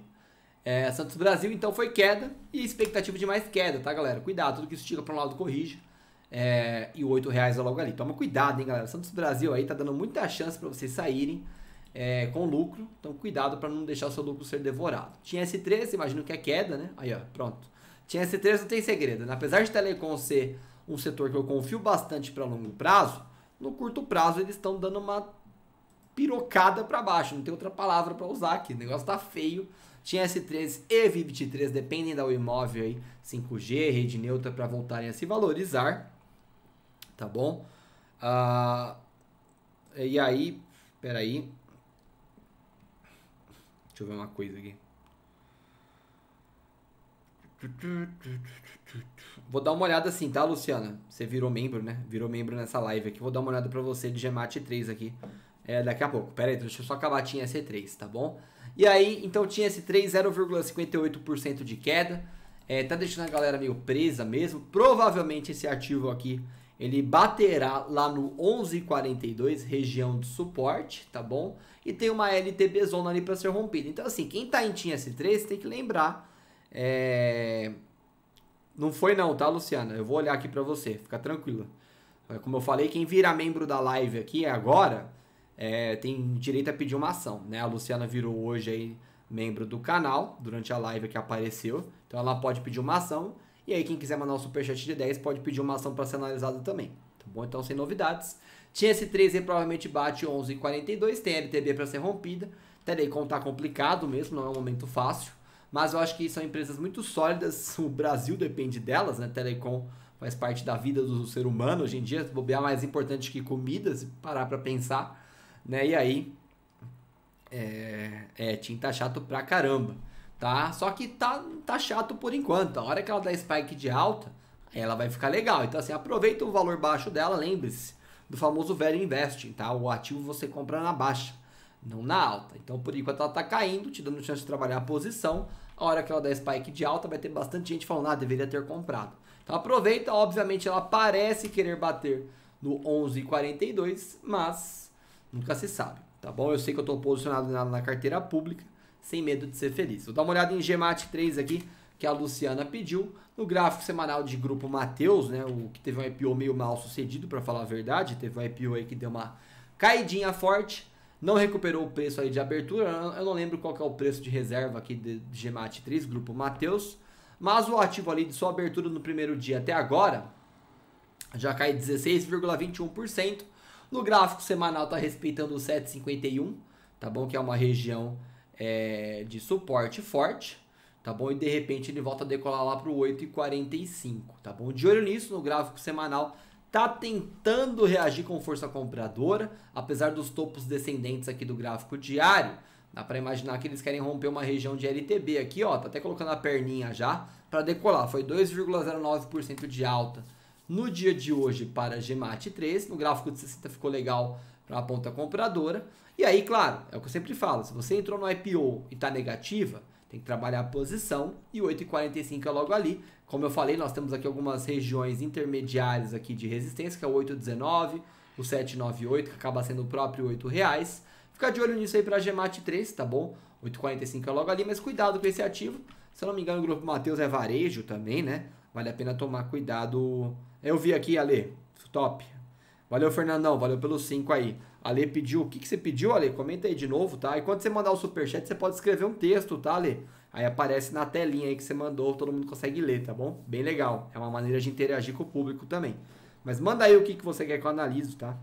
É, Santos Brasil, então, foi queda e expectativa de mais queda, tá, galera? Cuidado, tudo que estica para um lado corrige. É, e oito reais é logo ali. Toma cuidado, hein, galera? Santos Brasil aí tá dando muita chance para vocês saírem é, com lucro. Então, cuidado para não deixar o seu lucro ser devorado. Tinha S3, imagino que é queda, né? Aí, ó, pronto. Tinha S3, não tem segredo. Né? Apesar de telecom ser um setor que eu confio bastante para longo prazo, no curto prazo eles estão dando uma pirocada para baixo. Não tem outra palavra para usar aqui. O negócio tá feio tinha S3 e vib 3 dependem da imóvel aí, 5G, rede neutra para voltarem a se valorizar, tá bom? Ah, e aí, peraí, deixa eu ver uma coisa aqui. Vou dar uma olhada assim, tá, Luciana? Você virou membro, né? Virou membro nessa live aqui. Vou dar uma olhada pra você de Gemate 3 aqui é, daqui a pouco. Pera aí, deixa eu só acabar a tinha S 3 tá bom? E aí, então tinha esse 3, 0,58% de queda. É, tá deixando a galera meio presa mesmo. Provavelmente esse ativo aqui, ele baterá lá no 11,42, região de suporte, tá bom? E tem uma LTB zona ali para ser rompida. Então assim, quem tá em Tinha S3 tem que lembrar... É... Não foi não, tá, Luciana? Eu vou olhar aqui para você, fica tranquila. É, como eu falei, quem vira membro da live aqui é agora é, tem direito a pedir uma ação, né? A Luciana virou hoje aí membro do canal, durante a live que apareceu, então ela pode pedir uma ação, e aí quem quiser mandar um superchat de 10 pode pedir uma ação para ser analisada também, tá bom? Então sem novidades. Tinha esse 13 provavelmente bate 11,42, tem LTB para ser rompida, Telecom tá complicado mesmo, não é um momento fácil, mas eu acho que são empresas muito sólidas, o Brasil depende delas, né? Telecom faz parte da vida do ser humano hoje em dia, bobear mais importante que comidas, parar para pensar né? E aí é, é Tim tá chato pra caramba, tá? Só que tá, tá chato por enquanto. A hora que ela dá spike de alta, ela vai ficar legal. Então assim, aproveita o valor baixo dela, lembre-se do famoso velho investing, tá? O ativo você compra na baixa, não na alta. Então por enquanto ela tá caindo, te dando chance de trabalhar a posição. A hora que ela dá spike de alta, vai ter bastante gente falando, ah, deveria ter comprado. Então aproveita, obviamente ela parece querer bater no 11,42, mas Nunca se sabe, tá bom? Eu sei que eu estou posicionado na, na, carteira pública, sem medo de ser feliz. Vou dar uma olhada em GMAT 3 aqui, que a Luciana pediu. No gráfico semanal de grupo Mateus, né? O que teve um IPO meio mal sucedido, para falar a verdade. Teve um IPO aí que deu uma caidinha forte. Não recuperou o preço aí de abertura. Eu não lembro qual é o preço de reserva aqui de GMAT 3, grupo Mateus. Mas o ativo ali de sua abertura no primeiro dia até agora já cai 16,21%. No gráfico semanal está respeitando o 7,51, tá bom? Que é uma região é, de suporte forte, tá bom? E de repente ele volta a decolar lá para o 8,45, tá bom? De olho nisso, no gráfico semanal, tá tentando reagir com força compradora, apesar dos topos descendentes aqui do gráfico diário. Dá para imaginar que eles querem romper uma região de LTB aqui, ó, tá até colocando a perninha já para decolar. Foi 2,09% de alta no dia de hoje para GMAT 3, no gráfico de 60 ficou legal para a ponta compradora. E aí, claro, é o que eu sempre falo, se você entrou no IPO e está negativa, tem que trabalhar a posição e 8,45 é logo ali. Como eu falei, nós temos aqui algumas regiões intermediárias aqui de resistência, que é o 8,19, o 7,98, que acaba sendo o próprio R$ reais. Fica de olho nisso aí para a GMAT 3, tá bom? 8,45 é logo ali, mas cuidado com esse ativo. Se eu não me engano, o grupo Matheus é varejo também, né? Vale a pena tomar cuidado eu vi aqui, Ale. Top. Valeu, Fernandão. Valeu pelos 5 aí. Ale pediu. O que, que você pediu, Ale? Comenta aí de novo, tá? E quando você mandar o superchat, você pode escrever um texto, tá, Ale? Aí aparece na telinha aí que você mandou, todo mundo consegue ler, tá bom? Bem legal. É uma maneira de interagir com o público também. Mas manda aí o que, que você quer que eu analise, tá?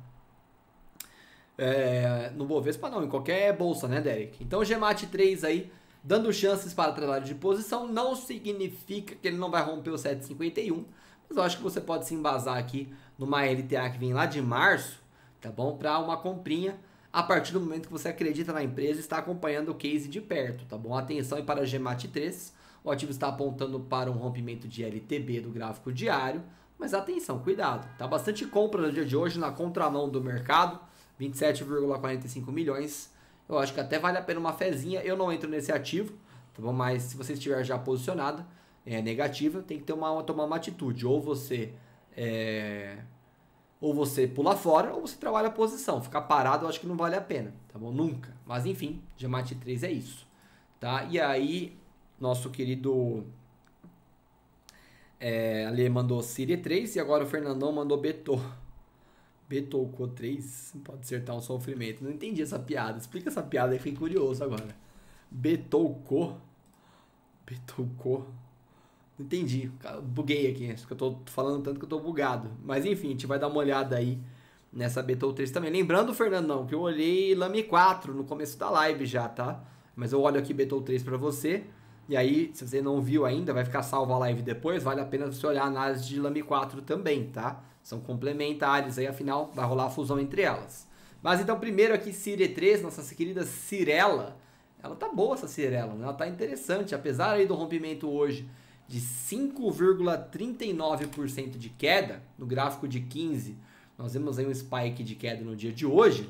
É, no Bovespa não, em qualquer bolsa, né, Derek? Então o GMAT 3 aí, dando chances para trabalho de posição, não significa que ele não vai romper o 751, mas eu acho que você pode se embasar aqui numa LTA que vem lá de março, tá bom? Para uma comprinha a partir do momento que você acredita na empresa e está acompanhando o case de perto, tá bom? Atenção aí para a GMAT 3. O ativo está apontando para um rompimento de LTB do gráfico diário, mas atenção, cuidado. Tá bastante compra no dia de hoje na contramão do mercado, 27,45 milhões. Eu acho que até vale a pena uma fezinha. Eu não entro nesse ativo, tá bom? Mas se você estiver já posicionado, é, negativa, tem que ter uma, tomar uma atitude. Ou você é, ou você pula fora, ou você trabalha a posição. Ficar parado eu acho que não vale a pena, tá bom? Nunca. Mas enfim, Gemate 3 é isso. Tá? E aí, nosso querido é, Ale mandou Siri 3 e agora o Fernandão mandou Beto. Betocou 3 pode acertar um sofrimento. Não entendi essa piada. Explica essa piada aí, fiquei curioso agora. Betocou. Betocou. Entendi, buguei aqui, né? que eu tô falando tanto que eu tô bugado. Mas enfim, a gente vai dar uma olhada aí nessa Beetle 3 também. Lembrando, Fernandão, que eu olhei Lame 4 no começo da live já, tá? Mas eu olho aqui Beetle 3 para você. E aí, se você não viu ainda, vai ficar salva a live depois, vale a pena você olhar a análise de Lame 4 também, tá? São complementares aí, afinal, vai rolar a fusão entre elas. Mas então, primeiro aqui, Cire 3, nossa querida Cirela. Ela tá boa essa Cirela, né? Ela tá interessante, apesar aí do rompimento hoje de 5,39% de queda no gráfico de 15. Nós vemos aí um spike de queda no dia de hoje,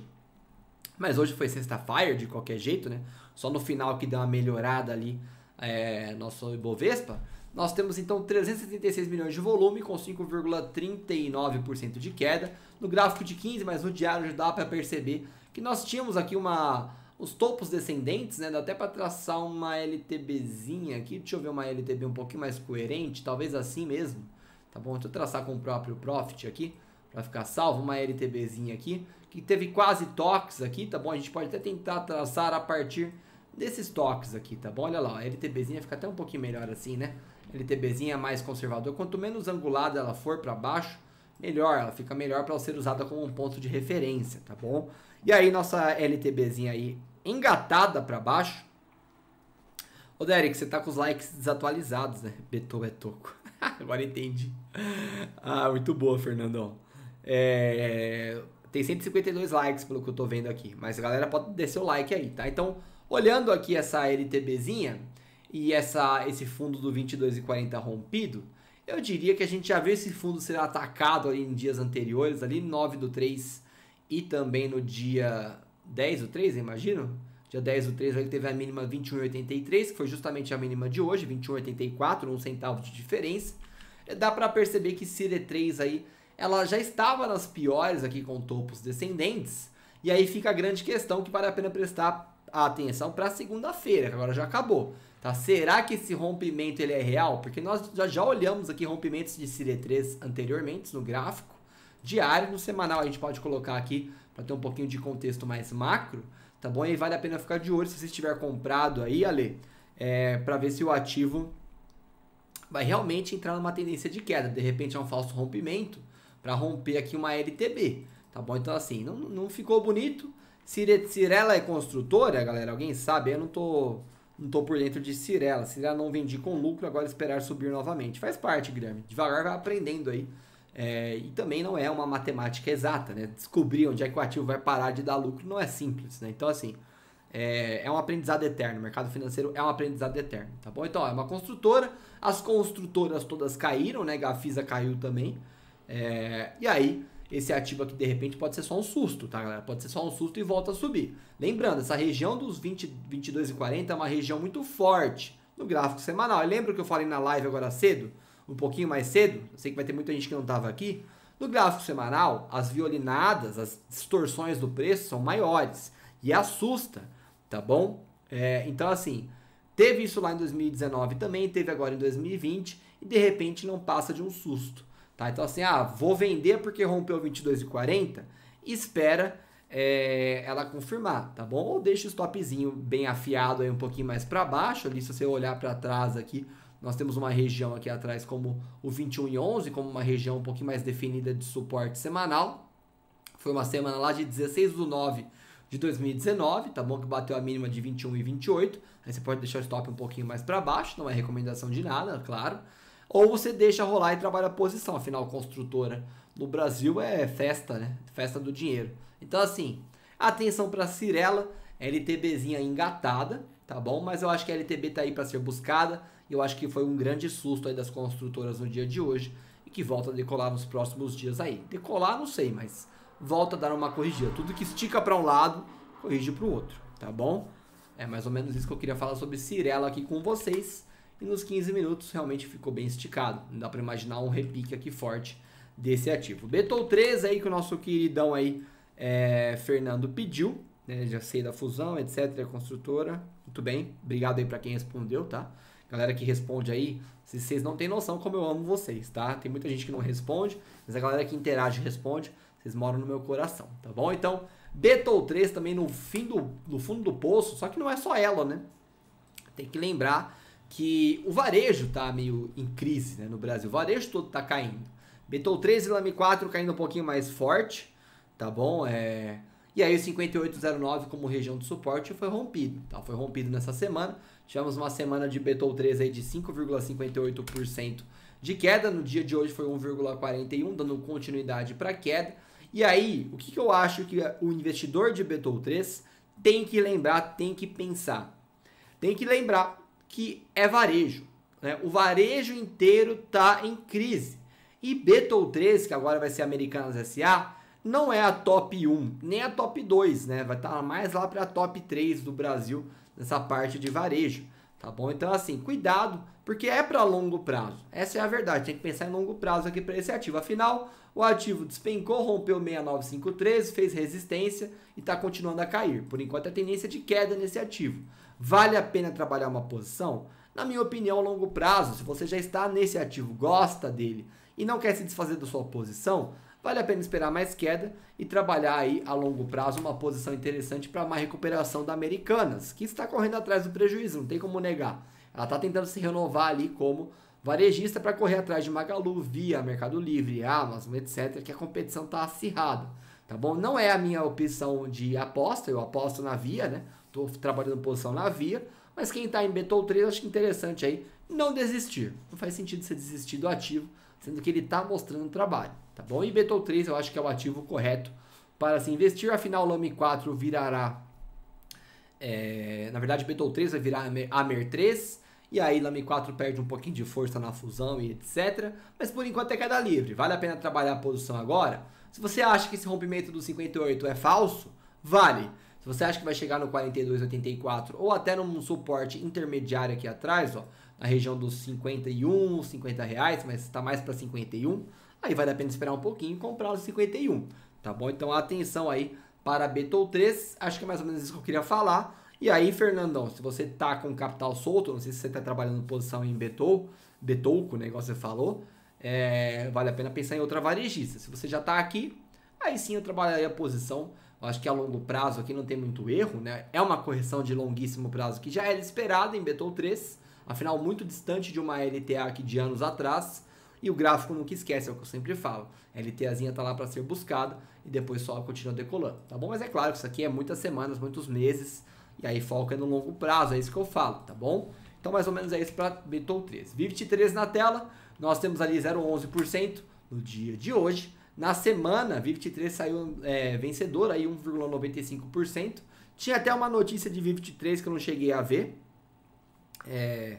mas hoje foi sexta-feira de qualquer jeito, né? Só no final que deu uma melhorada ali é, nosso Ibovespa. Nós temos então 376 milhões de volume com 5,39% de queda. No gráfico de 15, mas no diário já dá para perceber que nós tínhamos aqui uma os topos descendentes, né? Dá até para traçar uma LTBzinha aqui. Deixa eu ver uma LTB um pouquinho mais coerente, talvez assim mesmo. Tá bom? Deixa eu traçar com o próprio Profit aqui, para ficar salvo uma LTBzinha aqui, que teve quase toques aqui, tá bom? A gente pode até tentar traçar a partir desses toques aqui, tá bom? Olha lá, a LTBzinha fica até um pouquinho melhor assim, né? LTBzinha é mais conservador. Quanto menos angulada ela for para baixo, melhor, ela fica melhor para ser usada como um ponto de referência, tá bom? E aí nossa LTBzinha aí engatada para baixo. Ô Derek, você tá com os likes desatualizados, né? Betou é toco. Agora entendi. Ah, muito boa, Fernandão. É, tem 152 likes pelo que eu tô vendo aqui, mas a galera pode descer o like aí, tá? Então, olhando aqui essa LTBzinha e essa, esse fundo do 22,40 e rompido, eu diria que a gente já viu esse fundo ser atacado ali em dias anteriores, ali 9 do 3 e também no dia 10 do 3, imagino. Dia 10 do 3 ele teve a mínima 21,83, que foi justamente a mínima de hoje, 21,84, um centavo de diferença. Dá para perceber que CD3 aí, ela já estava nas piores aqui com topos descendentes. E aí fica a grande questão que vale a pena prestar atenção para segunda-feira, que agora já acabou. Tá? Será que esse rompimento ele é real? Porque nós já, já olhamos aqui rompimentos de CD3 anteriormente no gráfico diário. No semanal a gente pode colocar aqui para ter um pouquinho de contexto mais macro, tá bom? E aí vale a pena ficar de olho se você estiver comprado aí, Ale, é, para ver se o ativo vai realmente entrar numa tendência de queda. De repente é um falso rompimento para romper aqui uma LTB, tá bom? Então assim, não, não ficou bonito. Cire, Cirela é construtora, galera? Alguém sabe? Eu não tô, não tô por dentro de Cirela. Cirela não vendi com lucro, agora esperar subir novamente. Faz parte, Guilherme. Devagar vai aprendendo aí é, e também não é uma matemática exata, né? Descobrir onde é que o ativo vai parar de dar lucro não é simples, né? Então, assim, é, é um aprendizado eterno. O mercado financeiro é um aprendizado eterno, tá bom? Então, ó, é uma construtora. As construtoras todas caíram, né? Gafisa caiu também. É, e aí, esse ativo aqui, de repente, pode ser só um susto, tá, galera? Pode ser só um susto e volta a subir. Lembrando, essa região dos 20, 22 e 40 é uma região muito forte no gráfico semanal. lembra que eu falei na live agora cedo? um pouquinho mais cedo, eu sei que vai ter muita gente que não estava aqui, no gráfico semanal, as violinadas, as distorções do preço são maiores e assusta, tá bom? É, então, assim, teve isso lá em 2019 também, teve agora em 2020 e de repente não passa de um susto, tá? Então, assim, ah, vou vender porque rompeu 22,40, espera é, ela confirmar, tá bom? Ou deixa o stopzinho bem afiado aí um pouquinho mais para baixo, ali se você olhar para trás aqui, nós temos uma região aqui atrás como o 21 e 11, como uma região um pouquinho mais definida de suporte semanal. Foi uma semana lá de 16 do 9 de 2019, tá bom? Que bateu a mínima de 21 e 28. Aí você pode deixar o stop um pouquinho mais para baixo, não é recomendação de nada, claro. Ou você deixa rolar e trabalha a posição, afinal, construtora no Brasil é festa, né? Festa do dinheiro. Então, assim, atenção para a Cirela, LTBzinha engatada, tá bom? Mas eu acho que a LTB tá aí para ser buscada. E eu acho que foi um grande susto aí das construtoras no dia de hoje e que volta a decolar nos próximos dias aí. Decolar não sei, mas volta a dar uma corrigida. Tudo que estica para um lado, corrige para o outro, tá bom? É mais ou menos isso que eu queria falar sobre Cirela aqui com vocês. E nos 15 minutos realmente ficou bem esticado. Não dá para imaginar um repique aqui forte desse ativo. Betou 3 aí que o nosso queridão aí é, Fernando pediu, né? Já sei da fusão, etc, a construtora. Muito bem. Obrigado aí para quem respondeu, tá? galera que responde aí, vocês não têm noção como eu amo vocês, tá? Tem muita gente que não responde, mas a galera que interage e responde, vocês moram no meu coração, tá bom? Então, Beto 3 também no fim do no fundo do poço, só que não é só ela, né? Tem que lembrar que o varejo tá meio em crise, né, no Brasil. O varejo todo tá caindo. Beto 3 e Lame 4 caindo um pouquinho mais forte, tá bom? É... E aí o 5809 como região de suporte foi rompido, tá? Foi rompido nessa semana. Tivemos uma semana de Betou 3 aí de 5,58% de queda. No dia de hoje foi 1,41%, dando continuidade para queda. E aí, o que, que eu acho que é o investidor de Betou 3 tem que lembrar, tem que pensar? Tem que lembrar que é varejo. Né? O varejo inteiro está em crise. E Betou 3, que agora vai ser Americanas SA, não é a top 1, nem a top 2, né? Vai estar tá mais lá para a top 3 do Brasil nessa parte de varejo, tá bom? Então, assim, cuidado, porque é para longo prazo. Essa é a verdade, tem que pensar em longo prazo aqui para esse ativo. Afinal, o ativo despencou, rompeu 69513, fez resistência e está continuando a cair. Por enquanto, a é tendência de queda nesse ativo. Vale a pena trabalhar uma posição? Na minha opinião, a longo prazo, se você já está nesse ativo, gosta dele e não quer se desfazer da sua posição, vale a pena esperar mais queda e trabalhar aí a longo prazo uma posição interessante para uma recuperação da Americanas, que está correndo atrás do prejuízo, não tem como negar. Ela está tentando se renovar ali como varejista para correr atrás de Magalu, Via, Mercado Livre, Amazon, etc, que a competição está acirrada, tá bom? Não é a minha opção de aposta, eu aposto na Via, né? Estou trabalhando posição na Via, mas quem está em Betol 3 acho que interessante aí não desistir. Não faz sentido você desistir do ativo, sendo que ele está mostrando trabalho tá bom? E Btol3 eu acho que é o ativo correto para se investir, afinal o LAMI4 virará, é, na verdade Btol3 vai virar AMER3, e aí Lame 4 perde um pouquinho de força na fusão e etc, mas por enquanto é queda livre, vale a pena trabalhar a posição agora? Se você acha que esse rompimento do 58 é falso, vale, se você acha que vai chegar no 42,84 ou até num suporte intermediário aqui atrás, ó, na região dos 51, 50 reais, mas está mais para 51, aí vale a pena esperar um pouquinho e comprar os 51, tá bom? Então atenção aí para Betou 3, acho que é mais ou menos isso que eu queria falar. E aí, Fernandão, se você tá com capital solto, não sei se você tá trabalhando em posição em Betou, Betouco, né, igual você falou, é, vale a pena pensar em outra varejista. Se você já tá aqui, aí sim eu trabalharia a posição. Eu acho que a longo prazo aqui não tem muito erro, né? É uma correção de longuíssimo prazo que já era esperada em Betou 3, afinal muito distante de uma LTA aqui de anos atrás. E o gráfico nunca esquece, é o que eu sempre falo. A LTAzinha está lá para ser buscada e depois só continua decolando, tá bom? Mas é claro que isso aqui é muitas semanas, muitos meses, e aí foca é no longo prazo, é isso que eu falo, tá bom? Então mais ou menos é isso para Bitcoin 13. VIFT 13 na tela, nós temos ali 0,11% no dia de hoje. Na semana, VIFT3 saiu é, vencedora, 1,95%. Tinha até uma notícia de VIFT3 que eu não cheguei a ver. É,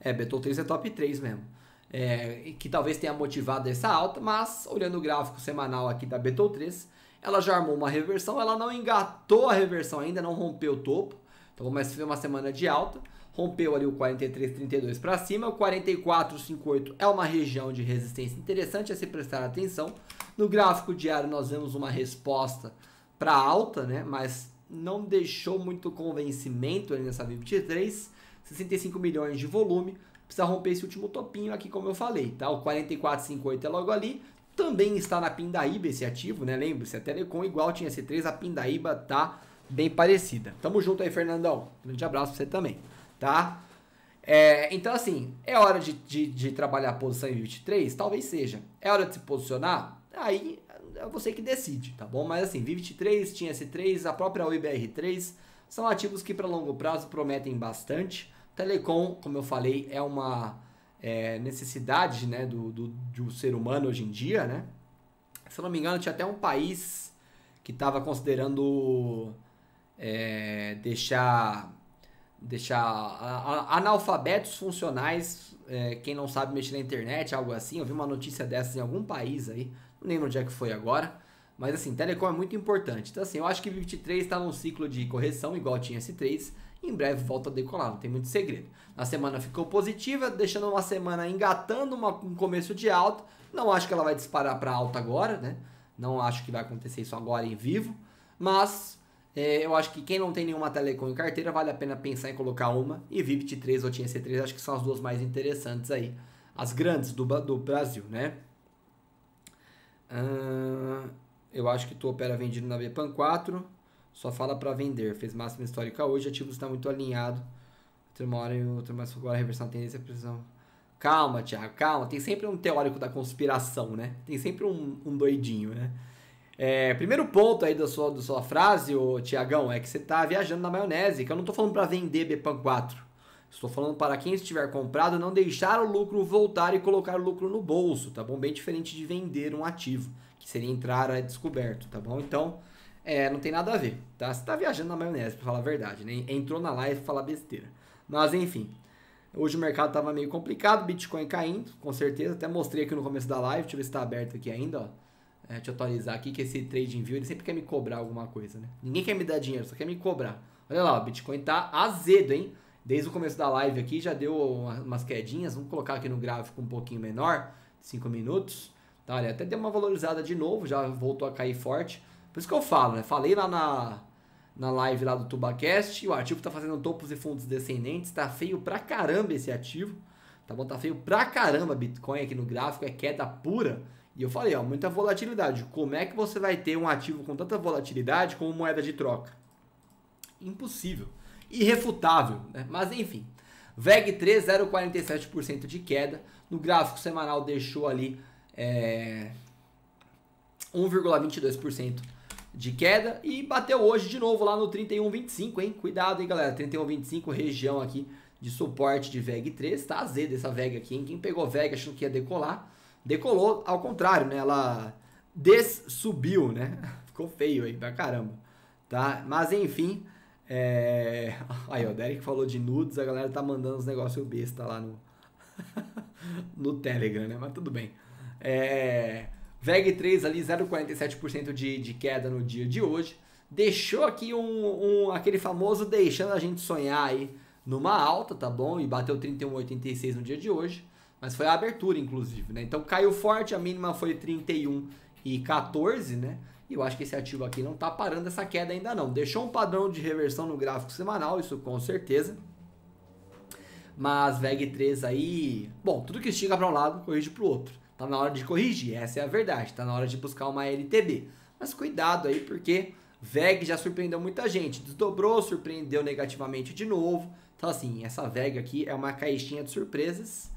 é Beton 3 é top 3 mesmo é, que talvez tenha motivado essa alta, mas olhando o gráfico semanal aqui da Beto 3, ela já armou uma reversão, ela não engatou a reversão ainda, não rompeu o topo, então mas foi uma semana de alta, rompeu ali o 43,32 para cima, o 44,58 é uma região de resistência interessante a se prestar atenção, no gráfico diário nós vemos uma resposta para alta, né? mas não deixou muito convencimento nessa VIP 3, 65 milhões de volume, Precisa romper esse último topinho aqui, como eu falei, tá? O 4458 é logo ali. Também está na Pindaíba esse ativo, né? Lembre-se, a Telecom igual tinha C3, a Pindaíba tá bem parecida. Tamo junto aí, Fernandão. Grande abraço pra você também, tá? É, então, assim, é hora de, de, de trabalhar a posição em 23? Talvez seja. É hora de se posicionar? Aí é você que decide, tá bom? Mas assim, VIV3, tinha S3, a própria UIBR3, são ativos que para longo prazo prometem bastante. Telecom, como eu falei, é uma é, necessidade né, do, do, do ser humano hoje em dia, né? Se eu não me engano, tinha até um país que estava considerando é, deixar deixar analfabetos funcionais, é, quem não sabe mexer na internet, algo assim. Eu vi uma notícia dessas em algum país aí, não lembro onde é que foi agora. Mas assim, telecom é muito importante. Então assim, eu acho que o 23 está num ciclo de correção, igual tinha esse 3 em breve volta a decolar, não tem muito segredo. Na semana ficou positiva, deixando uma semana engatando uma, um começo de alta. Não acho que ela vai disparar para alta agora, né? Não acho que vai acontecer isso agora em vivo, mas é, eu acho que quem não tem nenhuma telecom em carteira vale a pena pensar em colocar uma e VIPT3 ou TNC3, acho que são as duas mais interessantes aí, as grandes do, do Brasil, né? eu acho que tu opera vendido na Bepan 4. Só fala para vender. Fez máxima histórica hoje. Ativo está muito alinhado. Outra uma hora e outra mas agora reversão tendência precisão. Calma, Thiago, calma. Tem sempre um teórico da conspiração, né? Tem sempre um, um doidinho, né? É, primeiro ponto aí da sua, da sua frase, o Tiagão, é que você tá viajando na maionese, que eu não tô falando para vender Bepan 4. Estou falando para quem estiver comprado não deixar o lucro voltar e colocar o lucro no bolso, tá bom? Bem diferente de vender um ativo, que seria entrar a descoberto, tá bom? Então, é, não tem nada a ver, tá? Você tá viajando na maionese, pra falar a verdade, né? Entrou na live pra falar besteira. Mas enfim, hoje o mercado tava meio complicado, Bitcoin caindo, com certeza. Até mostrei aqui no começo da live, deixa eu ver se tá aberto aqui ainda, ó. É, deixa eu atualizar aqui que esse trading view, ele sempre quer me cobrar alguma coisa, né? Ninguém quer me dar dinheiro, só quer me cobrar. Olha lá, o Bitcoin tá azedo, hein? Desde o começo da live aqui já deu umas quedinhas. Vamos colocar aqui no gráfico um pouquinho menor, 5 minutos. Tá, olha, até deu uma valorizada de novo, já voltou a cair forte. Por isso que eu falo, né? Falei lá na, na live lá do TubaCast, o ativo tá fazendo topos e fundos descendentes, tá feio pra caramba esse ativo. Tá bom? Tá feio pra caramba Bitcoin aqui no gráfico, é queda pura. E eu falei, ó, muita volatilidade. Como é que você vai ter um ativo com tanta volatilidade como moeda de troca? Impossível. Irrefutável, né? Mas enfim. VEG 3, 0,47% de queda. No gráfico semanal deixou ali é, 1,22% de queda e bateu hoje de novo lá no 31,25, hein? Cuidado, hein, galera? 31,25, região aqui de suporte de VEG 3, tá azedo essa VEG aqui, hein? Quem pegou VEG achando que ia decolar, decolou ao contrário, né? Ela dessubiu, né? Ficou feio aí pra caramba, tá? Mas enfim, é... Aí, ó, o Derek falou de nudes, a galera tá mandando os negócios besta lá no... no Telegram, né? Mas tudo bem. É... VEG3 ali 0,47% de, de queda no dia de hoje. Deixou aqui um, um, aquele famoso deixando a gente sonhar aí numa alta, tá bom? E bateu 31,86 no dia de hoje. Mas foi a abertura, inclusive, né? Então caiu forte, a mínima foi 31,14, e né? E eu acho que esse ativo aqui não tá parando essa queda ainda não. Deixou um padrão de reversão no gráfico semanal, isso com certeza. Mas VEG3 aí... Bom, tudo que estica para um lado, corrige para o outro. Tá na hora de corrigir, essa é a verdade. Tá na hora de buscar uma LTB. Mas cuidado aí, porque VEG já surpreendeu muita gente. Desdobrou, surpreendeu negativamente de novo. Então, assim, essa VEG aqui é uma caixinha de surpresas.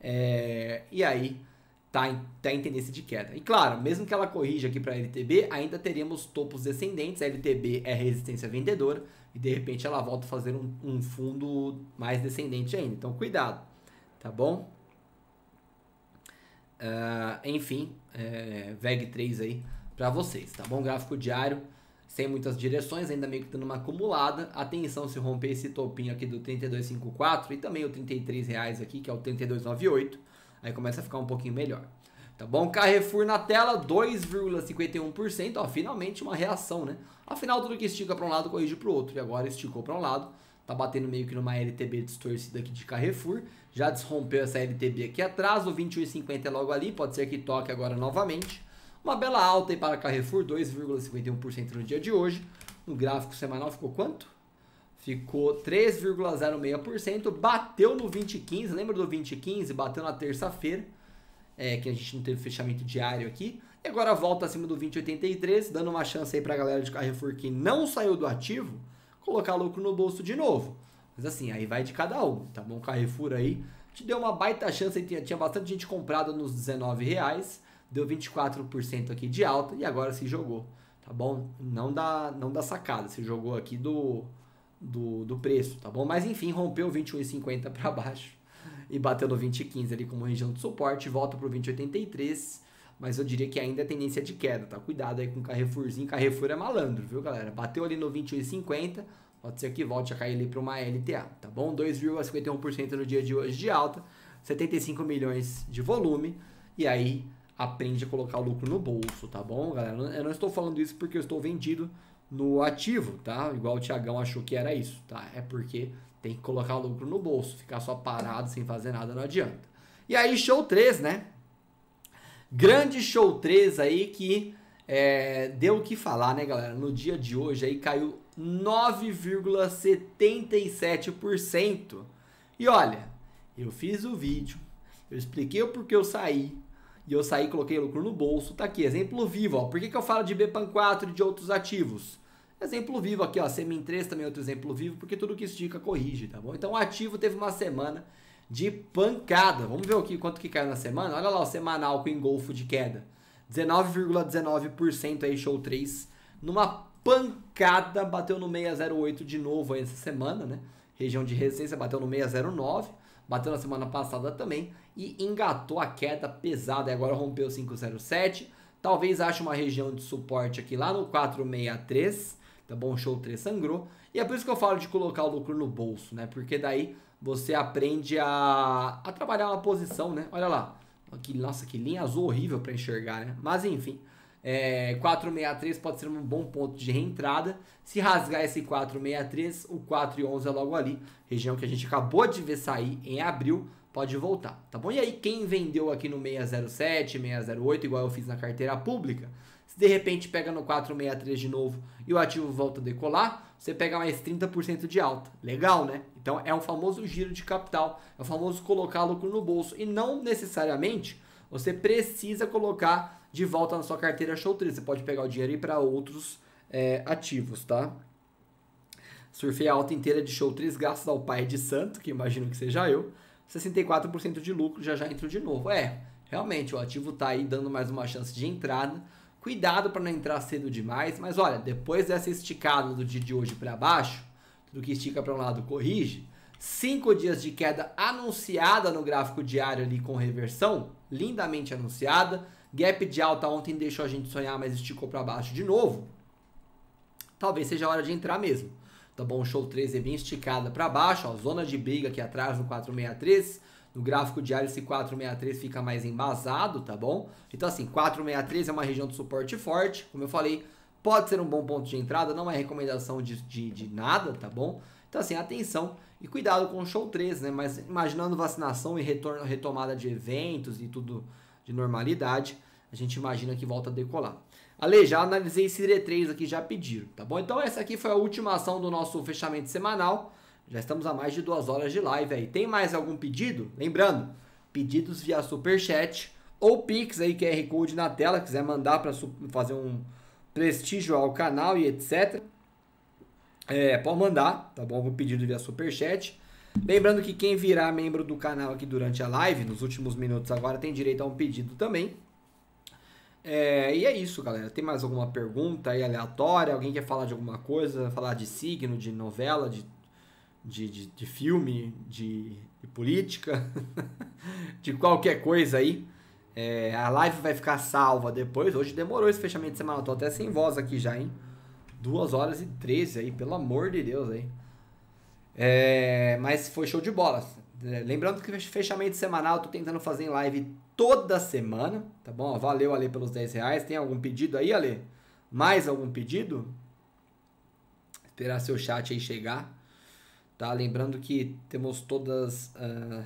É... E aí, tá em, tá em tendência de queda. E claro, mesmo que ela corrija aqui para LTB, ainda teremos topos descendentes. A LTB é resistência vendedora e de repente ela volta a fazer um, um fundo mais descendente ainda. Então, cuidado, tá bom? Uh, enfim, é, VEG 3 aí para vocês, tá bom? Gráfico diário, sem muitas direções, ainda meio que dando uma acumulada. Atenção se romper esse topinho aqui do 32,54 e também o 33 reais aqui, que é o 32,98. Aí começa a ficar um pouquinho melhor. Tá bom? Carrefour na tela, 2,51%. Ó, finalmente uma reação, né? Afinal, tudo que estica para um lado corrige para o outro. E agora esticou para um lado. Tá batendo meio que numa LTB distorcida aqui de Carrefour já desrompeu essa LTB aqui atrás, o 21,50 é logo ali, pode ser que toque agora novamente. Uma bela alta aí para Carrefour, 2,51% no dia de hoje. No gráfico semanal ficou quanto? Ficou 3,06%, bateu no 2015, lembra do 2015? Bateu na terça-feira, é, que a gente não teve fechamento diário aqui. E agora volta acima do 20,83, dando uma chance aí para a galera de Carrefour que não saiu do ativo, colocar lucro no bolso de novo. Mas assim, aí vai de cada um, tá bom? Carrefour aí te deu uma baita chance, tinha, tinha bastante gente comprada nos 19 reais, deu 24% aqui de alta e agora se jogou, tá bom? Não dá, não dá sacada, se jogou aqui do, do, do preço, tá bom? Mas enfim, rompeu 21,50 para baixo e bateu no 20,15 ali como região de suporte, volta pro 20,83 mas eu diria que ainda é tendência de queda, tá? Cuidado aí com o Carrefourzinho, Carrefour é malandro, viu, galera? Bateu ali no 21,50, Pode ser que volte a cair ali para uma LTA, tá bom? 2,51% no dia de hoje de alta, 75 milhões de volume, e aí aprende a colocar o lucro no bolso, tá bom, galera? Eu não estou falando isso porque eu estou vendido no ativo, tá? Igual o Tiagão achou que era isso, tá? É porque tem que colocar o lucro no bolso, ficar só parado sem fazer nada não adianta. E aí, show 3, né? Grande show 3 aí que é, deu o que falar, né, galera? No dia de hoje aí caiu 9,77%. E olha, eu fiz o vídeo, eu expliquei o porquê eu saí, e eu saí coloquei lucro no bolso, tá aqui, exemplo vivo, ó. Por que, que eu falo de BPAN 4 e de outros ativos? Exemplo vivo aqui, ó, Semin 3 também é outro exemplo vivo, porque tudo que estica corrige, tá bom? Então o ativo teve uma semana de pancada. Vamos ver aqui quanto que caiu na semana? Olha lá o semanal com engolfo de queda. 19,19% ,19 aí, show 3, numa pancada, bateu no 608 de novo essa semana, né? Região de resistência bateu no 609, bateu na semana passada também e engatou a queda pesada. E agora rompeu 507. Talvez ache uma região de suporte aqui lá no 463. Tá bom? Show 3 sangrou. E é por isso que eu falo de colocar o lucro no bolso, né? Porque daí você aprende a, a trabalhar uma posição, né? Olha lá. Aqui, nossa, que linha azul horrível para enxergar, né? Mas enfim, é, 463 pode ser um bom ponto de reentrada. Se rasgar esse 463, o 411 é logo ali, região que a gente acabou de ver sair em abril, pode voltar, tá bom? E aí quem vendeu aqui no 607, 608, igual eu fiz na carteira pública, se de repente pega no 463 de novo e o ativo volta a decolar, você pega mais 30% de alta. Legal, né? Então é um famoso giro de capital, é o famoso colocar lucro no bolso e não necessariamente você precisa colocar de volta na sua carteira show 3. Você pode pegar o dinheiro e ir para outros é, ativos, tá? Surfei a alta inteira de show 3 graças ao pai de santo, que imagino que seja eu. 64% de lucro, já já entro de novo. É, realmente, o ativo tá aí dando mais uma chance de entrada. Cuidado para não entrar cedo demais, mas olha, depois dessa esticada do dia de hoje para baixo, tudo que estica para um lado corrige. Cinco dias de queda anunciada no gráfico diário ali com reversão, lindamente anunciada Gap de alta ontem deixou a gente sonhar, mas esticou para baixo de novo. Talvez seja a hora de entrar mesmo. Tá bom? Show 13 é bem esticada para baixo, ó, zona de briga aqui atrás no 463. No gráfico diário, esse 463 fica mais embasado, tá bom? Então, assim, 463 é uma região de suporte forte. Como eu falei, pode ser um bom ponto de entrada, não é recomendação de, de, de nada, tá bom? Então, assim, atenção e cuidado com o show 13, né? Mas imaginando vacinação e retorno, retomada de eventos e tudo de normalidade, a gente imagina que volta a decolar. Ale, já analisei esse D3 aqui, já pediram, tá bom? Então essa aqui foi a última ação do nosso fechamento semanal. Já estamos a mais de duas horas de live aí. Tem mais algum pedido? Lembrando, pedidos via Superchat ou Pix aí, QR Code na tela, quiser mandar para fazer um prestígio ao canal e etc. É, pode mandar, tá bom? Algum pedido via Superchat Lembrando que quem virar membro do canal aqui durante a live, nos últimos minutos agora, tem direito a um pedido também. É, e é isso, galera. Tem mais alguma pergunta aí aleatória? Alguém quer falar de alguma coisa? Falar de signo, de novela, de, de, de, de filme, de, de política, de qualquer coisa aí? É, a live vai ficar salva depois. Hoje demorou esse fechamento de semana. Eu tô até sem voz aqui já, hein? 2 horas e 13 aí, pelo amor de Deus aí. É, mas foi show de bola. Lembrando que fechamento semanal eu tô tentando fazer em live toda semana, tá bom? Valeu, Ale, pelos 10 reais. Tem algum pedido aí, Ale? Mais algum pedido? Esperar seu chat aí chegar. Tá? Lembrando que temos todas... Uh... Ah,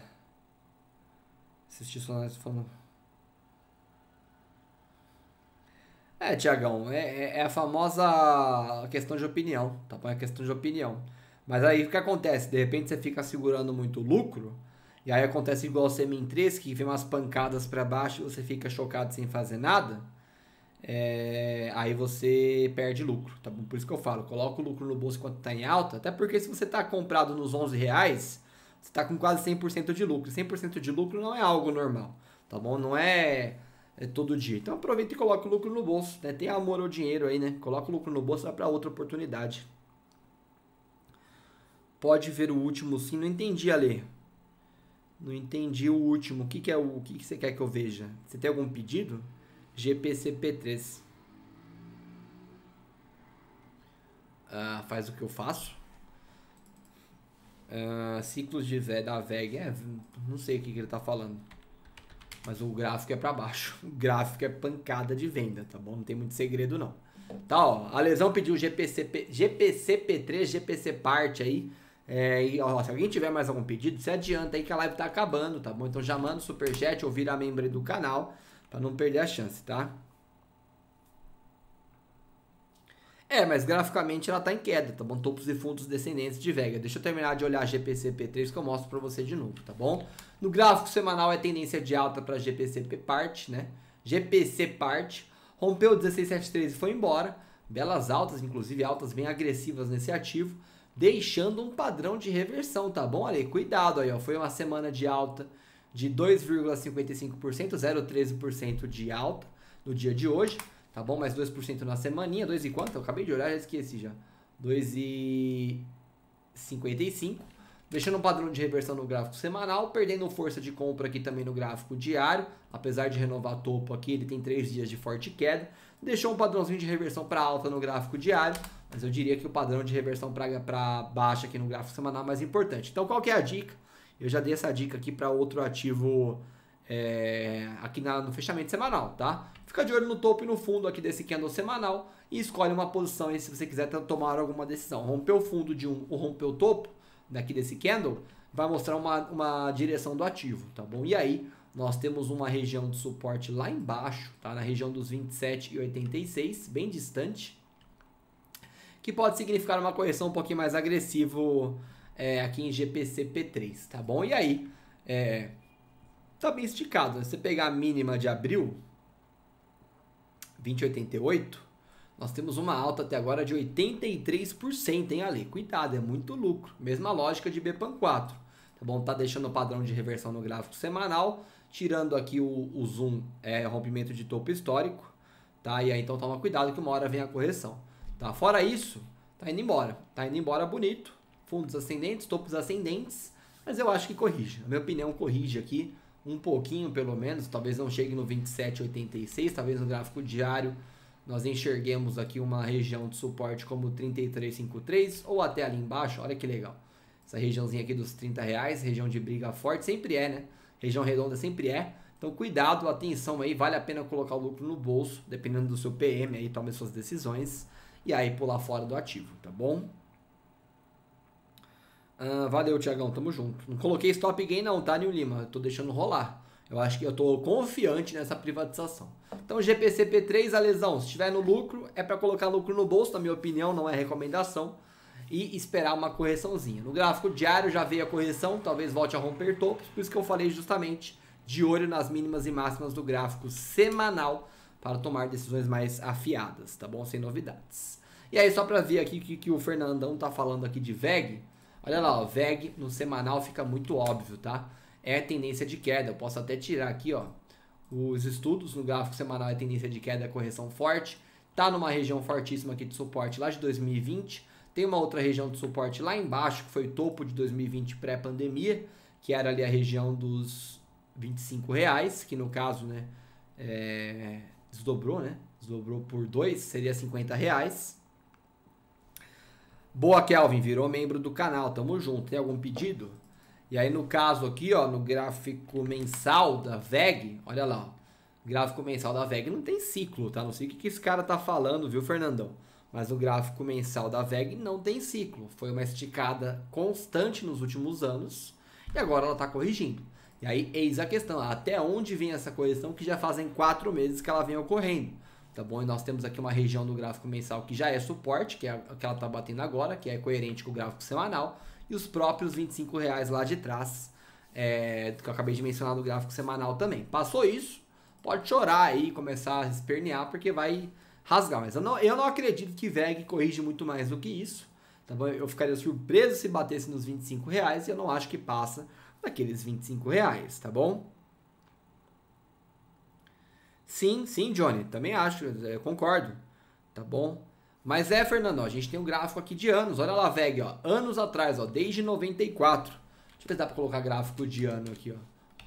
Assistir sonoras falando... É, Tiagão, é, é, é a famosa questão de opinião, tá bom? É questão de opinião. Mas aí o que acontece? De repente você fica segurando muito lucro, e aí acontece igual o Semin 3, que vem umas pancadas para baixo e você fica chocado sem fazer nada. É, aí você perde lucro, tá bom? Por isso que eu falo, coloca o lucro no bolso quando tá em alta, até porque se você tá comprado nos 11 reais, você tá com quase 100% de lucro. 100% de lucro não é algo normal, tá bom? Não é, é, todo dia. Então aproveita e coloca o lucro no bolso, né? Tem amor ao dinheiro aí, né? Coloca o lucro no bolso, vai pra outra oportunidade. Pode ver o último sim. Não entendi, Ale. Não entendi o último. O que, que é o, o que, que você quer que eu veja? Você tem algum pedido? GPCP3. Ah, faz o que eu faço? Ah, ciclos de ve da VEG. É, não sei o que, que ele está falando. Mas o gráfico é para baixo. O gráfico é pancada de venda, tá bom? Não tem muito segredo, não. Tá, ó. A lesão pediu gpcp, GPCP3, GPC parte aí. É, e ó, se alguém tiver mais algum pedido, se adianta aí que a live tá acabando, tá bom? Então já manda o superchat ou vira membro do canal para não perder a chance, tá? É, mas graficamente ela tá em queda, tá bom? Topos e fundos descendentes de Vega. Deixa eu terminar de olhar a GPCP3 que eu mostro para você de novo, tá bom? No gráfico semanal é tendência de alta para GPCP parte, né? GPC parte rompeu 1673 e foi embora. Belas altas, inclusive altas bem agressivas nesse ativo deixando um padrão de reversão, tá bom, aí, Cuidado aí, ó. Foi uma semana de alta de 2,55%, 0,13% de alta no dia de hoje, tá bom? Mais 2% na semaninha, 2 e quanto? Eu acabei de olhar, já esqueci já. 2 e 55, deixando um padrão de reversão no gráfico semanal, perdendo força de compra aqui também no gráfico diário, apesar de renovar topo aqui, ele tem 3 dias de forte queda, deixou um padrãozinho de reversão para alta no gráfico diário, mas eu diria que o padrão de reversão para baixa aqui no gráfico semanal é mais importante. Então, qual que é a dica? Eu já dei essa dica aqui para outro ativo é, aqui na, no fechamento semanal, tá? Fica de olho no topo e no fundo aqui desse candle semanal e escolhe uma posição aí se você quiser tomar alguma decisão. romper o fundo de um ou romper o topo daqui desse candle, vai mostrar uma, uma direção do ativo, tá bom? E aí, nós temos uma região de suporte lá embaixo, tá? Na região dos 27 e 86, bem distante, que pode significar uma correção um pouquinho mais agressivo é, aqui em gpcp 3 tá bom? E aí, é, tá bem esticado. Né? Se você pegar a mínima de abril, 20,88, nós temos uma alta até agora de 83%, hein, Ali? Cuidado, é muito lucro. Mesma lógica de Bpan 4, tá bom? Tá deixando o padrão de reversão no gráfico semanal, tirando aqui o, o zoom, é, rompimento de topo histórico, tá? E aí, então toma cuidado que uma hora vem a correção. Tá? Fora isso, tá indo embora. Tá indo embora bonito. Fundos ascendentes, topos ascendentes, mas eu acho que corrige. Na minha opinião corrige aqui um pouquinho pelo menos, talvez não chegue no 27,86, talvez no gráfico diário nós enxerguemos aqui uma região de suporte como 33,53 ou até ali embaixo, olha que legal. Essa regiãozinha aqui dos 30 reais, região de briga forte, sempre é, né? Região redonda sempre é. Então cuidado, atenção aí, vale a pena colocar o lucro no bolso, dependendo do seu PM aí, tome suas decisões e aí pular fora do ativo, tá bom? Ah, valeu, Tiagão, tamo junto. Não coloquei stop gain não, tá, Nil Lima? Eu tô deixando rolar. Eu acho que eu tô confiante nessa privatização. Então, GPCP3, a lesão, se estiver no lucro, é para colocar lucro no bolso, na minha opinião, não é recomendação. E esperar uma correçãozinha. No gráfico diário já veio a correção, talvez volte a romper topos, por isso que eu falei justamente de olho nas mínimas e máximas do gráfico semanal para tomar decisões mais afiadas, tá bom? Sem novidades. E aí, só para ver aqui que, que o Fernandão tá falando aqui de VEG, olha lá, ó, VEG no semanal fica muito óbvio, tá? É tendência de queda, eu posso até tirar aqui, ó, os estudos no gráfico semanal é tendência de queda, é correção forte, tá numa região fortíssima aqui de suporte lá de 2020, tem uma outra região de suporte lá embaixo, que foi o topo de 2020 pré-pandemia, que era ali a região dos 25 reais, que no caso, né, é, desdobrou, né? Desdobrou por 2, seria 50 reais. Boa, Kelvin, virou membro do canal, tamo junto. Tem algum pedido? E aí, no caso aqui, ó, no gráfico mensal da VEG, olha lá, ó, gráfico mensal da VEG não tem ciclo, tá? Não sei o que, que esse cara tá falando, viu, Fernandão? Mas o gráfico mensal da VEG não tem ciclo. Foi uma esticada constante nos últimos anos e agora ela tá corrigindo. E aí, eis a questão, até onde vem essa correção que já fazem quatro meses que ela vem ocorrendo, tá bom? E nós temos aqui uma região do gráfico mensal que já é suporte, que é a que ela está batendo agora, que é coerente com o gráfico semanal, e os próprios 25 reais lá de trás, é, que eu acabei de mencionar no gráfico semanal também. Passou isso, pode chorar aí, começar a espernear, porque vai rasgar. Mas eu não, eu não acredito que VEG corrige muito mais do que isso. Tá bom? Eu ficaria surpreso se batesse nos 25 reais e eu não acho que passa daqueles 25 reais, tá bom? Sim, sim, Johnny, também acho, é, concordo, tá bom? Mas é, Fernando, a gente tem um gráfico aqui de anos, olha lá, VEG, ó, anos atrás, ó, desde 94. Deixa eu pra colocar gráfico de ano aqui, ó,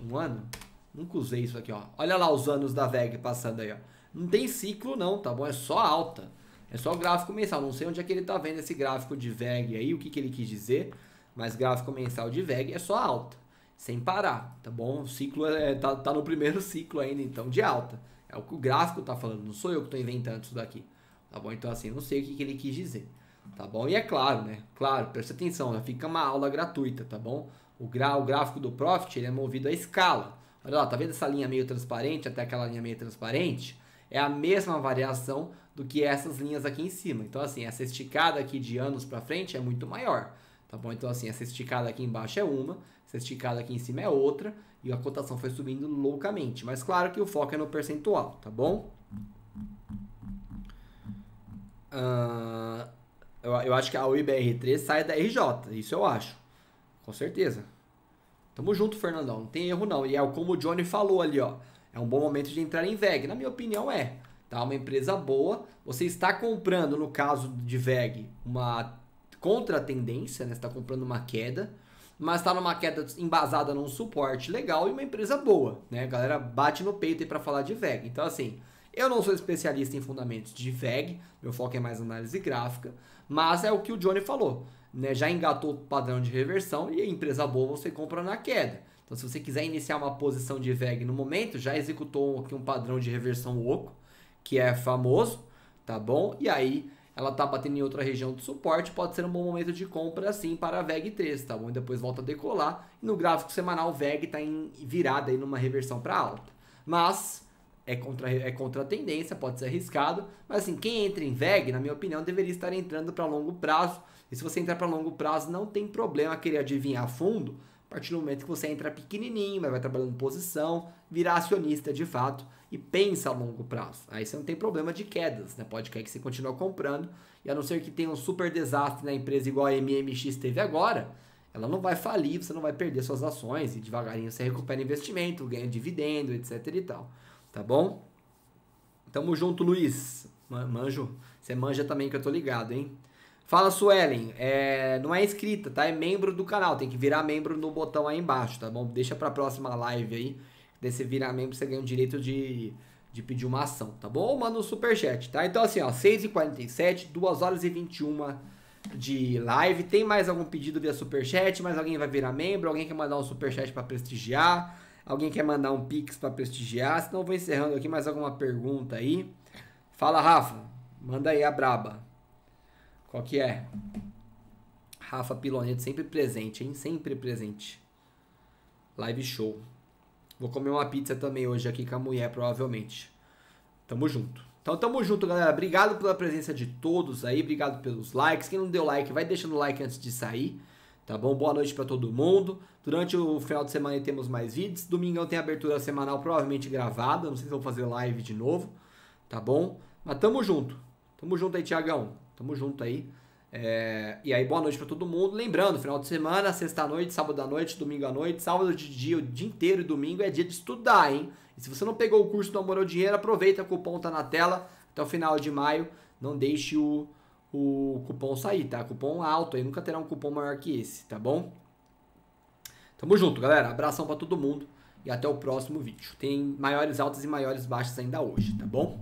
um ano? Nunca usei isso aqui, ó. Olha lá os anos da VEG passando aí, ó. Não tem ciclo não, tá bom? É só alta. É só o gráfico mensal. Não sei onde é que ele tá vendo esse gráfico de VEG aí, o que, que ele quis dizer. Mas gráfico mensal de VEG é só alta sem parar, tá bom? O ciclo é, tá, tá no primeiro ciclo ainda, então, de alta. É o que o gráfico tá falando, não sou eu que tô inventando isso daqui, tá bom? Então, assim, não sei o que, que ele quis dizer, tá bom? E é claro, né? Claro, presta atenção, né? fica uma aula gratuita, tá bom? O, gra, o gráfico do Profit, ele é movido à escala. Olha lá, tá vendo essa linha meio transparente até aquela linha meio transparente? É a mesma variação do que essas linhas aqui em cima. Então, assim, essa esticada aqui de anos para frente é muito maior, tá bom? Então, assim, essa esticada aqui embaixo é uma, essa esticada aqui em cima é outra, e a cotação foi subindo loucamente. Mas claro que o foco é no percentual, tá bom? Uh, eu, eu, acho que a UIBR3 sai da RJ, isso eu acho. Com certeza. Tamo junto, Fernandão. Não tem erro não. E é como o Johnny falou ali, ó. É um bom momento de entrar em VEG. Na minha opinião, é. Tá? Uma empresa boa. Você está comprando, no caso de VEG, uma contra tendência, né? Você está comprando uma queda mas está numa queda embasada num suporte legal e uma empresa boa, né? A galera bate no peito aí para falar de VEG. Então, assim, eu não sou especialista em fundamentos de VEG, meu foco é mais análise gráfica, mas é o que o Johnny falou, né? Já engatou o padrão de reversão e a empresa boa você compra na queda. Então, se você quiser iniciar uma posição de VEG no momento, já executou aqui um padrão de reversão oco, que é famoso, tá bom? E aí ela está batendo em outra região de suporte, pode ser um bom momento de compra assim para a VEG 3, tá bom? E depois volta a decolar. E no gráfico semanal, VEG está em virada aí numa reversão para alta. Mas é contra, é contra a tendência, pode ser arriscado. Mas assim, quem entra em VEG, na minha opinião, deveria estar entrando para longo prazo. E se você entrar para longo prazo, não tem problema querer adivinhar fundo. A partir do momento que você entra pequenininho, mas vai trabalhando posição, virar acionista de fato e pensa a longo prazo. Aí você não tem problema de quedas, né? Pode cair que você continue comprando, e a não ser que tenha um super desastre na empresa igual a MMX teve agora, ela não vai falir, você não vai perder suas ações e devagarinho você recupera investimento, ganha dividendo, etc e tal. Tá bom? Tamo junto, Luiz. Manjo, você manja também que eu tô ligado, hein? Fala, Suelen. É, não é inscrita, tá? É membro do canal. Tem que virar membro no botão aí embaixo, tá bom? Deixa pra próxima live aí Daí você virar membro, você ganha o direito de, de pedir uma ação, tá bom? Ou manda um superchat, tá? Então assim, ó, 6h47, 2 horas e 21 de live. Tem mais algum pedido via superchat? Mais alguém vai virar membro? Alguém quer mandar um superchat para prestigiar? Alguém quer mandar um pix para prestigiar? Senão eu vou encerrando aqui mais alguma pergunta aí. Fala, Rafa. Manda aí a braba. Qual que é? Rafa Piloneto sempre presente, hein? Sempre presente. Live show. Vou comer uma pizza também hoje aqui com a mulher, provavelmente. Tamo junto. Então tamo junto, galera. Obrigado pela presença de todos aí. Obrigado pelos likes. Quem não deu like, vai deixando o like antes de sair. Tá bom? Boa noite para todo mundo. Durante o final de semana temos mais vídeos. Domingão tem abertura semanal, provavelmente gravada. Não sei se vou fazer live de novo. Tá bom? Mas tamo junto. Tamo junto aí, Tiagão. Tamo junto aí. É, e aí, boa noite para todo mundo. Lembrando, final de semana, sexta noite, sábado à noite, domingo à noite, sábado de dia, o dia inteiro e domingo é dia de estudar, hein? E se você não pegou o curso do Amor ao Dinheiro, aproveita, o cupom tá na tela até o final de maio. Não deixe o, o cupom sair, tá? Cupom alto aí, nunca terá um cupom maior que esse, tá bom? Tamo junto, galera. Abração para todo mundo e até o próximo vídeo. Tem maiores altas e maiores baixas ainda hoje, tá bom?